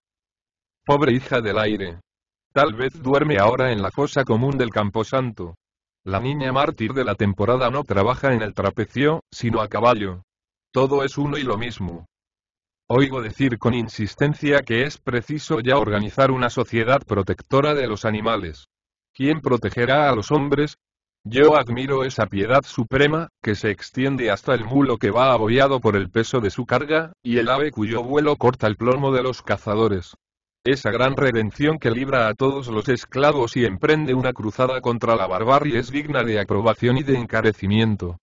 A: Pobre hija del aire. Tal vez duerme ahora en la fosa común del camposanto. La niña mártir de la temporada no trabaja en el trapecio, sino a caballo. Todo es uno y lo mismo. Oigo decir con insistencia que es preciso ya organizar una sociedad protectora de los animales. ¿Quién protegerá a los hombres, yo admiro esa piedad suprema, que se extiende hasta el mulo que va abollado por el peso de su carga, y el ave cuyo vuelo corta el plomo de los cazadores. Esa gran redención que libra a todos los esclavos y emprende una cruzada contra la barbarie es digna de aprobación y de encarecimiento.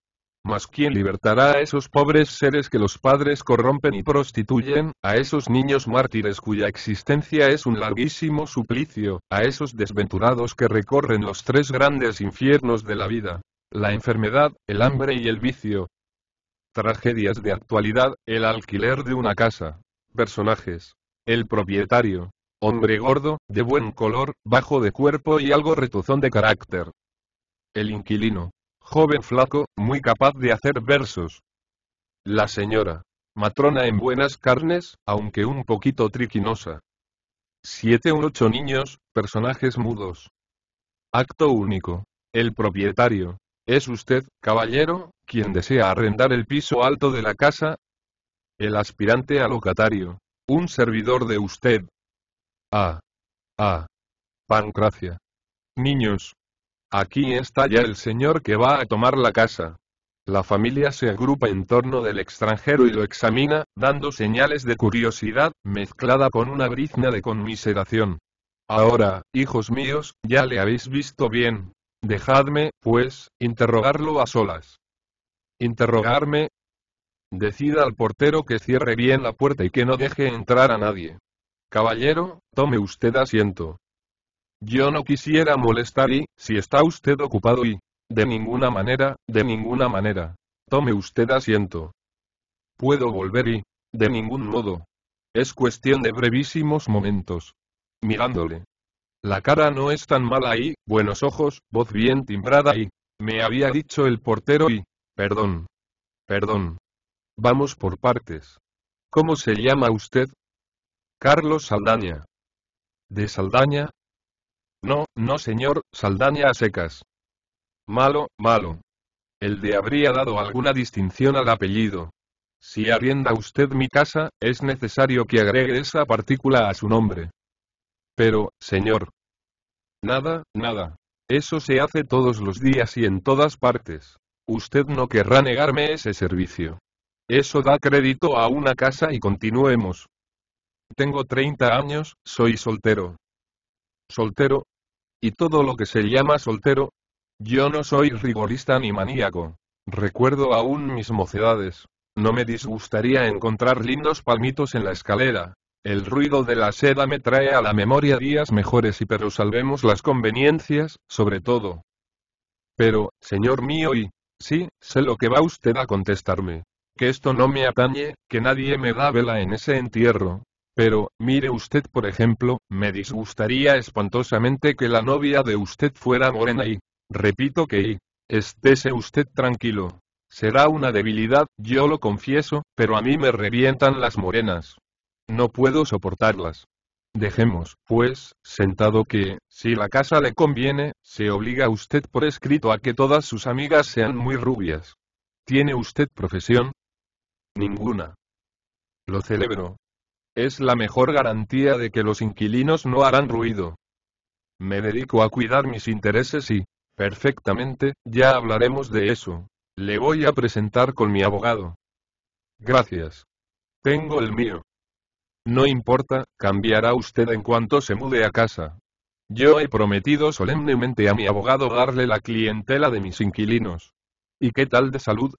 A: Mas ¿quién libertará a esos pobres seres que los padres corrompen y prostituyen, a esos niños mártires cuya existencia es un larguísimo suplicio, a esos desventurados que recorren los tres grandes infiernos de la vida? La enfermedad, el hambre y el vicio. Tragedias de actualidad, el alquiler de una casa. Personajes. El propietario. Hombre gordo, de buen color, bajo de cuerpo y algo retozón de carácter. El inquilino joven flaco, muy capaz de hacer versos. La señora. Matrona en buenas carnes, aunque un poquito triquinosa. Siete u ocho niños, personajes mudos. Acto único. El propietario. ¿Es usted, caballero, quien desea arrendar el piso alto de la casa? El aspirante a locatario. Un servidor de usted. Ah. Ah. Pancracia. Niños, Aquí está ya el señor que va a tomar la casa. La familia se agrupa en torno del extranjero y lo examina, dando señales de curiosidad, mezclada con una brizna de conmiseración. Ahora, hijos míos, ya le habéis visto bien. Dejadme, pues, interrogarlo a solas. Interrogarme. Decida al portero que cierre bien la puerta y que no deje entrar a nadie. Caballero, tome usted asiento. Yo no quisiera molestar y, si está usted ocupado y... De ninguna manera, de ninguna manera. Tome usted asiento. Puedo volver y... De ningún modo. Es cuestión de brevísimos momentos. Mirándole. La cara no es tan mala y, buenos ojos, voz bien timbrada y... Me había dicho el portero y... Perdón. Perdón. Vamos por partes. ¿Cómo se llama usted? Carlos Saldaña. De Saldaña, no, no señor, Saldaña a secas. Malo, malo. El de habría dado alguna distinción al apellido. Si arrienda usted mi casa, es necesario que agregue esa partícula a su nombre. Pero, señor. Nada, nada. Eso se hace todos los días y en todas partes. Usted no querrá negarme ese servicio. Eso da crédito a una casa y continuemos. Tengo 30 años, soy soltero soltero. Y todo lo que se llama soltero. Yo no soy rigorista ni maníaco. Recuerdo aún mis mocedades. No me disgustaría encontrar lindos palmitos en la escalera. El ruido de la seda me trae a la memoria días mejores y pero salvemos las conveniencias, sobre todo. Pero, señor mío y... Sí, sé lo que va usted a contestarme. Que esto no me atañe, que nadie me da vela en ese entierro, pero, mire usted por ejemplo, me disgustaría espantosamente que la novia de usted fuera morena y, repito que y, estése usted tranquilo. Será una debilidad, yo lo confieso, pero a mí me revientan las morenas. No puedo soportarlas. Dejemos, pues, sentado que, si la casa le conviene, se obliga usted por escrito a que todas sus amigas sean muy rubias. ¿Tiene usted profesión? Ninguna. Lo celebro, es la mejor garantía de que los inquilinos no harán ruido. Me dedico a cuidar mis intereses y, perfectamente, ya hablaremos de eso. Le voy a presentar con mi abogado. Gracias. Tengo el mío. No importa, cambiará usted en cuanto se mude a casa. Yo he prometido solemnemente a mi abogado darle la clientela de mis inquilinos. ¿Y qué tal de salud?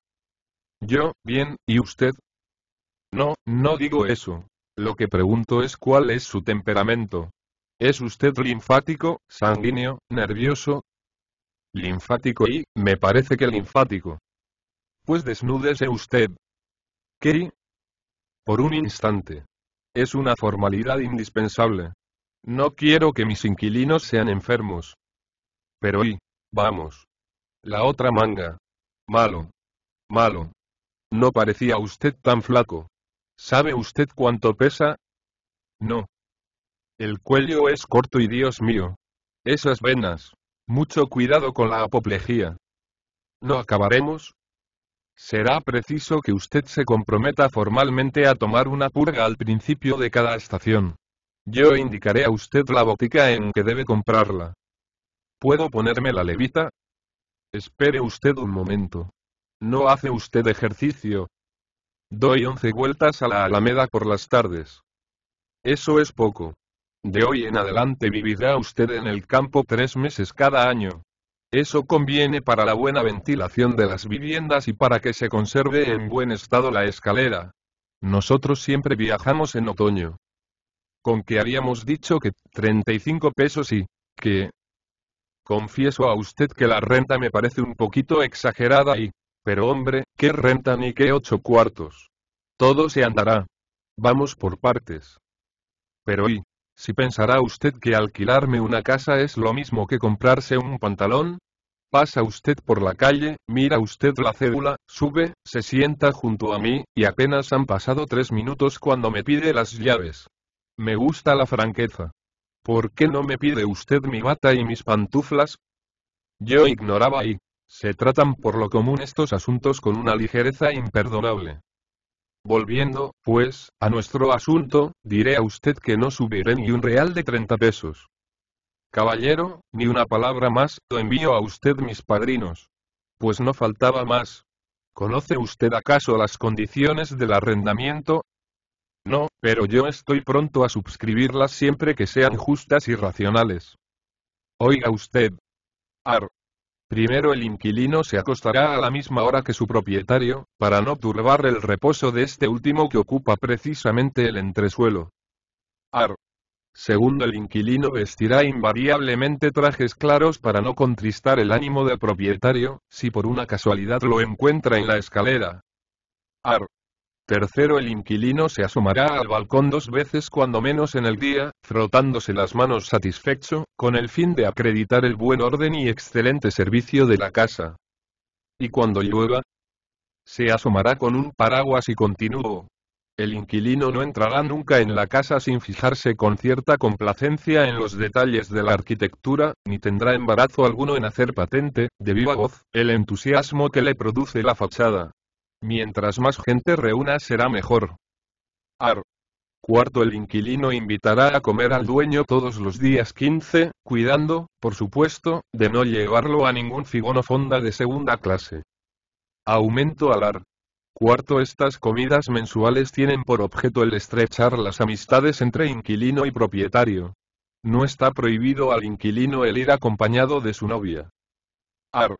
A: Yo, bien, ¿y usted? No, no digo eso. Lo que pregunto es cuál es su temperamento. ¿Es usted linfático, sanguíneo, nervioso? Linfático y, me parece que linfático. Pues desnúdese usted. ¿Qué? Por un instante. Es una formalidad indispensable. No quiero que mis inquilinos sean enfermos. Pero y, vamos. La otra manga. Malo. Malo. No parecía usted tan flaco. ¿Sabe usted cuánto pesa? No. El cuello es corto y Dios mío. Esas venas. Mucho cuidado con la apoplejía. ¿No acabaremos? Será preciso que usted se comprometa formalmente a tomar una purga al principio de cada estación. Yo indicaré a usted la botica en que debe comprarla. ¿Puedo ponerme la levita? Espere usted un momento. No hace usted ejercicio, Doy once vueltas a la Alameda por las tardes. Eso es poco. De hoy en adelante vivirá usted en el campo tres meses cada año. Eso conviene para la buena ventilación de las viviendas y para que se conserve en buen estado la escalera. Nosotros siempre viajamos en otoño. Con que habíamos dicho que 35 pesos y que... Confieso a usted que la renta me parece un poquito exagerada y pero hombre, qué renta ni qué ocho cuartos. Todo se andará. Vamos por partes. Pero y, si pensará usted que alquilarme una casa es lo mismo que comprarse un pantalón, Pasa usted por la calle, mira usted la cédula, sube, se sienta junto a mí, y apenas han pasado tres minutos cuando me pide las llaves. Me gusta la franqueza. ¿Por qué no me pide usted mi bata y mis pantuflas? Yo ignoraba y, se tratan por lo común estos asuntos con una ligereza imperdonable. Volviendo, pues, a nuestro asunto, diré a usted que no subiré ni un real de 30 pesos. Caballero, ni una palabra más, lo envío a usted mis padrinos. Pues no faltaba más. ¿Conoce usted acaso las condiciones del arrendamiento? No, pero yo estoy pronto a suscribirlas siempre que sean justas y racionales. Oiga usted. Ar, Primero el inquilino se acostará a la misma hora que su propietario, para no turbar el reposo de este último que ocupa precisamente el entresuelo. Ar. Segundo el inquilino vestirá invariablemente trajes claros para no contristar el ánimo del propietario, si por una casualidad lo encuentra en la escalera. Ar. Tercero el inquilino se asomará al balcón dos veces cuando menos en el día, frotándose las manos satisfecho, con el fin de acreditar el buen orden y excelente servicio de la casa. Y cuando llueva, se asomará con un paraguas y continuó. El inquilino no entrará nunca en la casa sin fijarse con cierta complacencia en los detalles de la arquitectura, ni tendrá embarazo alguno en hacer patente, de viva voz, el entusiasmo que le produce la fachada. Mientras más gente reúna será mejor. Ar. Cuarto, el inquilino invitará a comer al dueño todos los días 15, cuidando, por supuesto, de no llevarlo a ningún figón fonda de segunda clase. Aumento al ar. Cuarto, estas comidas mensuales tienen por objeto el estrechar las amistades entre inquilino y propietario. No está prohibido al inquilino el ir acompañado de su novia. Ar.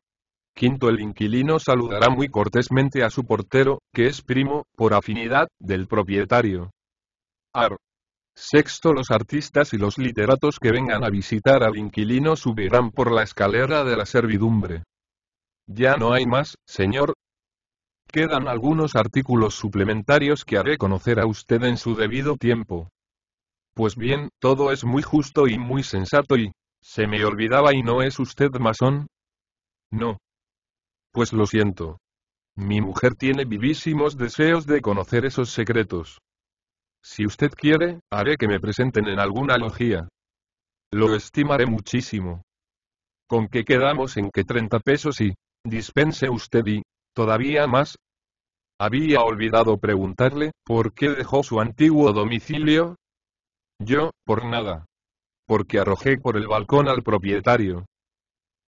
A: Quinto el inquilino saludará muy cortésmente a su portero, que es primo, por afinidad, del propietario. Ar. Sexto los artistas y los literatos que vengan a visitar al inquilino subirán por la escalera de la servidumbre. Ya no hay más, señor. Quedan algunos artículos suplementarios que haré conocer a usted en su debido tiempo. Pues bien, todo es muy justo y muy sensato y... ¿Se me olvidaba y no es usted masón? No, pues lo siento. Mi mujer tiene vivísimos deseos de conocer esos secretos. Si usted quiere, haré que me presenten en alguna logía. Lo estimaré muchísimo. ¿Con qué quedamos en que 30 pesos y, dispense usted y, todavía más? Había olvidado preguntarle, ¿por qué dejó su antiguo domicilio? Yo, por nada. Porque arrojé por el balcón al propietario.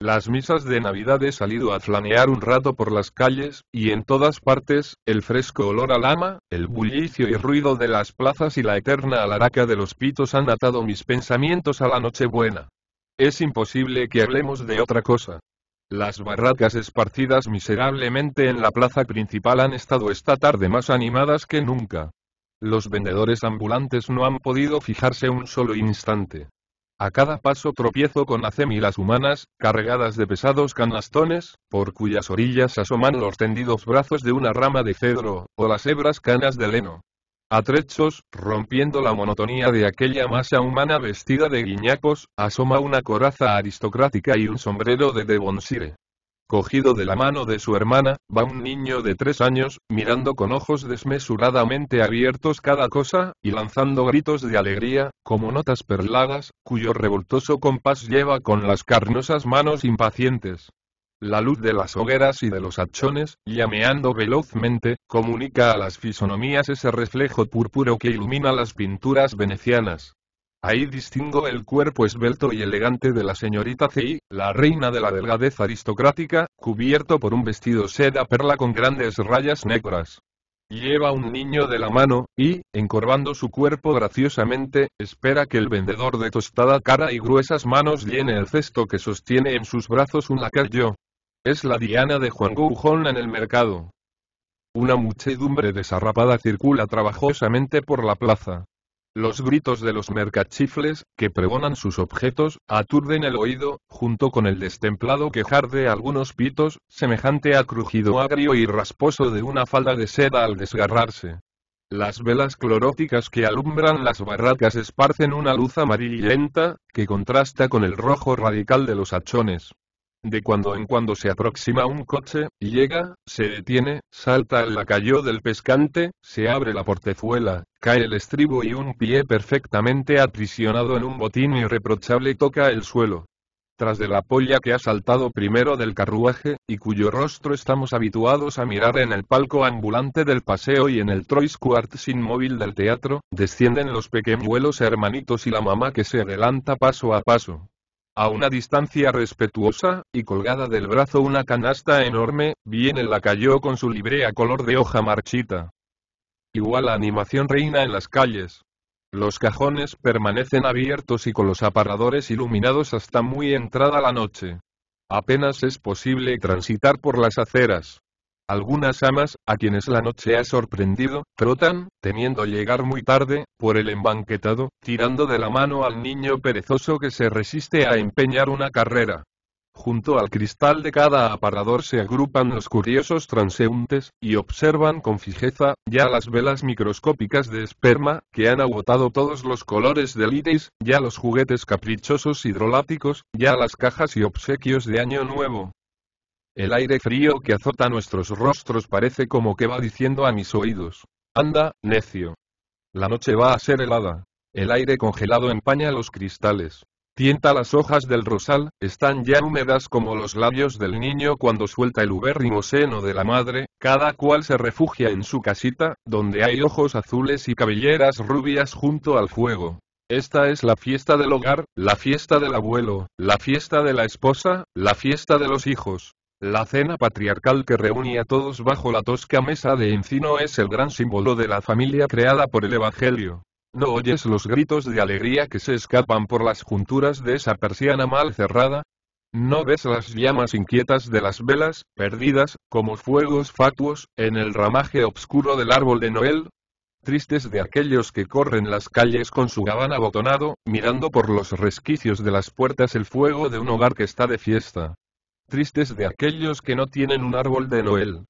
A: Las misas de Navidad he salido a flanear un rato por las calles, y en todas partes, el fresco olor a lama, el bullicio y ruido de las plazas y la eterna alaraca de los pitos han atado mis pensamientos a la Nochebuena. Es imposible que hablemos de otra cosa. Las barracas esparcidas miserablemente en la plaza principal han estado esta tarde más animadas que nunca. Los vendedores ambulantes no han podido fijarse un solo instante. A cada paso tropiezo con acémilas humanas, cargadas de pesados canastones, por cuyas orillas asoman los tendidos brazos de una rama de cedro, o las hebras canas de leno. A trechos, rompiendo la monotonía de aquella masa humana vestida de guiñacos, asoma una coraza aristocrática y un sombrero de Devonshire. Cogido de la mano de su hermana, va un niño de tres años, mirando con ojos desmesuradamente abiertos cada cosa, y lanzando gritos de alegría, como notas perladas, cuyo revoltoso compás lleva con las carnosas manos impacientes. La luz de las hogueras y de los hachones, llameando velozmente, comunica a las fisonomías ese reflejo púrpuro que ilumina las pinturas venecianas. Ahí distingo el cuerpo esbelto y elegante de la señorita C, la reina de la delgadez aristocrática, cubierto por un vestido seda perla con grandes rayas negras. Lleva un niño de la mano, y, encorvando su cuerpo graciosamente, espera que el vendedor de tostada cara y gruesas manos llene el cesto que sostiene en sus brazos un lacayo. Es la diana de Juan Goujon en el mercado. Una muchedumbre desarrapada circula trabajosamente por la plaza. Los gritos de los mercachifles, que pregonan sus objetos, aturden el oído, junto con el destemplado quejar de algunos pitos, semejante a crujido agrio y rasposo de una falda de seda al desgarrarse. Las velas cloróticas que alumbran las barracas esparcen una luz amarillenta, que contrasta con el rojo radical de los hachones. De cuando en cuando se aproxima un coche, llega, se detiene, salta el lacayo del pescante, se abre la portezuela, cae el estribo y un pie perfectamente aprisionado en un botín irreprochable toca el suelo. Tras de la polla que ha saltado primero del carruaje, y cuyo rostro estamos habituados a mirar en el palco ambulante del paseo y en el Trois sin inmóvil del teatro, descienden los pequeñuelos hermanitos y la mamá que se adelanta paso a paso, a una distancia respetuosa, y colgada del brazo una canasta enorme, viene la cayó con su librea color de hoja marchita. Igual la animación reina en las calles. Los cajones permanecen abiertos y con los aparadores iluminados hasta muy entrada la noche. Apenas es posible transitar por las aceras. Algunas amas, a quienes la noche ha sorprendido, trotan, temiendo llegar muy tarde, por el embanquetado, tirando de la mano al niño perezoso que se resiste a empeñar una carrera. Junto al cristal de cada aparador se agrupan los curiosos transeúntes, y observan con fijeza, ya las velas microscópicas de esperma, que han agotado todos los colores del iris, ya los juguetes caprichosos hidroláticos, ya las cajas y obsequios de Año Nuevo, el aire frío que azota nuestros rostros parece como que va diciendo a mis oídos. Anda, necio. La noche va a ser helada. El aire congelado empaña los cristales. Tienta las hojas del rosal, están ya húmedas como los labios del niño cuando suelta el ubérrimo seno de la madre, cada cual se refugia en su casita, donde hay ojos azules y cabelleras rubias junto al fuego. Esta es la fiesta del hogar, la fiesta del abuelo, la fiesta de la esposa, la fiesta de los hijos, la cena patriarcal que reúne a todos bajo la tosca mesa de encino es el gran símbolo de la familia creada por el Evangelio. No oyes los gritos de alegría que se escapan por las junturas de esa persiana mal cerrada, ¿No ves las llamas inquietas de las velas, perdidas, como fuegos fatuos, en el ramaje obscuro del árbol de Noel? Tristes de aquellos que corren las calles con su gabán abotonado, mirando por los resquicios de las puertas el fuego de un hogar que está de fiesta tristes de aquellos que no tienen un árbol de Noel.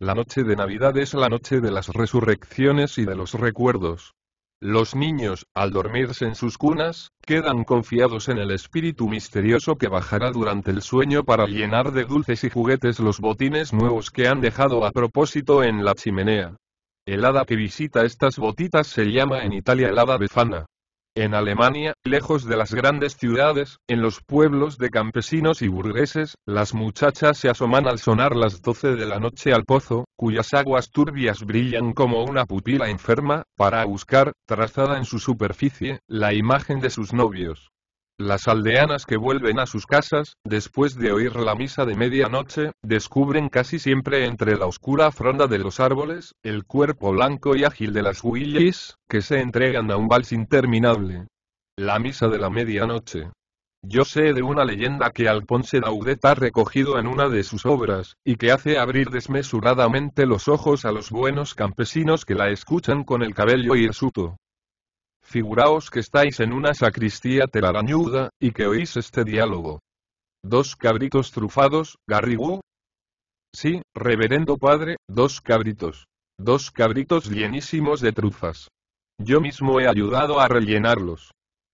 A: La noche de Navidad es la noche de las resurrecciones y de los recuerdos. Los niños, al dormirse en sus cunas, quedan confiados en el espíritu misterioso que bajará durante el sueño para llenar de dulces y juguetes los botines nuevos que han dejado a propósito en la chimenea. El hada que visita estas botitas se llama en Italia el hada befana. En Alemania, lejos de las grandes ciudades, en los pueblos de campesinos y burgueses, las muchachas se asoman al sonar las doce de la noche al pozo, cuyas aguas turbias brillan como una pupila enferma, para buscar, trazada en su superficie, la imagen de sus novios. Las aldeanas que vuelven a sus casas, después de oír la misa de medianoche, descubren casi siempre entre la oscura fronda de los árboles, el cuerpo blanco y ágil de las huillis, que se entregan a un vals interminable. La misa de la medianoche. Yo sé de una leyenda que Alphonse Daudet ha recogido en una de sus obras, y que hace abrir desmesuradamente los ojos a los buenos campesinos que la escuchan con el cabello hirsuto. Figuraos que estáis en una sacristía telarañuda, y que oís este diálogo. Dos cabritos trufados, Garrigou. Sí, reverendo padre, dos cabritos. Dos cabritos llenísimos de trufas. Yo mismo he ayudado a rellenarlos.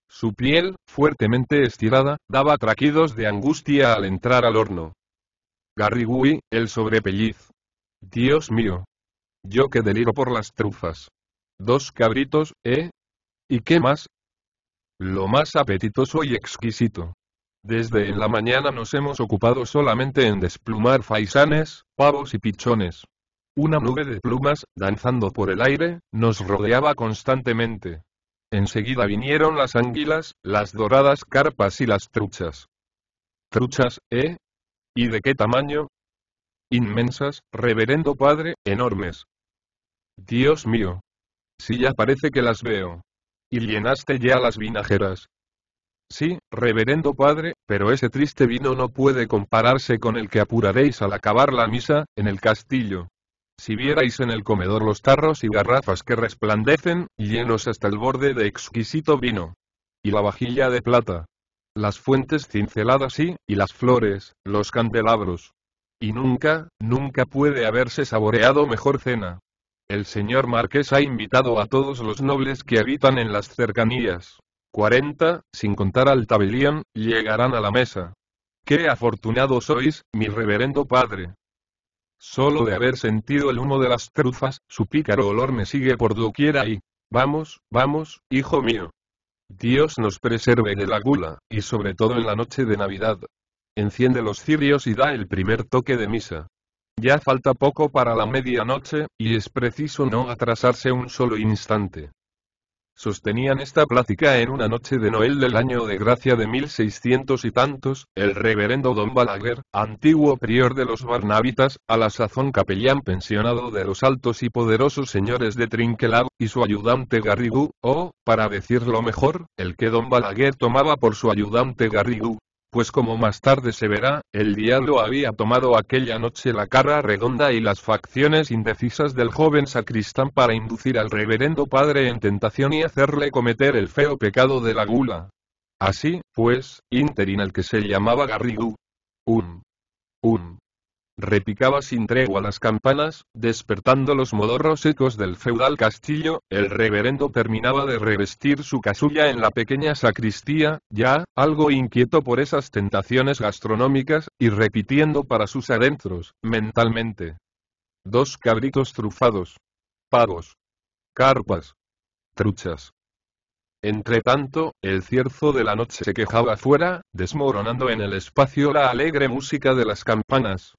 A: Su piel, fuertemente estirada, daba traquidos de angustia al entrar al horno. y, el sobrepelliz. Dios mío. Yo que deliro por las trufas. Dos cabritos, ¿eh? ¿Y qué más? Lo más apetitoso y exquisito. Desde en la mañana nos hemos ocupado solamente en desplumar faisanes, pavos y pichones. Una nube de plumas, danzando por el aire, nos rodeaba constantemente. Enseguida vinieron las anguilas, las doradas carpas y las truchas. Truchas, ¿eh? ¿Y de qué tamaño? Inmensas, reverendo padre, enormes. Dios mío. Si ya parece que las veo y llenaste ya las vinajeras. Sí, reverendo padre, pero ese triste vino no puede compararse con el que apuraréis al acabar la misa, en el castillo. Si vierais en el comedor los tarros y garrafas que resplandecen, llenos hasta el borde de exquisito vino. Y la vajilla de plata. Las fuentes cinceladas y, y las flores, los candelabros. Y nunca, nunca puede haberse saboreado mejor cena. El señor Marqués ha invitado a todos los nobles que habitan en las cercanías. 40, sin contar al tabelión, llegarán a la mesa. ¡Qué afortunado sois, mi reverendo padre! Solo de haber sentido el humo de las trufas, su pícaro olor me sigue por doquiera y... Vamos, vamos, hijo mío. Dios nos preserve de la gula, y sobre todo en la noche de Navidad. Enciende los cirios y da el primer toque de misa. Ya falta poco para la medianoche, y es preciso no atrasarse un solo instante. Sostenían esta plática en una noche de Noel del año de gracia de 1600 y tantos, el reverendo Don Balaguer, antiguo prior de los Barnabitas, a la sazón capellán pensionado de los altos y poderosos señores de Trinquelab, y su ayudante Garrigú, o, para decirlo mejor, el que Don Balaguer tomaba por su ayudante Garrigú, pues como más tarde se verá, el diablo había tomado aquella noche la cara redonda y las facciones indecisas del joven sacristán para inducir al reverendo padre en tentación y hacerle cometer el feo pecado de la gula. Así, pues, Interin el que se llamaba Garrigou. Un. Un repicaba sin tregua las campanas, despertando los modorros secos del feudal castillo, el reverendo terminaba de revestir su casulla en la pequeña sacristía, ya, algo inquieto por esas tentaciones gastronómicas, y repitiendo para sus adentros, mentalmente. Dos cabritos trufados. Pavos. Carpas. Truchas. Entretanto, el cierzo de la noche se quejaba afuera, desmoronando en el espacio la alegre música de las campanas.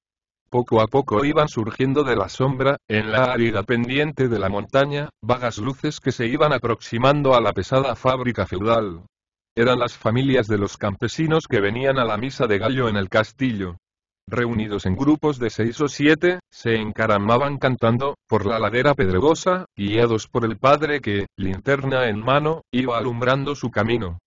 A: Poco a poco iban surgiendo de la sombra, en la árida pendiente de la montaña, vagas luces que se iban aproximando a la pesada fábrica feudal. Eran las familias de los campesinos que venían a la misa de gallo en el castillo. Reunidos en grupos de seis o siete, se encaramaban cantando, por la ladera pedregosa, guiados por el padre que, linterna en mano, iba alumbrando su camino.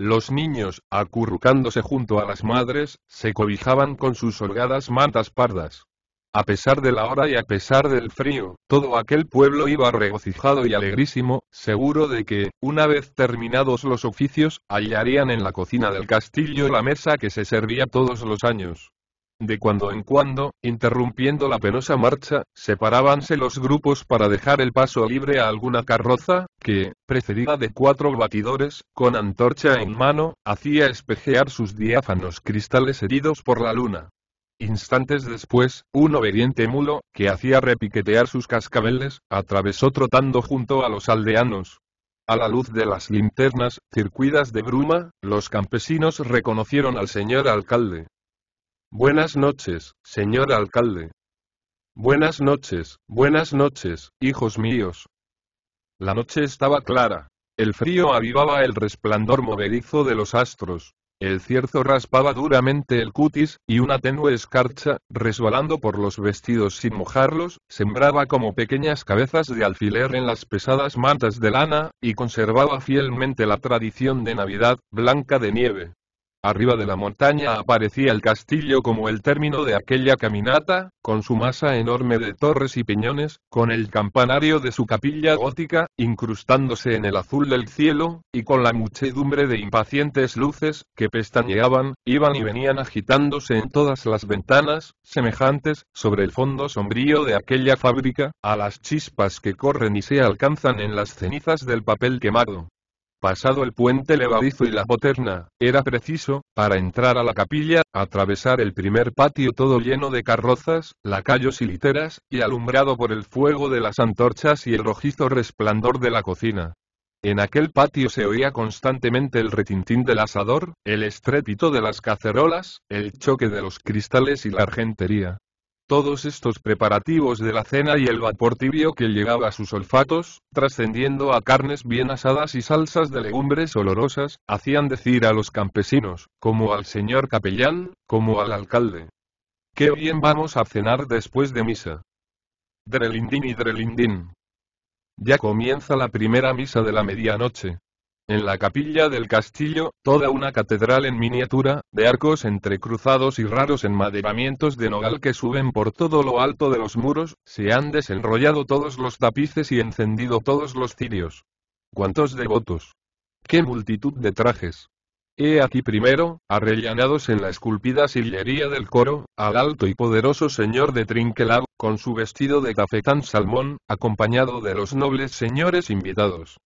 A: Los niños, acurrucándose junto a las madres, se cobijaban con sus holgadas mantas pardas. A pesar de la hora y a pesar del frío, todo aquel pueblo iba regocijado y alegrísimo, seguro de que, una vez terminados los oficios, hallarían en la cocina del castillo la mesa que se servía todos los años. De cuando en cuando, interrumpiendo la penosa marcha, separábanse los grupos para dejar el paso libre a alguna carroza, que, precedida de cuatro batidores, con antorcha en mano, hacía espejear sus diáfanos cristales heridos por la luna. Instantes después, un obediente mulo, que hacía repiquetear sus cascabeles, atravesó trotando junto a los aldeanos. A la luz de las linternas, circuidas de bruma, los campesinos reconocieron al señor alcalde. Buenas noches, señor alcalde. Buenas noches, buenas noches, hijos míos. La noche estaba clara. El frío avivaba el resplandor movedizo de los astros. El cierzo raspaba duramente el cutis, y una tenue escarcha, resbalando por los vestidos sin mojarlos, sembraba como pequeñas cabezas de alfiler en las pesadas mantas de lana, y conservaba fielmente la tradición de Navidad, blanca de nieve. Arriba de la montaña aparecía el castillo como el término de aquella caminata, con su masa enorme de torres y piñones, con el campanario de su capilla gótica, incrustándose en el azul del cielo, y con la muchedumbre de impacientes luces, que pestañeaban, iban y venían agitándose en todas las ventanas, semejantes, sobre el fondo sombrío de aquella fábrica, a las chispas que corren y se alcanzan en las cenizas del papel quemado. Pasado el puente levadizo y la boterna, era preciso, para entrar a la capilla, atravesar el primer patio todo lleno de carrozas, lacayos y literas, y alumbrado por el fuego de las antorchas y el rojizo resplandor de la cocina. En aquel patio se oía constantemente el retintín del asador, el estrépito de las cacerolas, el choque de los cristales y la argentería. Todos estos preparativos de la cena y el vapor tibio que llegaba a sus olfatos, trascendiendo a carnes bien asadas y salsas de legumbres olorosas, hacían decir a los campesinos, como al señor capellán, como al alcalde. Qué bien vamos a cenar después de misa. Drelindín y drelindín. Ya comienza la primera misa de la medianoche. En la capilla del castillo, toda una catedral en miniatura, de arcos entrecruzados y raros enmaderamientos de nogal que suben por todo lo alto de los muros, se han desenrollado todos los tapices y encendido todos los cirios. ¡Cuántos devotos! ¡Qué multitud de trajes! He aquí primero, arrellanados en la esculpida sillería del coro, al alto y poderoso señor de Trinquelado, con su vestido de cafetán salmón, acompañado de los nobles señores invitados.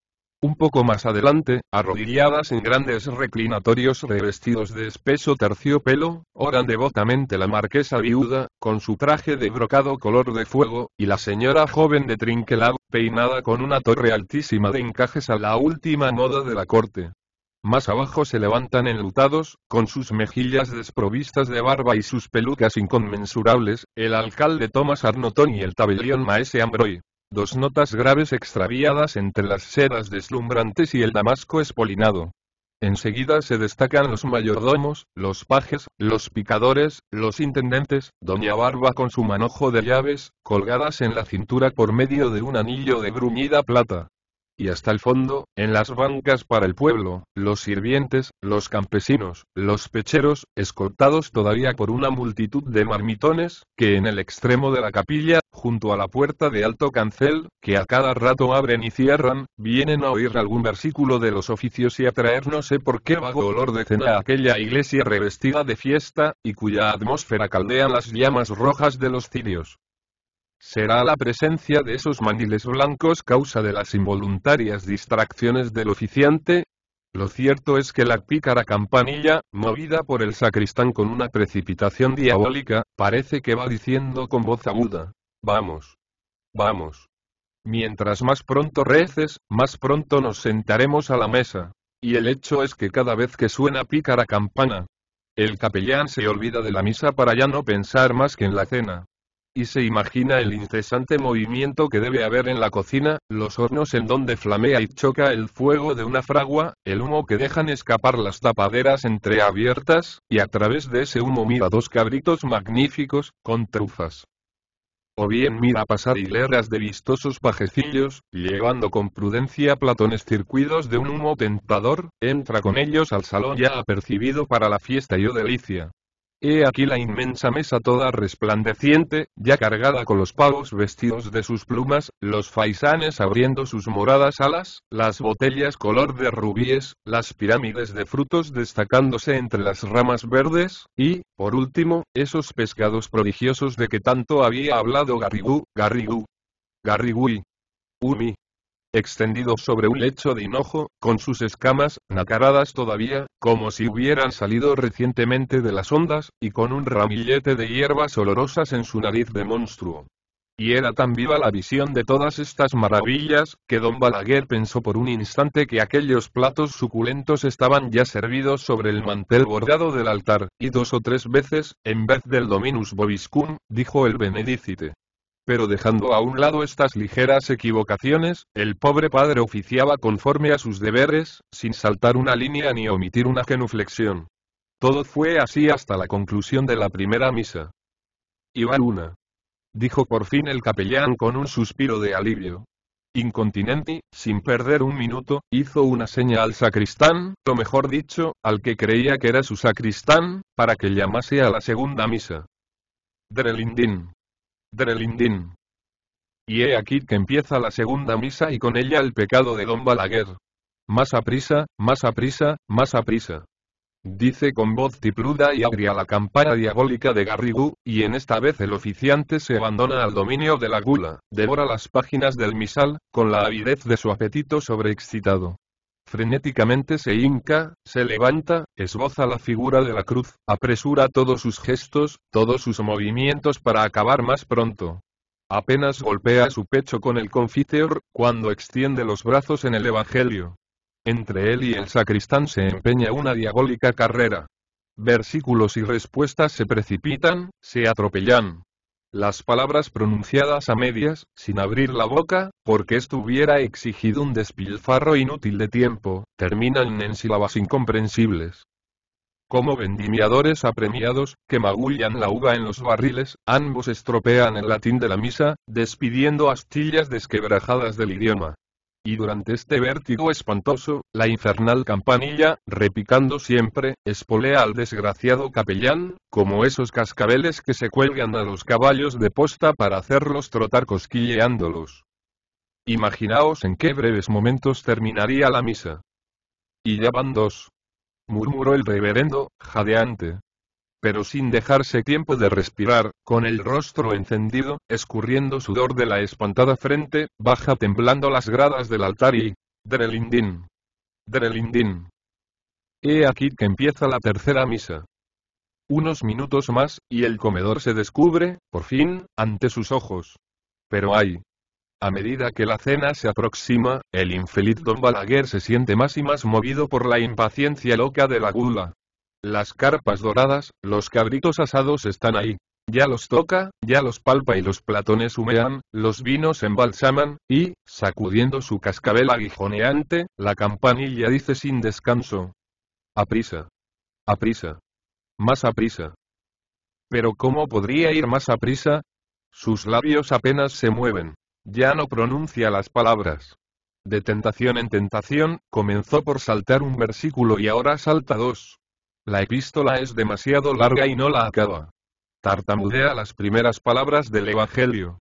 A: Un poco más adelante, arrodilladas en grandes reclinatorios revestidos de espeso terciopelo, oran devotamente la marquesa viuda, con su traje de brocado color de fuego, y la señora joven de trinquelado, peinada con una torre altísima de encajes a la última moda de la corte. Más abajo se levantan enlutados, con sus mejillas desprovistas de barba y sus pelucas inconmensurables, el alcalde Thomas Arnotón y el tabellón Maese Ambroy dos notas graves extraviadas entre las sedas deslumbrantes y el damasco espolinado. Enseguida se destacan los mayordomos, los pajes, los picadores, los intendentes, doña Barba con su manojo de llaves, colgadas en la cintura por medio de un anillo de gruñida plata, y hasta el fondo, en las bancas para el pueblo, los sirvientes, los campesinos, los pecheros, escoltados todavía por una multitud de marmitones, que en el extremo de la capilla, junto a la puerta de alto cancel, que a cada rato abren y cierran, vienen a oír algún versículo de los oficios y a traer no sé por qué vago olor de cena a aquella iglesia revestida de fiesta, y cuya atmósfera caldean las llamas rojas de los cirios será la presencia de esos maniles blancos causa de las involuntarias distracciones del oficiante. Lo cierto es que la pícara campanilla, movida por el sacristán con una precipitación diabólica, parece que va diciendo con voz aguda, vamos, vamos. Mientras más pronto reces, más pronto nos sentaremos a la mesa. Y el hecho es que cada vez que suena pícara campana, el capellán se olvida de la misa para ya no pensar más que en la cena y se imagina el incesante movimiento que debe haber en la cocina, los hornos en donde flamea y choca el fuego de una fragua, el humo que dejan escapar las tapaderas entreabiertas, y a través de ese humo mira dos cabritos magníficos, con trufas o bien mira pasar hileras de vistosos pajecillos, llevando con prudencia platones circuidos de un humo tentador, entra con ellos al salón ya apercibido para la fiesta y o oh delicia, He aquí la inmensa mesa toda resplandeciente, ya cargada con los pavos vestidos de sus plumas, los faisanes abriendo sus moradas alas, las botellas color de rubíes, las pirámides de frutos destacándose entre las ramas verdes, y, por último, esos pescados prodigiosos de que tanto había hablado Garrigú, Garrigú, Garrigui, Umi, extendido sobre un lecho de hinojo, con sus escamas, nacaradas todavía, como si hubieran salido recientemente de las ondas, y con un ramillete de hierbas olorosas en su nariz de monstruo. Y era tan viva la visión de todas estas maravillas, que don Balaguer pensó por un instante que aquellos platos suculentos estaban ya servidos sobre el mantel bordado del altar, y dos o tres veces, en vez del Dominus Bobiscum, dijo el Benedicite. Pero dejando a un lado estas ligeras equivocaciones, el pobre padre oficiaba conforme a sus deberes, sin saltar una línea ni omitir una genuflexión. Todo fue así hasta la conclusión de la primera misa. va una. Dijo por fin el capellán con un suspiro de alivio. Incontinenti, sin perder un minuto, hizo una seña al sacristán, o mejor dicho, al que creía que era su sacristán, para que llamase a la segunda misa. Drelindín. Drelindín. Y he aquí que empieza la segunda misa y con ella el pecado de don Balaguer. Más a prisa, más a prisa, más a prisa. Dice con voz tipluda y agria la campana diabólica de garrigú y en esta vez el oficiante se abandona al dominio de la gula, devora las páginas del misal, con la avidez de su apetito sobreexcitado. Frenéticamente se hinca, se levanta, esboza la figura de la cruz, apresura todos sus gestos, todos sus movimientos para acabar más pronto. Apenas golpea su pecho con el confiteor, cuando extiende los brazos en el Evangelio. Entre él y el sacristán se empeña una diabólica carrera. Versículos y respuestas se precipitan, se atropellan, las palabras pronunciadas a medias, sin abrir la boca, porque esto hubiera exigido un despilfarro inútil de tiempo, terminan en sílabas incomprensibles. Como vendimiadores apremiados, que magullan la uva en los barriles, ambos estropean el latín de la misa, despidiendo astillas desquebrajadas del idioma. Y durante este vértigo espantoso, la infernal campanilla, repicando siempre, espolea al desgraciado capellán, como esos cascabeles que se cuelgan a los caballos de posta para hacerlos trotar cosquilleándolos. Imaginaos en qué breves momentos terminaría la misa. Y ya van dos. murmuró el reverendo, jadeante pero sin dejarse tiempo de respirar, con el rostro encendido, escurriendo sudor de la espantada frente, baja temblando las gradas del altar y... Drelindín. Drelindín. He aquí que empieza la tercera misa. Unos minutos más, y el comedor se descubre, por fin, ante sus ojos. Pero ay. A medida que la cena se aproxima, el infeliz don Balaguer se siente más y más movido por la impaciencia loca de la gula. Las carpas doradas, los cabritos asados están ahí. Ya los toca, ya los palpa y los platones humean, los vinos embalsaman, y, sacudiendo su cascabel aguijoneante, la campanilla dice sin descanso. Aprisa. Aprisa. Más aprisa. Pero ¿cómo podría ir más aprisa? Sus labios apenas se mueven. Ya no pronuncia las palabras. De tentación en tentación, comenzó por saltar un versículo y ahora salta dos. La epístola es demasiado larga y no la acaba. Tartamudea las primeras palabras del Evangelio.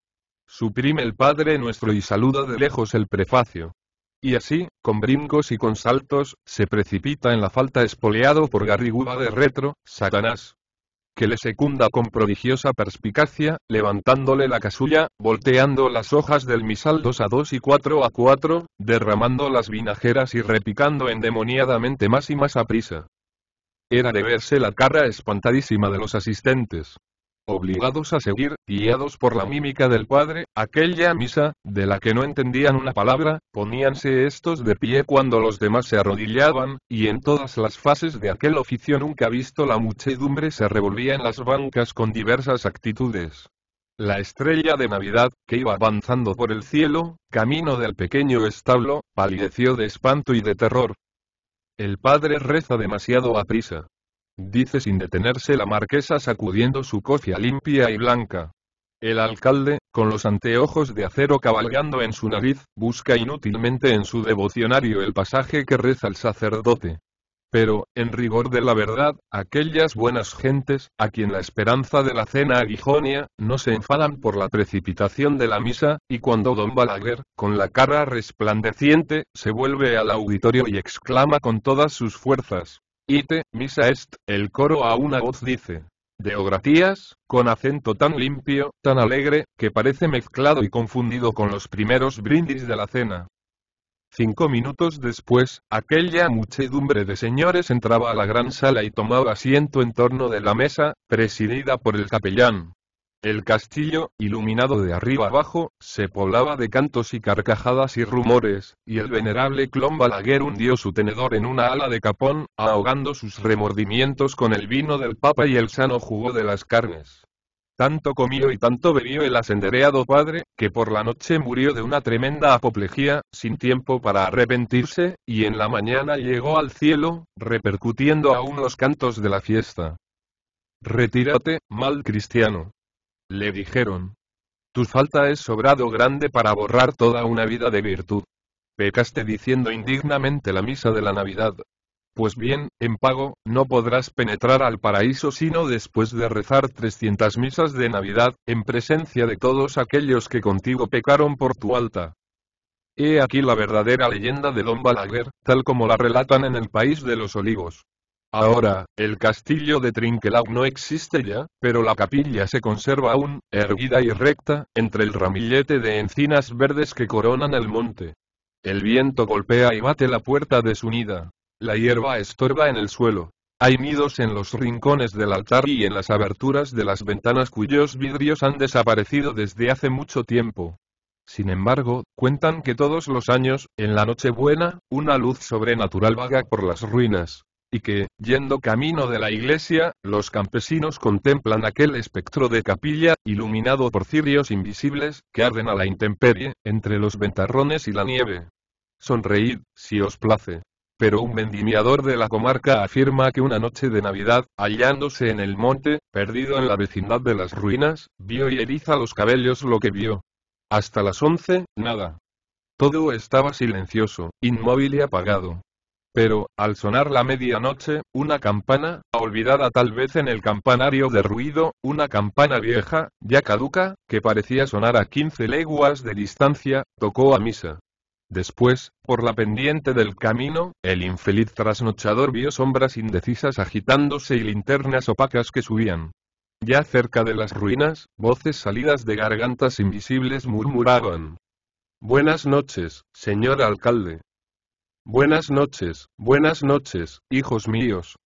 A: Suprime el Padre nuestro y saluda de lejos el prefacio. Y así, con brincos y con saltos, se precipita en la falta espoleado por Garriguba de retro, Satanás. Que le secunda con prodigiosa perspicacia, levantándole la casulla, volteando las hojas del misal 2 a 2 y 4 a 4, derramando las vinajeras y repicando endemoniadamente más y más a prisa. Era de verse la cara espantadísima de los asistentes. Obligados a seguir, guiados por la mímica del padre, aquella misa, de la que no entendían una palabra, poníanse estos de pie cuando los demás se arrodillaban, y en todas las fases de aquel oficio nunca visto la muchedumbre se revolvía en las bancas con diversas actitudes. La estrella de Navidad, que iba avanzando por el cielo, camino del pequeño establo, palideció de espanto y de terror, el padre reza demasiado a prisa. Dice sin detenerse la marquesa sacudiendo su cofia limpia y blanca. El alcalde, con los anteojos de acero cabalgando en su nariz, busca inútilmente en su devocionario el pasaje que reza el sacerdote. Pero, en rigor de la verdad, aquellas buenas gentes, a quien la esperanza de la cena aguijonia, no se enfadan por la precipitación de la misa, y cuando don Balaguer, con la cara resplandeciente, se vuelve al auditorio y exclama con todas sus fuerzas. Ite, misa est, el coro a una voz dice. Deogratías, con acento tan limpio, tan alegre, que parece mezclado y confundido con los primeros brindis de la cena. Cinco minutos después, aquella muchedumbre de señores entraba a la gran sala y tomaba asiento en torno de la mesa, presidida por el capellán. El castillo, iluminado de arriba abajo, se poblaba de cantos y carcajadas y rumores, y el venerable Clon Balaguer hundió su tenedor en una ala de capón, ahogando sus remordimientos con el vino del papa y el sano jugo de las carnes tanto comió y tanto bebió el asendereado padre, que por la noche murió de una tremenda apoplejía, sin tiempo para arrepentirse, y en la mañana llegó al cielo, repercutiendo aún los cantos de la fiesta. Retírate, mal cristiano. Le dijeron. Tu falta es sobrado grande para borrar toda una vida de virtud. Pecaste diciendo indignamente la misa de la Navidad, pues bien, en pago, no podrás penetrar al paraíso sino después de rezar 300 misas de Navidad, en presencia de todos aquellos que contigo pecaron por tu alta. He aquí la verdadera leyenda de Don Balaguer, tal como la relatan en el País de los Olivos. Ahora, el castillo de Trinquelau no existe ya, pero la capilla se conserva aún, erguida y recta, entre el ramillete de encinas verdes que coronan el monte. El viento golpea y bate la puerta desunida, la hierba estorba en el suelo. Hay nidos en los rincones del altar y en las aberturas de las ventanas cuyos vidrios han desaparecido desde hace mucho tiempo. Sin embargo, cuentan que todos los años, en la Nochebuena, una luz sobrenatural vaga por las ruinas, y que, yendo camino de la iglesia, los campesinos contemplan aquel espectro de capilla, iluminado por cirios invisibles, que arden a la intemperie, entre los ventarrones y la nieve. Sonreíd, si os place pero un vendimiador de la comarca afirma que una noche de Navidad, hallándose en el monte, perdido en la vecindad de las ruinas, vio y eriza los cabellos lo que vio. Hasta las once, nada. Todo estaba silencioso, inmóvil y apagado. Pero, al sonar la medianoche, una campana, olvidada tal vez en el campanario de ruido, una campana vieja, ya caduca, que parecía sonar a quince leguas de distancia, tocó a misa. Después, por la pendiente del camino, el infeliz trasnochador vio sombras indecisas agitándose y linternas opacas que subían. Ya cerca de las ruinas, voces salidas de gargantas invisibles murmuraban. Buenas noches, señor alcalde. Buenas noches, buenas noches, hijos míos.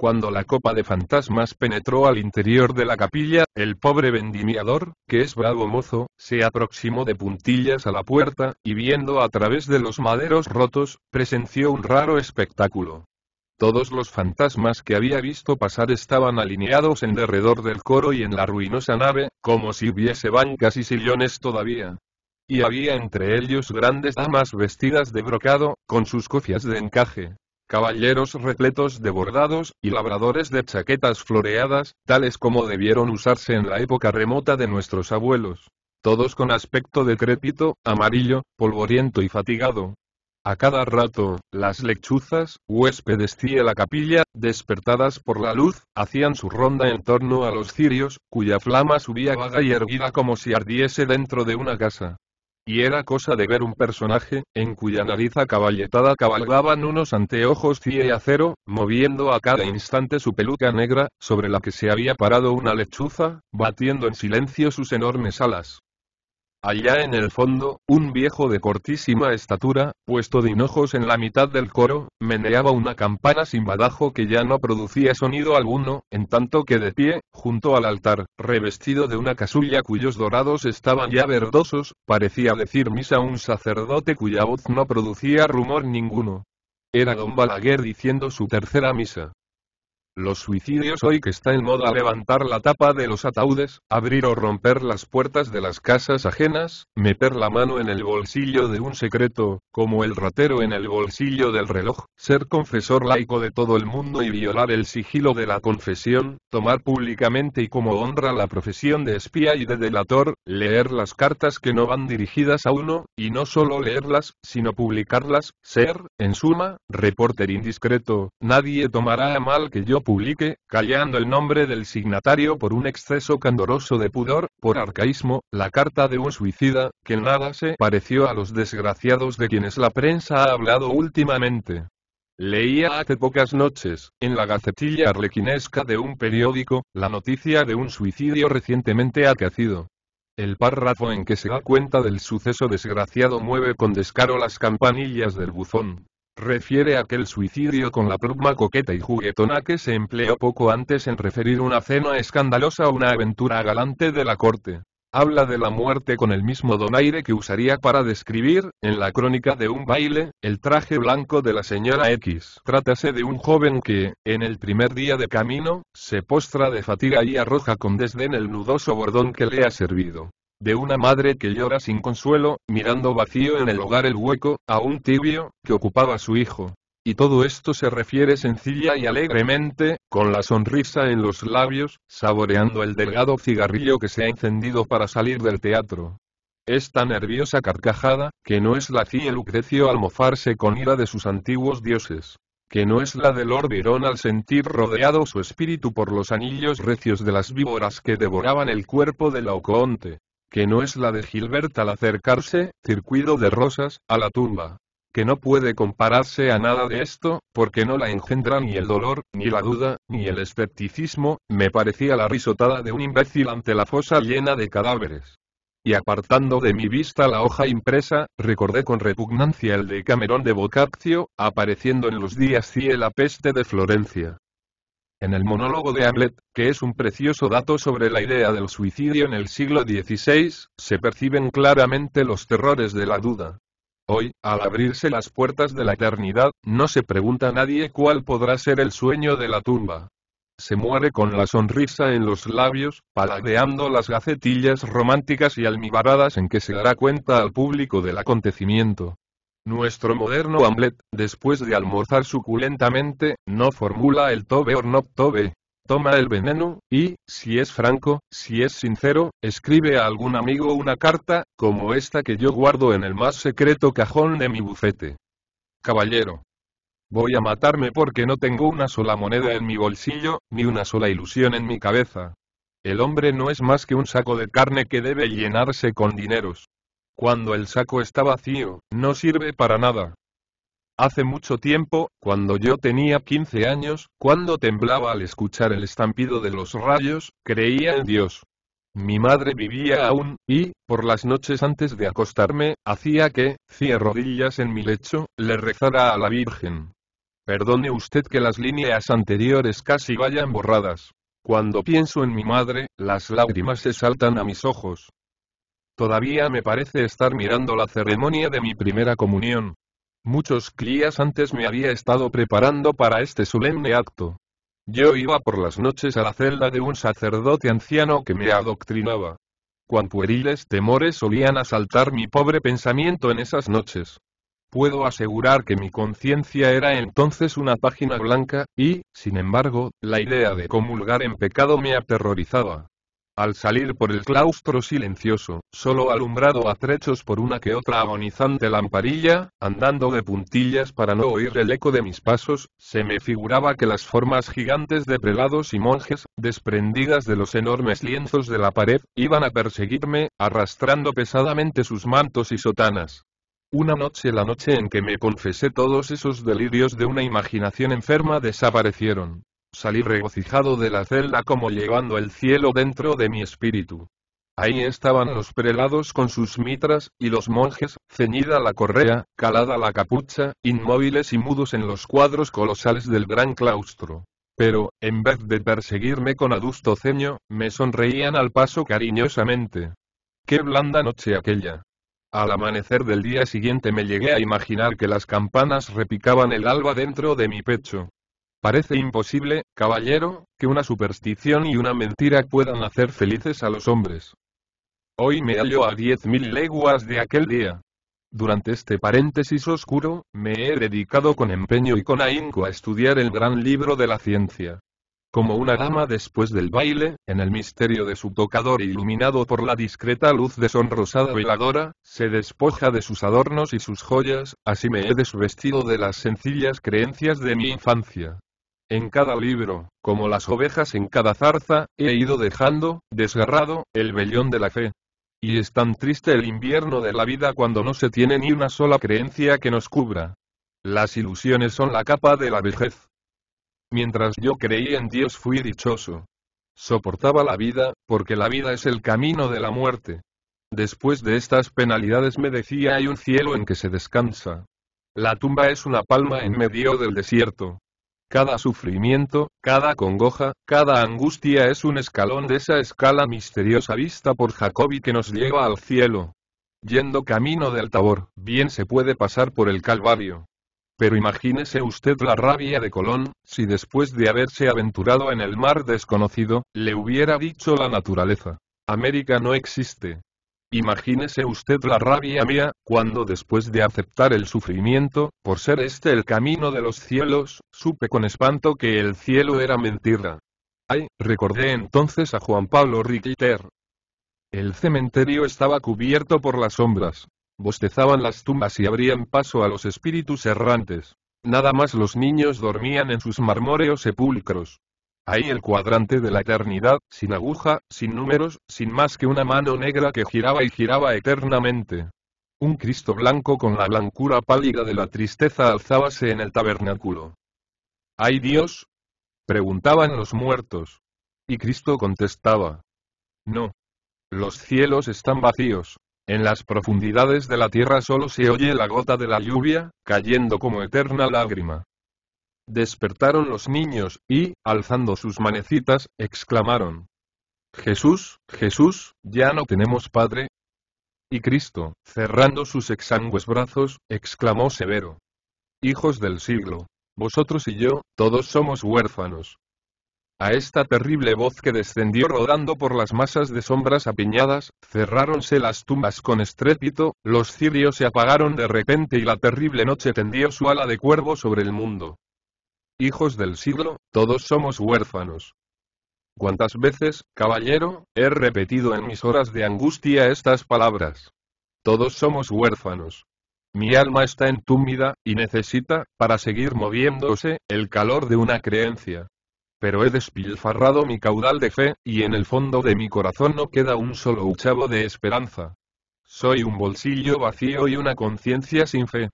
A: Cuando la copa de fantasmas penetró al interior de la capilla, el pobre vendimiador, que es bravo mozo, se aproximó de puntillas a la puerta, y viendo a través de los maderos rotos, presenció un raro espectáculo. Todos los fantasmas que había visto pasar estaban alineados en derredor del coro y en la ruinosa nave, como si hubiese bancas y sillones todavía. Y había entre ellos grandes damas vestidas de brocado, con sus cofias de encaje, caballeros repletos de bordados, y labradores de chaquetas floreadas, tales como debieron usarse en la época remota de nuestros abuelos. Todos con aspecto decrépito, amarillo, polvoriento y fatigado. A cada rato, las lechuzas, huéspedes de la capilla, despertadas por la luz, hacían su ronda en torno a los cirios, cuya flama subía vaga y erguida como si ardiese dentro de una casa y era cosa de ver un personaje, en cuya nariz acaballetada cabalgaban unos anteojos cie acero, moviendo a cada instante su peluca negra, sobre la que se había parado una lechuza, batiendo en silencio sus enormes alas. Allá en el fondo, un viejo de cortísima estatura, puesto de hinojos en la mitad del coro, meneaba una campana sin badajo que ya no producía sonido alguno, en tanto que de pie, junto al altar, revestido de una casulla cuyos dorados estaban ya verdosos, parecía decir misa un sacerdote cuya voz no producía rumor ninguno. Era don Balaguer diciendo su tercera misa. Los suicidios hoy que está en moda levantar la tapa de los ataúdes, abrir o romper las puertas de las casas ajenas, meter la mano en el bolsillo de un secreto, como el ratero en el bolsillo del reloj, ser confesor laico de todo el mundo y violar el sigilo de la confesión, tomar públicamente y como honra la profesión de espía y de delator, leer las cartas que no van dirigidas a uno, y no solo leerlas, sino publicarlas, ser, en suma, reporter indiscreto, nadie tomará a mal que yo publique, callando el nombre del signatario por un exceso candoroso de pudor, por arcaísmo, la carta de un suicida, que nada se pareció a los desgraciados de quienes la prensa ha hablado últimamente. Leía hace pocas noches, en la gacetilla arlequinesca de un periódico, la noticia de un suicidio recientemente aquecido. El párrafo en que se da cuenta del suceso desgraciado mueve con descaro las campanillas del buzón refiere aquel suicidio con la pluma coqueta y juguetona que se empleó poco antes en referir una cena escandalosa o una aventura galante de la corte. Habla de la muerte con el mismo donaire que usaría para describir, en la crónica de un baile, el traje blanco de la señora X. Trátase de un joven que, en el primer día de camino, se postra de fatiga y arroja con desdén el nudoso bordón que le ha servido de una madre que llora sin consuelo, mirando vacío en el hogar el hueco, a un tibio, que ocupaba su hijo. Y todo esto se refiere sencilla y alegremente, con la sonrisa en los labios, saboreando el delgado cigarrillo que se ha encendido para salir del teatro. Esta nerviosa carcajada, que no es la de Lucrecio al mofarse con ira de sus antiguos dioses que no es la del Lord al sentir rodeado su espíritu por los anillos recios de las víboras que devoraban el cuerpo de Laocoonte que no es la de Gilbert al acercarse, circuito de rosas, a la tumba, que no puede compararse a nada de esto, porque no la engendra ni el dolor, ni la duda, ni el escepticismo, me parecía la risotada de un imbécil ante la fosa llena de cadáveres. Y apartando de mi vista la hoja impresa, recordé con repugnancia el de Camerón de Bocaccio, apareciendo en los días y la peste de Florencia. En el monólogo de Hamlet, que es un precioso dato sobre la idea del suicidio en el siglo XVI, se perciben claramente los terrores de la duda. Hoy, al abrirse las puertas de la eternidad, no se pregunta a nadie cuál podrá ser el sueño de la tumba. Se muere con la sonrisa en los labios, paladeando las gacetillas románticas y almibaradas en que se dará cuenta al público del acontecimiento. Nuestro moderno Hamlet, después de almorzar suculentamente, no formula el tobe or no tobe. Toma el veneno, y, si es franco, si es sincero, escribe a algún amigo una carta, como esta que yo guardo en el más secreto cajón de mi bufete. Caballero. Voy a matarme porque no tengo una sola moneda en mi bolsillo, ni una sola ilusión en mi cabeza. El hombre no es más que un saco de carne que debe llenarse con dineros. Cuando el saco está vacío, no sirve para nada. Hace mucho tiempo, cuando yo tenía 15 años, cuando temblaba al escuchar el estampido de los rayos, creía en Dios. Mi madre vivía aún, y, por las noches antes de acostarme, hacía que, cien rodillas en mi lecho, le rezara a la Virgen. Perdone usted que las líneas anteriores casi vayan borradas. Cuando pienso en mi madre, las lágrimas se saltan a mis ojos. Todavía me parece estar mirando la ceremonia de mi primera comunión. Muchos días antes me había estado preparando para este solemne acto. Yo iba por las noches a la celda de un sacerdote anciano que me adoctrinaba. Cuán pueriles temores solían asaltar mi pobre pensamiento en esas noches. Puedo asegurar que mi conciencia era entonces una página blanca, y, sin embargo, la idea de comulgar en pecado me aterrorizaba. Al salir por el claustro silencioso, solo alumbrado a trechos por una que otra agonizante lamparilla, andando de puntillas para no oír el eco de mis pasos, se me figuraba que las formas gigantes de prelados y monjes, desprendidas de los enormes lienzos de la pared, iban a perseguirme, arrastrando pesadamente sus mantos y sotanas. Una noche la noche en que me confesé todos esos delirios de una imaginación enferma desaparecieron. Salí regocijado de la celda como llevando el cielo dentro de mi espíritu. Ahí estaban los prelados con sus mitras, y los monjes, ceñida la correa, calada la capucha, inmóviles y mudos en los cuadros colosales del gran claustro. Pero, en vez de perseguirme con adusto ceño, me sonreían al paso cariñosamente. Qué blanda noche aquella. Al amanecer del día siguiente me llegué a imaginar que las campanas repicaban el alba dentro de mi pecho, Parece imposible, caballero, que una superstición y una mentira puedan hacer felices a los hombres. Hoy me hallo a diez mil leguas de aquel día. Durante este paréntesis oscuro, me he dedicado con empeño y con ahínco a estudiar el gran libro de la ciencia. Como una dama después del baile, en el misterio de su tocador iluminado por la discreta luz de sonrosada veladora, se despoja de sus adornos y sus joyas, así me he desvestido de las sencillas creencias de mi infancia. En cada libro, como las ovejas en cada zarza, he ido dejando, desgarrado, el vellón de la fe. Y es tan triste el invierno de la vida cuando no se tiene ni una sola creencia que nos cubra. Las ilusiones son la capa de la vejez. Mientras yo creí en Dios fui dichoso. Soportaba la vida, porque la vida es el camino de la muerte. Después de estas penalidades me decía hay un cielo en que se descansa. La tumba es una palma en medio del desierto, cada sufrimiento, cada congoja, cada angustia es un escalón de esa escala misteriosa vista por Jacobi que nos lleva al cielo. Yendo camino del Tabor, bien se puede pasar por el Calvario. Pero imagínese usted la rabia de Colón, si después de haberse aventurado en el mar desconocido, le hubiera dicho la naturaleza. América no existe. Imagínese usted la rabia mía, cuando después de aceptar el sufrimiento, por ser este el camino de los cielos, supe con espanto que el cielo era mentira. Ay, recordé entonces a Juan Pablo Riquiter. El cementerio estaba cubierto por las sombras. Bostezaban las tumbas y abrían paso a los espíritus errantes. Nada más los niños dormían en sus marmóreos sepulcros. Ahí el cuadrante de la eternidad, sin aguja, sin números, sin más que una mano negra que giraba y giraba eternamente. Un Cristo blanco con la blancura pálida de la tristeza alzábase en el tabernáculo. ¿Hay Dios? preguntaban los muertos. Y Cristo contestaba. No. Los cielos están vacíos. En las profundidades de la tierra solo se oye la gota de la lluvia, cayendo como eterna lágrima. Despertaron los niños, y, alzando sus manecitas, exclamaron, Jesús, Jesús, ya no tenemos Padre. Y Cristo, cerrando sus exangües brazos, exclamó severo, Hijos del siglo, vosotros y yo, todos somos huérfanos. A esta terrible voz que descendió rodando por las masas de sombras apiñadas, cerráronse las tumbas con estrépito, los cirios se apagaron de repente y la terrible noche tendió su ala de cuervo sobre el mundo hijos del siglo, todos somos huérfanos. ¿Cuántas veces, caballero, he repetido en mis horas de angustia estas palabras? Todos somos huérfanos. Mi alma está entúmida, y necesita, para seguir moviéndose, el calor de una creencia. Pero he despilfarrado mi caudal de fe, y en el fondo de mi corazón no queda un solo huchavo de esperanza. Soy un bolsillo vacío y una conciencia sin fe.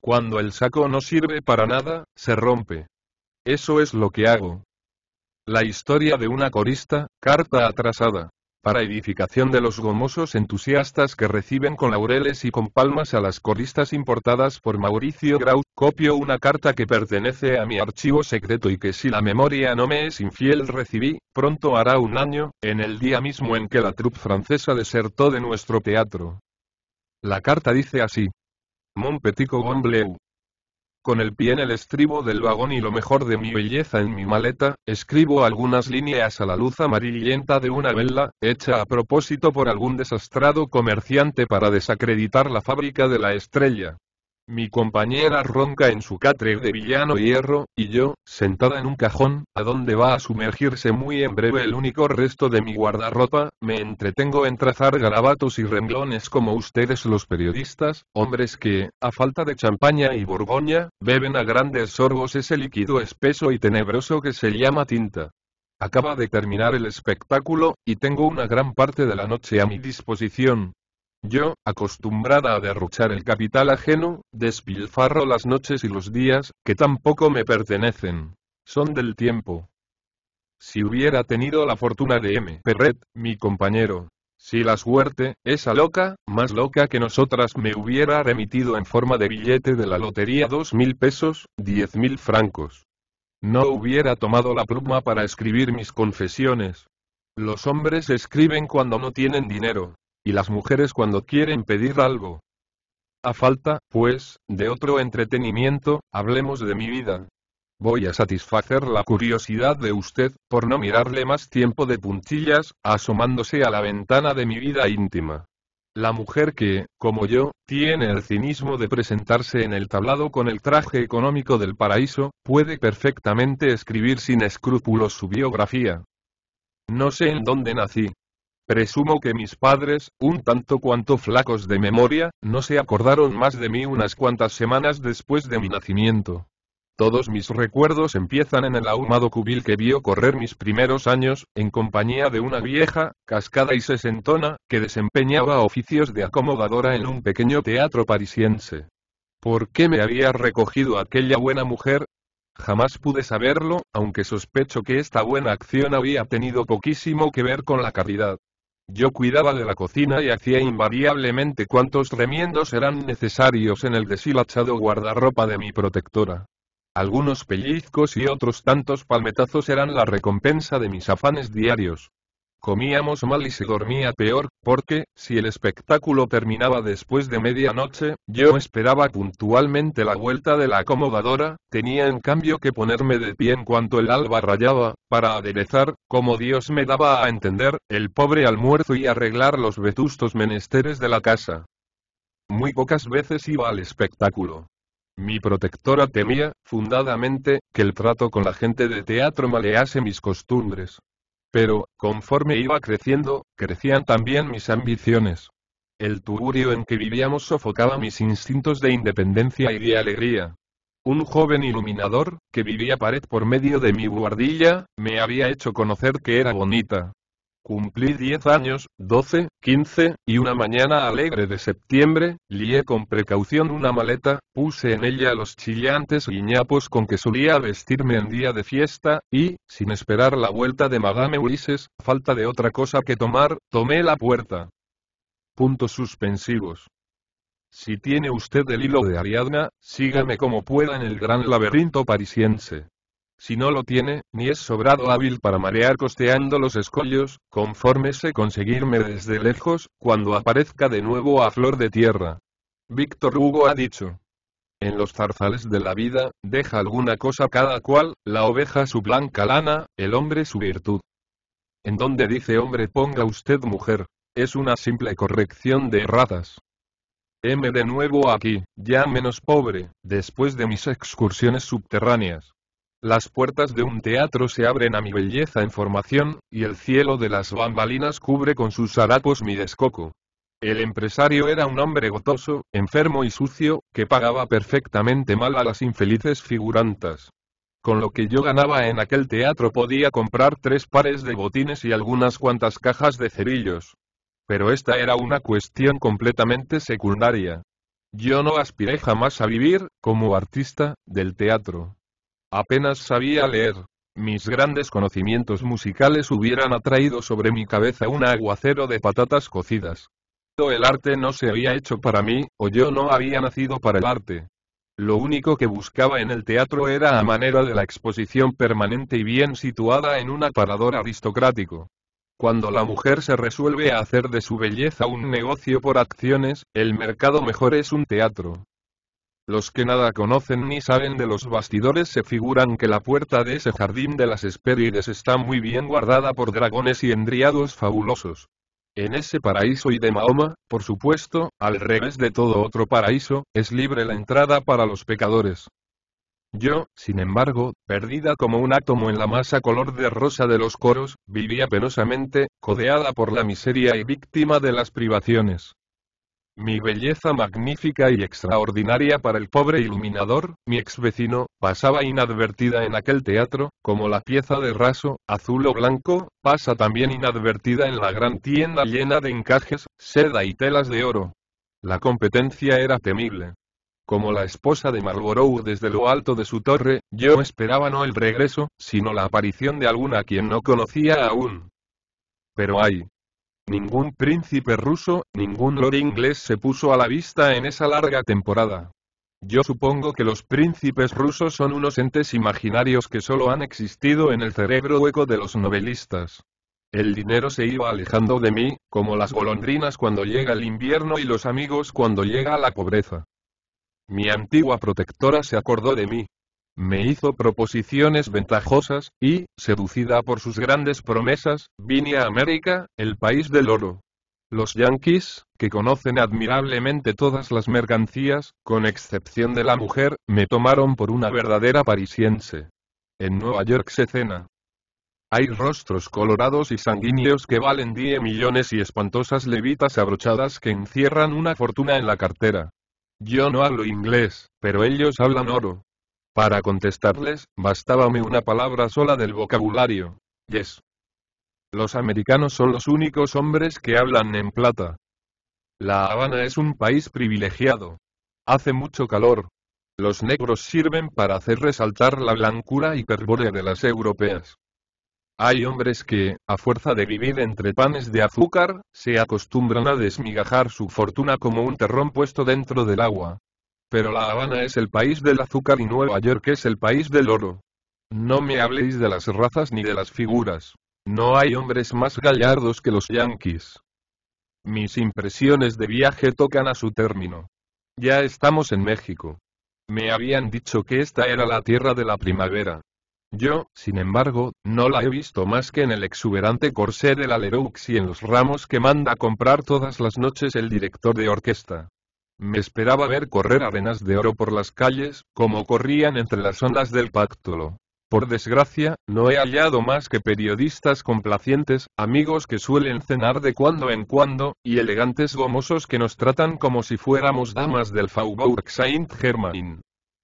A: Cuando el saco no sirve para nada, se rompe. Eso es lo que hago. La historia de una corista, carta atrasada. Para edificación de los gomosos entusiastas que reciben con laureles y con palmas a las coristas importadas por Mauricio Grau, copio una carta que pertenece a mi archivo secreto y que si la memoria no me es infiel recibí, pronto hará un año, en el día mismo en que la troupe francesa desertó de nuestro teatro. La carta dice así. Mon petit con el pie en el estribo del vagón y lo mejor de mi belleza en mi maleta, escribo algunas líneas a la luz amarillenta de una vela, hecha a propósito por algún desastrado comerciante para desacreditar la fábrica de la estrella. Mi compañera ronca en su catre de villano hierro, y yo, sentada en un cajón, a donde va a sumergirse muy en breve el único resto de mi guardarropa, me entretengo en trazar garabatos y renglones como ustedes los periodistas, hombres que, a falta de champaña y borgoña, beben a grandes sorbos ese líquido espeso y tenebroso que se llama tinta. Acaba de terminar el espectáculo, y tengo una gran parte de la noche a mi disposición, yo, acostumbrada a derrochar el capital ajeno, despilfarro las noches y los días, que tampoco me pertenecen. Son del tiempo. Si hubiera tenido la fortuna de M. Perret, mi compañero, si la suerte, esa loca, más loca que nosotras me hubiera remitido en forma de billete de la lotería dos mil pesos, diez mil francos. No hubiera tomado la pluma para escribir mis confesiones. Los hombres escriben cuando no tienen dinero, y las mujeres cuando quieren pedir algo. A falta, pues, de otro entretenimiento, hablemos de mi vida. Voy a satisfacer la curiosidad de usted, por no mirarle más tiempo de puntillas, asomándose a la ventana de mi vida íntima. La mujer que, como yo, tiene el cinismo de presentarse en el tablado con el traje económico del paraíso, puede perfectamente escribir sin escrúpulos su biografía. No sé en dónde nací, Presumo que mis padres, un tanto cuanto flacos de memoria, no se acordaron más de mí unas cuantas semanas después de mi nacimiento. Todos mis recuerdos empiezan en el ahumado cubil que vio correr mis primeros años, en compañía de una vieja, cascada y sesentona, que desempeñaba oficios de acomodadora en un pequeño teatro parisiense. ¿Por qué me había recogido aquella buena mujer? Jamás pude saberlo, aunque sospecho que esta buena acción había tenido poquísimo que ver con la caridad. Yo cuidaba de la cocina y hacía invariablemente cuantos remiendos eran necesarios en el deshilachado guardarropa de mi protectora. Algunos pellizcos y otros tantos palmetazos eran la recompensa de mis afanes diarios comíamos mal y se dormía peor, porque, si el espectáculo terminaba después de medianoche, yo esperaba puntualmente la vuelta de la acomodadora, tenía en cambio que ponerme de pie en cuanto el alba rayaba, para aderezar, como Dios me daba a entender, el pobre almuerzo y arreglar los vetustos menesteres de la casa. Muy pocas veces iba al espectáculo. Mi protectora temía, fundadamente, que el trato con la gente de teatro malease mis costumbres, pero, conforme iba creciendo, crecían también mis ambiciones. El tugurio en que vivíamos sofocaba mis instintos de independencia y de alegría. Un joven iluminador, que vivía pared por medio de mi guardilla, me había hecho conocer que era bonita, Cumplí diez años, doce, quince, y una mañana alegre de septiembre, lié con precaución una maleta, puse en ella los chillantes guiñapos con que solía vestirme en día de fiesta, y, sin esperar la vuelta de Madame Ulises, falta de otra cosa que tomar, tomé la puerta. Puntos suspensivos. Si tiene usted el hilo de Ariadna, sígame como pueda en el gran laberinto parisiense si no lo tiene, ni es sobrado hábil para marear costeando los escollos, sé conseguirme desde lejos, cuando aparezca de nuevo a flor de tierra. Víctor Hugo ha dicho. En los zarzales de la vida, deja alguna cosa cada cual, la oveja su blanca lana, el hombre su virtud. En donde dice hombre ponga usted mujer, es una simple corrección de erratas. M de nuevo aquí, ya menos pobre, después de mis excursiones subterráneas. Las puertas de un teatro se abren a mi belleza en formación, y el cielo de las bambalinas cubre con sus harapos mi descoco. El empresario era un hombre gotoso, enfermo y sucio, que pagaba perfectamente mal a las infelices figurantas. Con lo que yo ganaba en aquel teatro podía comprar tres pares de botines y algunas cuantas cajas de cerillos. Pero esta era una cuestión completamente secundaria. Yo no aspiré jamás a vivir, como artista, del teatro. Apenas sabía leer. Mis grandes conocimientos musicales hubieran atraído sobre mi cabeza un aguacero de patatas cocidas. El arte no se había hecho para mí, o yo no había nacido para el arte. Lo único que buscaba en el teatro era a manera de la exposición permanente y bien situada en un aparador aristocrático. Cuando la mujer se resuelve a hacer de su belleza un negocio por acciones, el mercado mejor es un teatro. Los que nada conocen ni saben de los bastidores se figuran que la puerta de ese jardín de las Hespérides está muy bien guardada por dragones y endriados fabulosos. En ese paraíso y de Mahoma, por supuesto, al revés de todo otro paraíso, es libre la entrada para los pecadores. Yo, sin embargo, perdida como un átomo en la masa color de rosa de los coros, vivía penosamente, codeada por la miseria y víctima de las privaciones mi belleza magnífica y extraordinaria para el pobre iluminador, mi ex vecino, pasaba inadvertida en aquel teatro, como la pieza de raso, azul o blanco, pasa también inadvertida en la gran tienda llena de encajes, seda y telas de oro. La competencia era temible. Como la esposa de Marlborough desde lo alto de su torre, yo esperaba no el regreso, sino la aparición de alguna a quien no conocía aún. Pero ay, Ningún príncipe ruso, ningún lord inglés se puso a la vista en esa larga temporada. Yo supongo que los príncipes rusos son unos entes imaginarios que solo han existido en el cerebro hueco de los novelistas. El dinero se iba alejando de mí, como las golondrinas cuando llega el invierno y los amigos cuando llega la pobreza. Mi antigua protectora se acordó de mí, me hizo proposiciones ventajosas, y, seducida por sus grandes promesas, vine a América, el país del oro. Los yankees, que conocen admirablemente todas las mercancías, con excepción de la mujer, me tomaron por una verdadera parisiense. En Nueva York se cena. Hay rostros colorados y sanguíneos que valen 10 millones y espantosas levitas abrochadas que encierran una fortuna en la cartera. Yo no hablo inglés, pero ellos hablan oro. Para contestarles, bastábame una palabra sola del vocabulario. Yes. Los americanos son los únicos hombres que hablan en plata. La Habana es un país privilegiado. Hace mucho calor. Los negros sirven para hacer resaltar la blancura y hiperbórea de las europeas. Hay hombres que, a fuerza de vivir entre panes de azúcar, se acostumbran a desmigajar su fortuna como un terrón puesto dentro del agua. Pero La Habana es el país del azúcar y Nueva York es el país del oro. No me habléis de las razas ni de las figuras. No hay hombres más gallardos que los yanquis. Mis impresiones de viaje tocan a su término. Ya estamos en México. Me habían dicho que esta era la tierra de la primavera. Yo, sin embargo, no la he visto más que en el exuberante corsé de la Leroux y en los ramos que manda comprar todas las noches el director de orquesta. Me esperaba ver correr arenas de oro por las calles, como corrían entre las ondas del pactolo. Por desgracia, no he hallado más que periodistas complacientes, amigos que suelen cenar de cuando en cuando, y elegantes gomosos que nos tratan como si fuéramos damas del Faubourg Saint-Germain.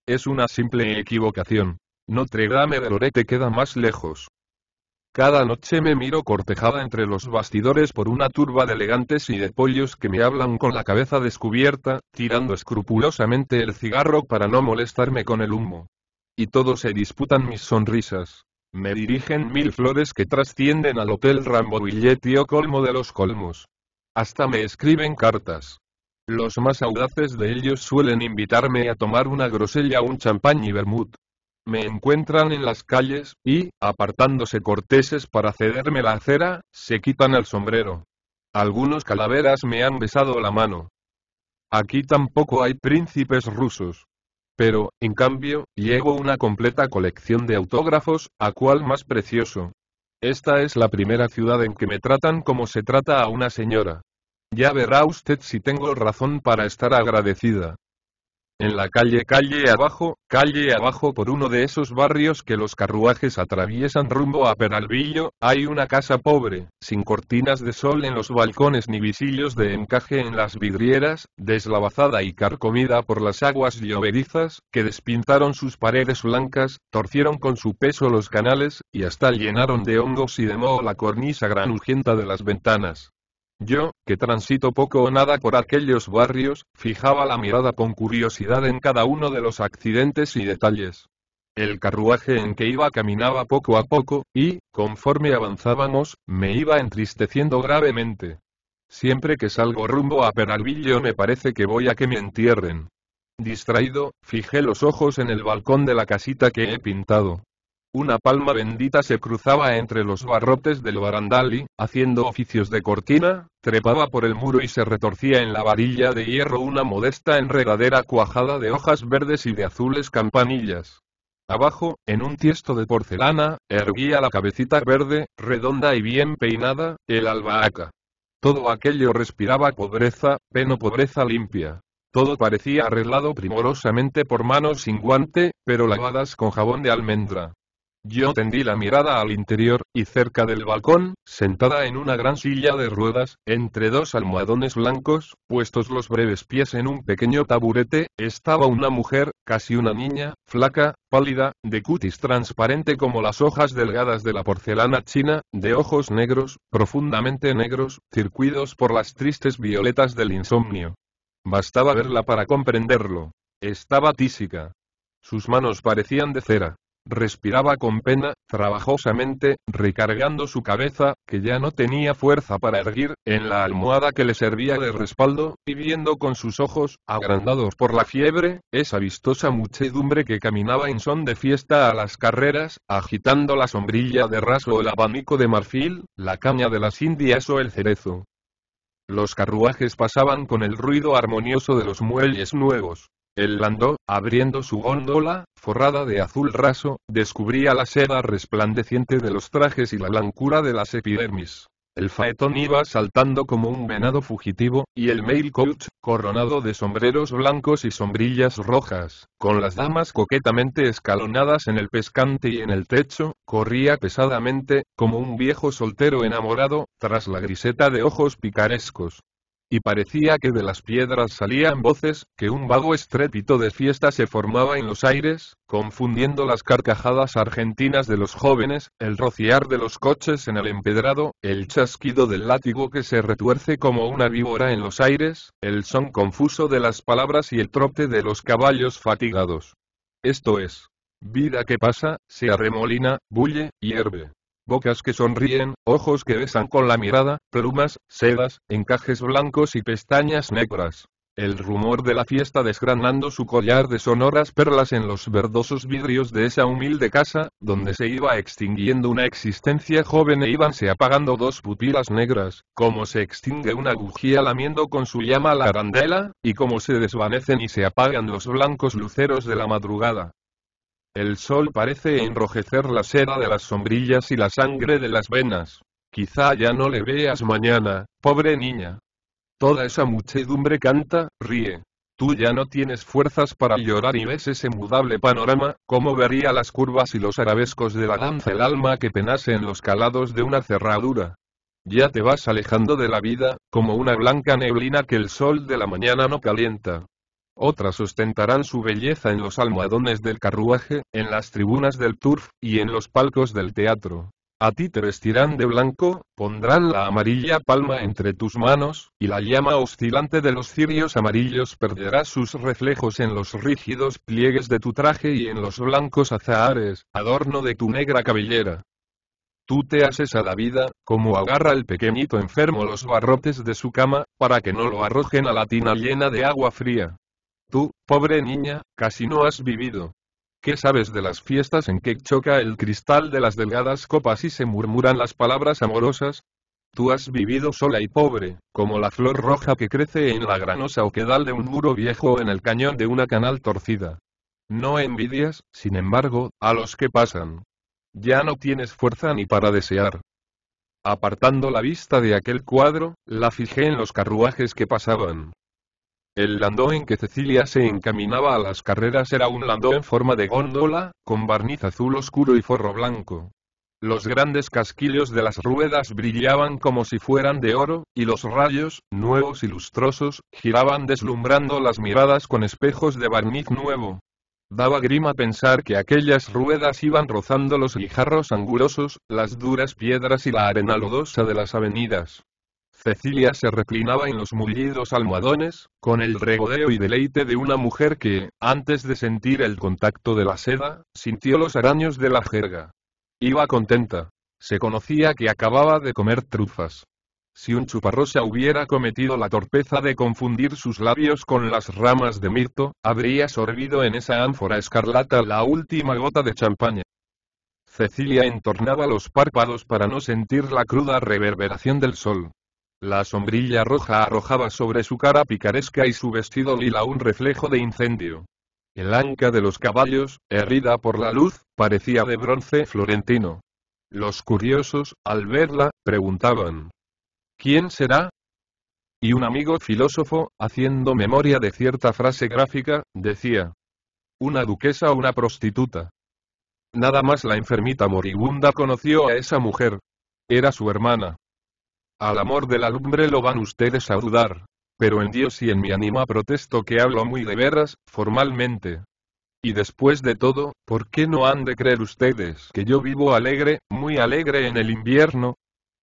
A: Es una simple equivocación. No Dame de Lorette queda más lejos. Cada noche me miro cortejada entre los bastidores por una turba de elegantes y de pollos que me hablan con la cabeza descubierta, tirando escrupulosamente el cigarro para no molestarme con el humo. Y todos se disputan mis sonrisas. Me dirigen mil flores que trascienden al Hotel Rambo o colmo de los colmos. Hasta me escriben cartas. Los más audaces de ellos suelen invitarme a tomar una grosella, un champán y vermut me encuentran en las calles, y, apartándose corteses para cederme la acera, se quitan el sombrero. Algunos calaveras me han besado la mano. Aquí tampoco hay príncipes rusos. Pero, en cambio, llevo una completa colección de autógrafos, a cual más precioso. Esta es la primera ciudad en que me tratan como se trata a una señora. Ya verá usted si tengo razón para estar agradecida en la calle calle abajo, calle abajo por uno de esos barrios que los carruajes atraviesan rumbo a Peralvillo, hay una casa pobre, sin cortinas de sol en los balcones ni visillos de encaje en las vidrieras, deslavazada y carcomida por las aguas lloverizas, que despintaron sus paredes blancas, torcieron con su peso los canales, y hasta llenaron de hongos y de moho la cornisa granugenta de las ventanas. Yo, que transito poco o nada por aquellos barrios, fijaba la mirada con curiosidad en cada uno de los accidentes y detalles. El carruaje en que iba caminaba poco a poco, y, conforme avanzábamos, me iba entristeciendo gravemente. Siempre que salgo rumbo a Peralvillo me parece que voy a que me entierren. Distraído, fijé los ojos en el balcón de la casita que he pintado. Una palma bendita se cruzaba entre los barrotes del barandal y, haciendo oficios de cortina, trepaba por el muro y se retorcía en la varilla de hierro una modesta enredadera cuajada de hojas verdes y de azules campanillas. Abajo, en un tiesto de porcelana, erguía la cabecita verde, redonda y bien peinada, el albahaca. Todo aquello respiraba pobreza, pero pobreza limpia. Todo parecía arreglado primorosamente por manos sin guante, pero lavadas con jabón de almendra. Yo tendí la mirada al interior, y cerca del balcón, sentada en una gran silla de ruedas, entre dos almohadones blancos, puestos los breves pies en un pequeño taburete, estaba una mujer, casi una niña, flaca, pálida, de cutis transparente como las hojas delgadas de la porcelana china, de ojos negros, profundamente negros, circuidos por las tristes violetas del insomnio. Bastaba verla para comprenderlo. Estaba tísica. Sus manos parecían de cera. Respiraba con pena, trabajosamente, recargando su cabeza, que ya no tenía fuerza para erguir, en la almohada que le servía de respaldo, y viendo con sus ojos, agrandados por la fiebre, esa vistosa muchedumbre que caminaba en son de fiesta a las carreras, agitando la sombrilla de raso o el abanico de marfil, la caña de las indias o el cerezo. Los carruajes pasaban con el ruido armonioso de los muelles nuevos, el landó, abriendo su góndola, forrada de azul raso, descubría la seda resplandeciente de los trajes y la blancura de las epidermis. El faetón iba saltando como un venado fugitivo, y el mail coach, coronado de sombreros blancos y sombrillas rojas, con las damas coquetamente escalonadas en el pescante y en el techo, corría pesadamente, como un viejo soltero enamorado, tras la griseta de ojos picarescos y parecía que de las piedras salían voces, que un vago estrépito de fiesta se formaba en los aires, confundiendo las carcajadas argentinas de los jóvenes, el rociar de los coches en el empedrado, el chasquido del látigo que se retuerce como una víbora en los aires, el son confuso de las palabras y el trote de los caballos fatigados. Esto es, vida que pasa, se arremolina, bulle, hierve bocas que sonríen, ojos que besan con la mirada, plumas, sedas, encajes blancos y pestañas negras. El rumor de la fiesta desgranando su collar de sonoras perlas en los verdosos vidrios de esa humilde casa, donde se iba extinguiendo una existencia joven e íbanse apagando dos pupilas negras, como se extingue una bujía lamiendo con su llama la arandela, y como se desvanecen y se apagan los blancos luceros de la madrugada. El sol parece enrojecer la seda de las sombrillas y la sangre de las venas. Quizá ya no le veas mañana, pobre niña. Toda esa muchedumbre canta, ríe. Tú ya no tienes fuerzas para llorar y ves ese mudable panorama, como vería las curvas y los arabescos de la danza el alma que penase en los calados de una cerradura. Ya te vas alejando de la vida, como una blanca neblina que el sol de la mañana no calienta. Otras ostentarán su belleza en los almohadones del carruaje, en las tribunas del turf, y en los palcos del teatro. A ti te vestirán de blanco, pondrán la amarilla palma entre tus manos, y la llama oscilante de los cirios amarillos perderá sus reflejos en los rígidos pliegues de tu traje y en los blancos azahares, adorno de tu negra cabellera. Tú te haces a la vida, como agarra el pequeñito enfermo los barrotes de su cama, para que no lo arrojen a la tina llena de agua fría. Tú, pobre niña, casi no has vivido. ¿Qué sabes de las fiestas en que choca el cristal de las delgadas copas y se murmuran las palabras amorosas? Tú has vivido sola y pobre, como la flor roja que crece en la granosa oquedal de un muro viejo o en el cañón de una canal torcida. No envidias, sin embargo, a los que pasan. Ya no tienes fuerza ni para desear. Apartando la vista de aquel cuadro, la fijé en los carruajes que pasaban, el landó en que Cecilia se encaminaba a las carreras era un landó en forma de góndola, con barniz azul oscuro y forro blanco. Los grandes casquillos de las ruedas brillaban como si fueran de oro, y los rayos, nuevos y lustrosos, giraban deslumbrando las miradas con espejos de barniz nuevo. Daba grima pensar que aquellas ruedas iban rozando los guijarros angulosos, las duras piedras y la arena lodosa de las avenidas. Cecilia se reclinaba en los mullidos almohadones, con el regodeo y deleite de una mujer que, antes de sentir el contacto de la seda, sintió los araños de la jerga. Iba contenta. Se conocía que acababa de comer trufas. Si un chuparrosa hubiera cometido la torpeza de confundir sus labios con las ramas de mirto, habría sorbido en esa ánfora escarlata la última gota de champaña. Cecilia entornaba los párpados para no sentir la cruda reverberación del sol. La sombrilla roja arrojaba sobre su cara picaresca y su vestido lila un reflejo de incendio. El anca de los caballos, herida por la luz, parecía de bronce florentino. Los curiosos, al verla, preguntaban. ¿Quién será? Y un amigo filósofo, haciendo memoria de cierta frase gráfica, decía. Una duquesa o una prostituta. Nada más la enfermita moribunda conoció a esa mujer. Era su hermana. Al amor de la lumbre lo van ustedes a dudar. Pero en Dios y en mi ánima protesto que hablo muy de veras, formalmente. Y después de todo, ¿por qué no han de creer ustedes que yo vivo alegre, muy alegre en el invierno?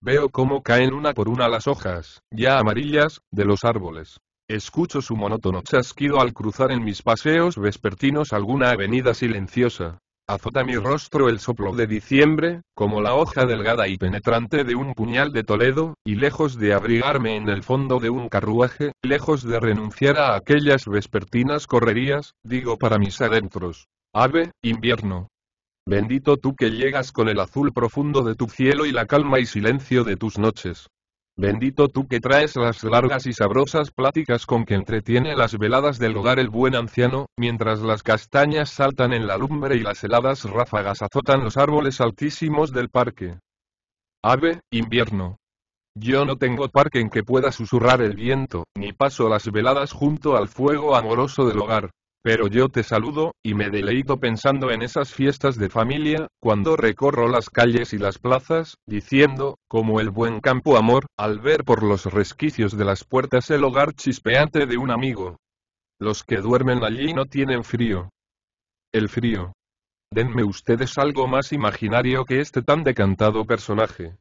A: Veo cómo caen una por una las hojas, ya amarillas, de los árboles. Escucho su monótono chasquido al cruzar en mis paseos vespertinos alguna avenida silenciosa azota mi rostro el soplo de diciembre, como la hoja delgada y penetrante de un puñal de Toledo, y lejos de abrigarme en el fondo de un carruaje, lejos de renunciar a aquellas vespertinas correrías, digo para mis adentros. Ave, invierno. Bendito tú que llegas con el azul profundo de tu cielo y la calma y silencio de tus noches. Bendito tú que traes las largas y sabrosas pláticas con que entretiene las veladas del hogar el buen anciano, mientras las castañas saltan en la lumbre y las heladas ráfagas azotan los árboles altísimos del parque. Ave, invierno. Yo no tengo parque en que pueda susurrar el viento, ni paso las veladas junto al fuego amoroso del hogar. Pero yo te saludo, y me deleito pensando en esas fiestas de familia, cuando recorro las calles y las plazas, diciendo, como el buen campo amor, al ver por los resquicios de las puertas el hogar chispeante de un amigo. Los que duermen allí no tienen frío. El frío. Denme ustedes algo más imaginario que este tan decantado personaje.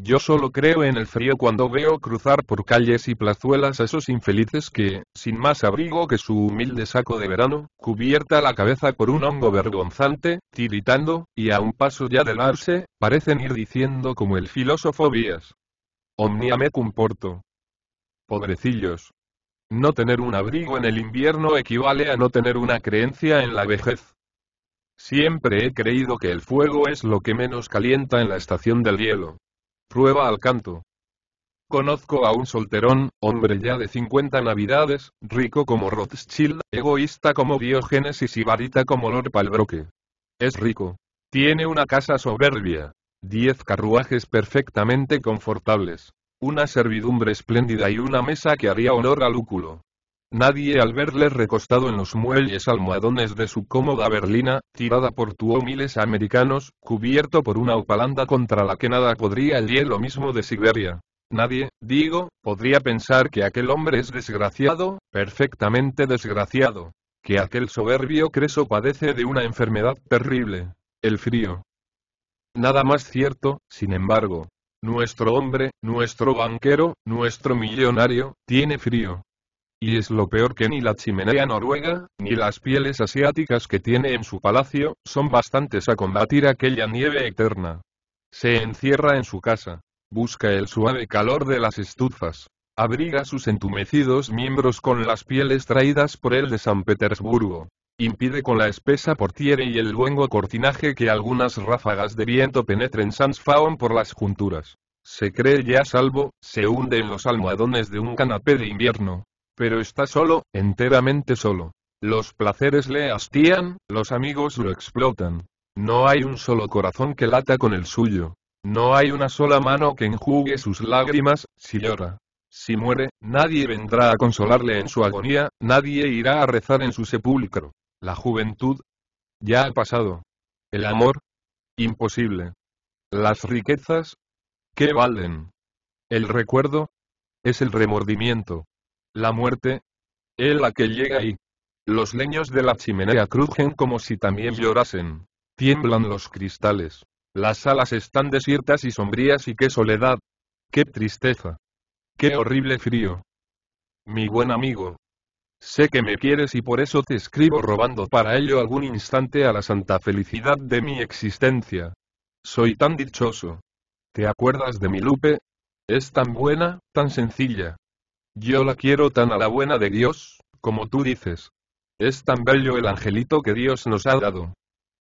A: Yo solo creo en el frío cuando veo cruzar por calles y plazuelas a esos infelices que, sin más abrigo que su humilde saco de verano, cubierta la cabeza por un hongo vergonzante, tiritando, y a un paso ya del arse, parecen ir diciendo como el filósofo Vías. Omnia me comporto. Pobrecillos. No tener un abrigo en el invierno equivale a no tener una creencia en la vejez. Siempre he creído que el fuego es lo que menos calienta en la estación del hielo. Prueba al canto. Conozco a un solterón, hombre ya de 50 navidades, rico como Rothschild, egoísta como Diógenes y sibarita como Lord Palbroque. Es rico. Tiene una casa soberbia. Diez carruajes perfectamente confortables. Una servidumbre espléndida y una mesa que haría honor a Lúculo. Nadie al verle recostado en los muelles almohadones de su cómoda berlina, tirada por miles americanos, cubierto por una opalanda contra la que nada podría el hielo mismo de Siberia. Nadie, digo, podría pensar que aquel hombre es desgraciado, perfectamente desgraciado. Que aquel soberbio creso padece de una enfermedad terrible. El frío. Nada más cierto, sin embargo. Nuestro hombre, nuestro banquero, nuestro millonario, tiene frío y es lo peor que ni la chimenea noruega, ni las pieles asiáticas que tiene en su palacio, son bastantes a combatir aquella nieve eterna. Se encierra en su casa. Busca el suave calor de las estufas. Abriga sus entumecidos miembros con las pieles traídas por el de San Petersburgo. Impide con la espesa portiere y el luengo cortinaje que algunas ráfagas de viento penetren sans faon por las junturas. Se cree ya salvo, se hunde en los almohadones de un canapé de invierno, pero está solo, enteramente solo. Los placeres le hastían, los amigos lo explotan. No hay un solo corazón que lata con el suyo. No hay una sola mano que enjugue sus lágrimas, si llora. Si muere, nadie vendrá a consolarle en su agonía, nadie irá a rezar en su sepulcro. La juventud ya ha pasado. El amor imposible. Las riquezas ¿qué valen? El recuerdo es el remordimiento. La muerte. él la que llega y. Los leños de la chimenea crujen como si también llorasen. Tiemblan los cristales. Las salas están desiertas y sombrías y qué soledad. Qué tristeza. Qué horrible frío. Mi buen amigo. Sé que me quieres y por eso te escribo robando para ello algún instante a la santa felicidad de mi existencia. Soy tan dichoso. ¿Te acuerdas de mi Lupe? Es tan buena, tan sencilla, yo la quiero tan a la buena de Dios, como tú dices. Es tan bello el angelito que Dios nos ha dado.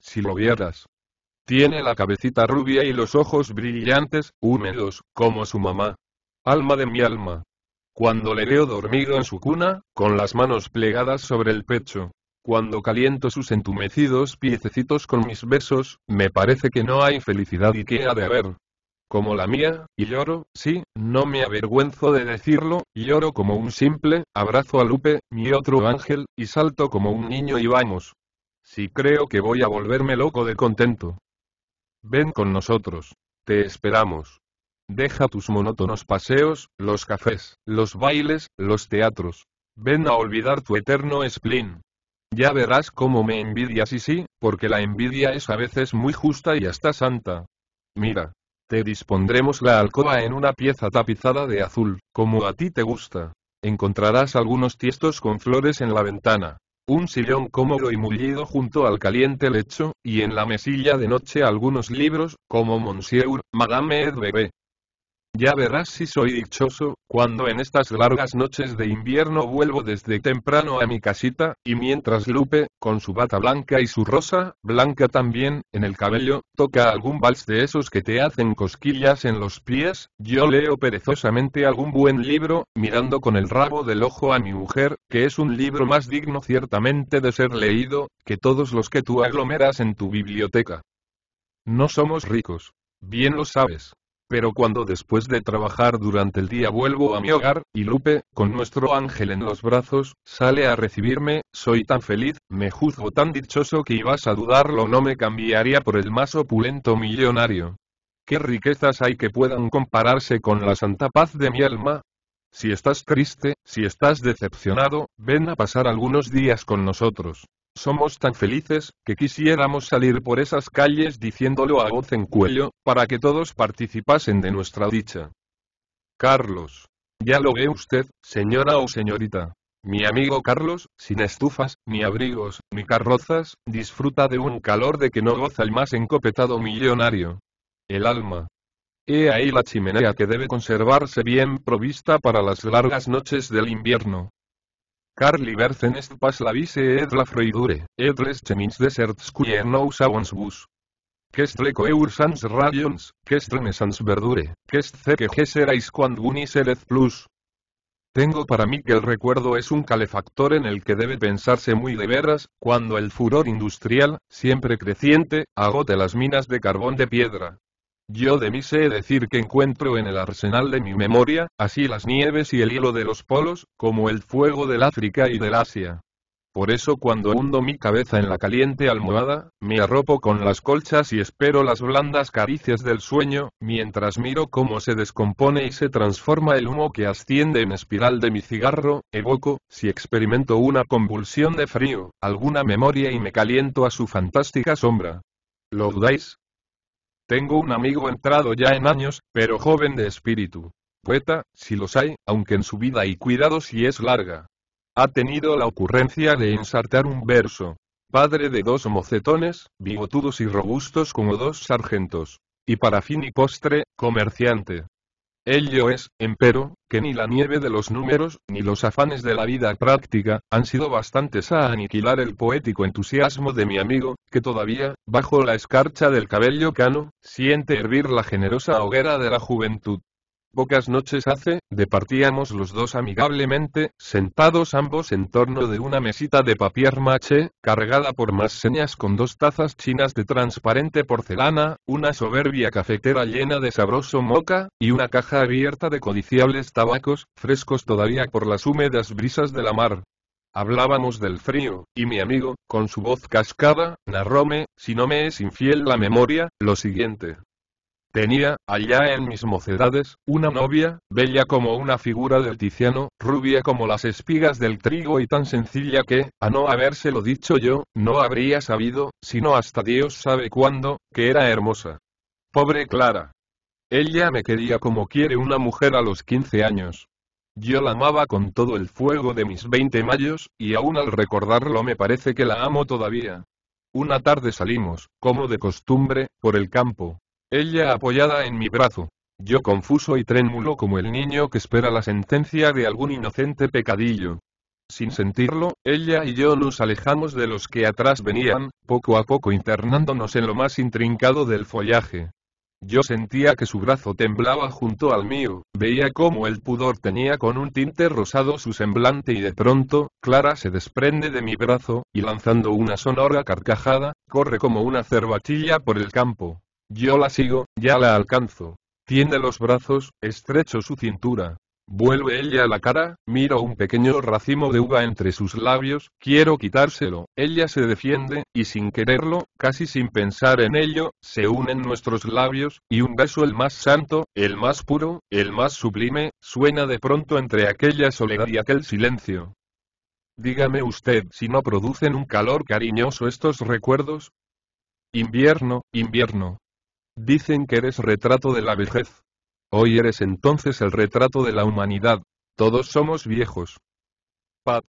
A: Si lo vieras. Tiene la cabecita rubia y los ojos brillantes, húmedos, como su mamá. Alma de mi alma. Cuando le veo dormido en su cuna, con las manos plegadas sobre el pecho. Cuando caliento sus entumecidos piececitos con mis besos, me parece que no hay felicidad y que ha de haber como la mía, y lloro, sí, no me avergüenzo de decirlo, lloro como un simple, abrazo a Lupe, mi otro ángel, y salto como un niño y vamos. Si creo que voy a volverme loco de contento. Ven con nosotros. Te esperamos. Deja tus monótonos paseos, los cafés, los bailes, los teatros. Ven a olvidar tu eterno spleen. Ya verás cómo me envidias y sí, porque la envidia es a veces muy justa y hasta santa. Mira, te dispondremos la alcoba en una pieza tapizada de azul, como a ti te gusta. Encontrarás algunos tiestos con flores en la ventana, un sillón cómodo y mullido junto al caliente lecho, y en la mesilla de noche algunos libros, como Monsieur, Madame Edbebe. Ya verás si soy dichoso, cuando en estas largas noches de invierno vuelvo desde temprano a mi casita, y mientras Lupe, con su bata blanca y su rosa, blanca también, en el cabello, toca algún vals de esos que te hacen cosquillas en los pies, yo leo perezosamente algún buen libro, mirando con el rabo del ojo a mi mujer, que es un libro más digno ciertamente de ser leído, que todos los que tú aglomeras en tu biblioteca. No somos ricos. Bien lo sabes. Pero cuando después de trabajar durante el día vuelvo a mi hogar, y Lupe, con nuestro ángel en los brazos, sale a recibirme, soy tan feliz, me juzgo tan dichoso que ibas a dudarlo no me cambiaría por el más opulento millonario. ¿Qué riquezas hay que puedan compararse con la santa paz de mi alma? Si estás triste, si estás decepcionado, ven a pasar algunos días con nosotros. Somos tan felices, que quisiéramos salir por esas calles diciéndolo a voz en cuello, para que todos participasen de nuestra dicha. Carlos. Ya lo ve usted, señora o señorita. Mi amigo Carlos, sin estufas, ni abrigos, ni carrozas, disfruta de un calor de que no goza el más encopetado millonario. El alma. He ahí la chimenea que debe conservarse bien provista para las largas noches del invierno. Carly Berzen est pas la vise et la freidure, et les chemins deserts no usa savons bus. le coeur sans radions, que me sans verdure, ce que geserais quand unis elez plus. Tengo para mí que el recuerdo es un calefactor en el que debe pensarse muy de veras, cuando el furor industrial, siempre creciente, agote las minas de carbón de piedra, yo de mí sé decir que encuentro en el arsenal de mi memoria, así las nieves y el hielo de los polos, como el fuego del África y del Asia. Por eso cuando hundo mi cabeza en la caliente almohada, me arropo con las colchas y espero las blandas caricias del sueño, mientras miro cómo se descompone y se transforma el humo que asciende en espiral de mi cigarro, evoco, si experimento una convulsión de frío, alguna memoria y me caliento a su fantástica sombra. ¿Lo dudáis? Tengo un amigo entrado ya en años, pero joven de espíritu. Poeta, si los hay, aunque en su vida y cuidado si es larga. Ha tenido la ocurrencia de ensartar un verso. Padre de dos mocetones, bigotudos y robustos como dos sargentos. Y para fin y postre, comerciante. Ello es, empero, que ni la nieve de los números, ni los afanes de la vida práctica, han sido bastantes a aniquilar el poético entusiasmo de mi amigo, que todavía, bajo la escarcha del cabello cano, siente hervir la generosa hoguera de la juventud. Pocas noches hace, departíamos los dos amigablemente, sentados ambos en torno de una mesita de papier maché, cargada por más señas con dos tazas chinas de transparente porcelana, una soberbia cafetera llena de sabroso moca, y una caja abierta de codiciables tabacos, frescos todavía por las húmedas brisas de la mar. Hablábamos del frío, y mi amigo, con su voz cascada, narróme, si no me es infiel la memoria, lo siguiente. Tenía, allá en mis mocedades, una novia, bella como una figura del Tiziano, rubia como las espigas del trigo y tan sencilla que, a no habérselo dicho yo, no habría sabido, sino hasta Dios sabe cuándo, que era hermosa. Pobre Clara. Ella me quería como quiere una mujer a los 15 años. Yo la amaba con todo el fuego de mis 20 mayos, y aún al recordarlo me parece que la amo todavía. Una tarde salimos, como de costumbre, por el campo, ella apoyada en mi brazo. Yo confuso y trémulo como el niño que espera la sentencia de algún inocente pecadillo. Sin sentirlo, ella y yo nos alejamos de los que atrás venían, poco a poco internándonos en lo más intrincado del follaje. Yo sentía que su brazo temblaba junto al mío, veía cómo el pudor tenía con un tinte rosado su semblante y de pronto, Clara se desprende de mi brazo, y lanzando una sonora carcajada, corre como una cervatilla por el campo. Yo la sigo, ya la alcanzo. Tiende los brazos, estrecho su cintura. Vuelve ella la cara, miro un pequeño racimo de uva entre sus labios, quiero quitárselo, ella se defiende, y sin quererlo, casi sin pensar en ello, se unen nuestros labios, y un beso el más santo, el más puro, el más sublime, suena de pronto entre aquella soledad y aquel silencio. Dígame usted si no producen un calor cariñoso estos recuerdos. Invierno, invierno, Dicen que eres retrato de la vejez. Hoy eres entonces el retrato de la humanidad. Todos somos viejos. Pat,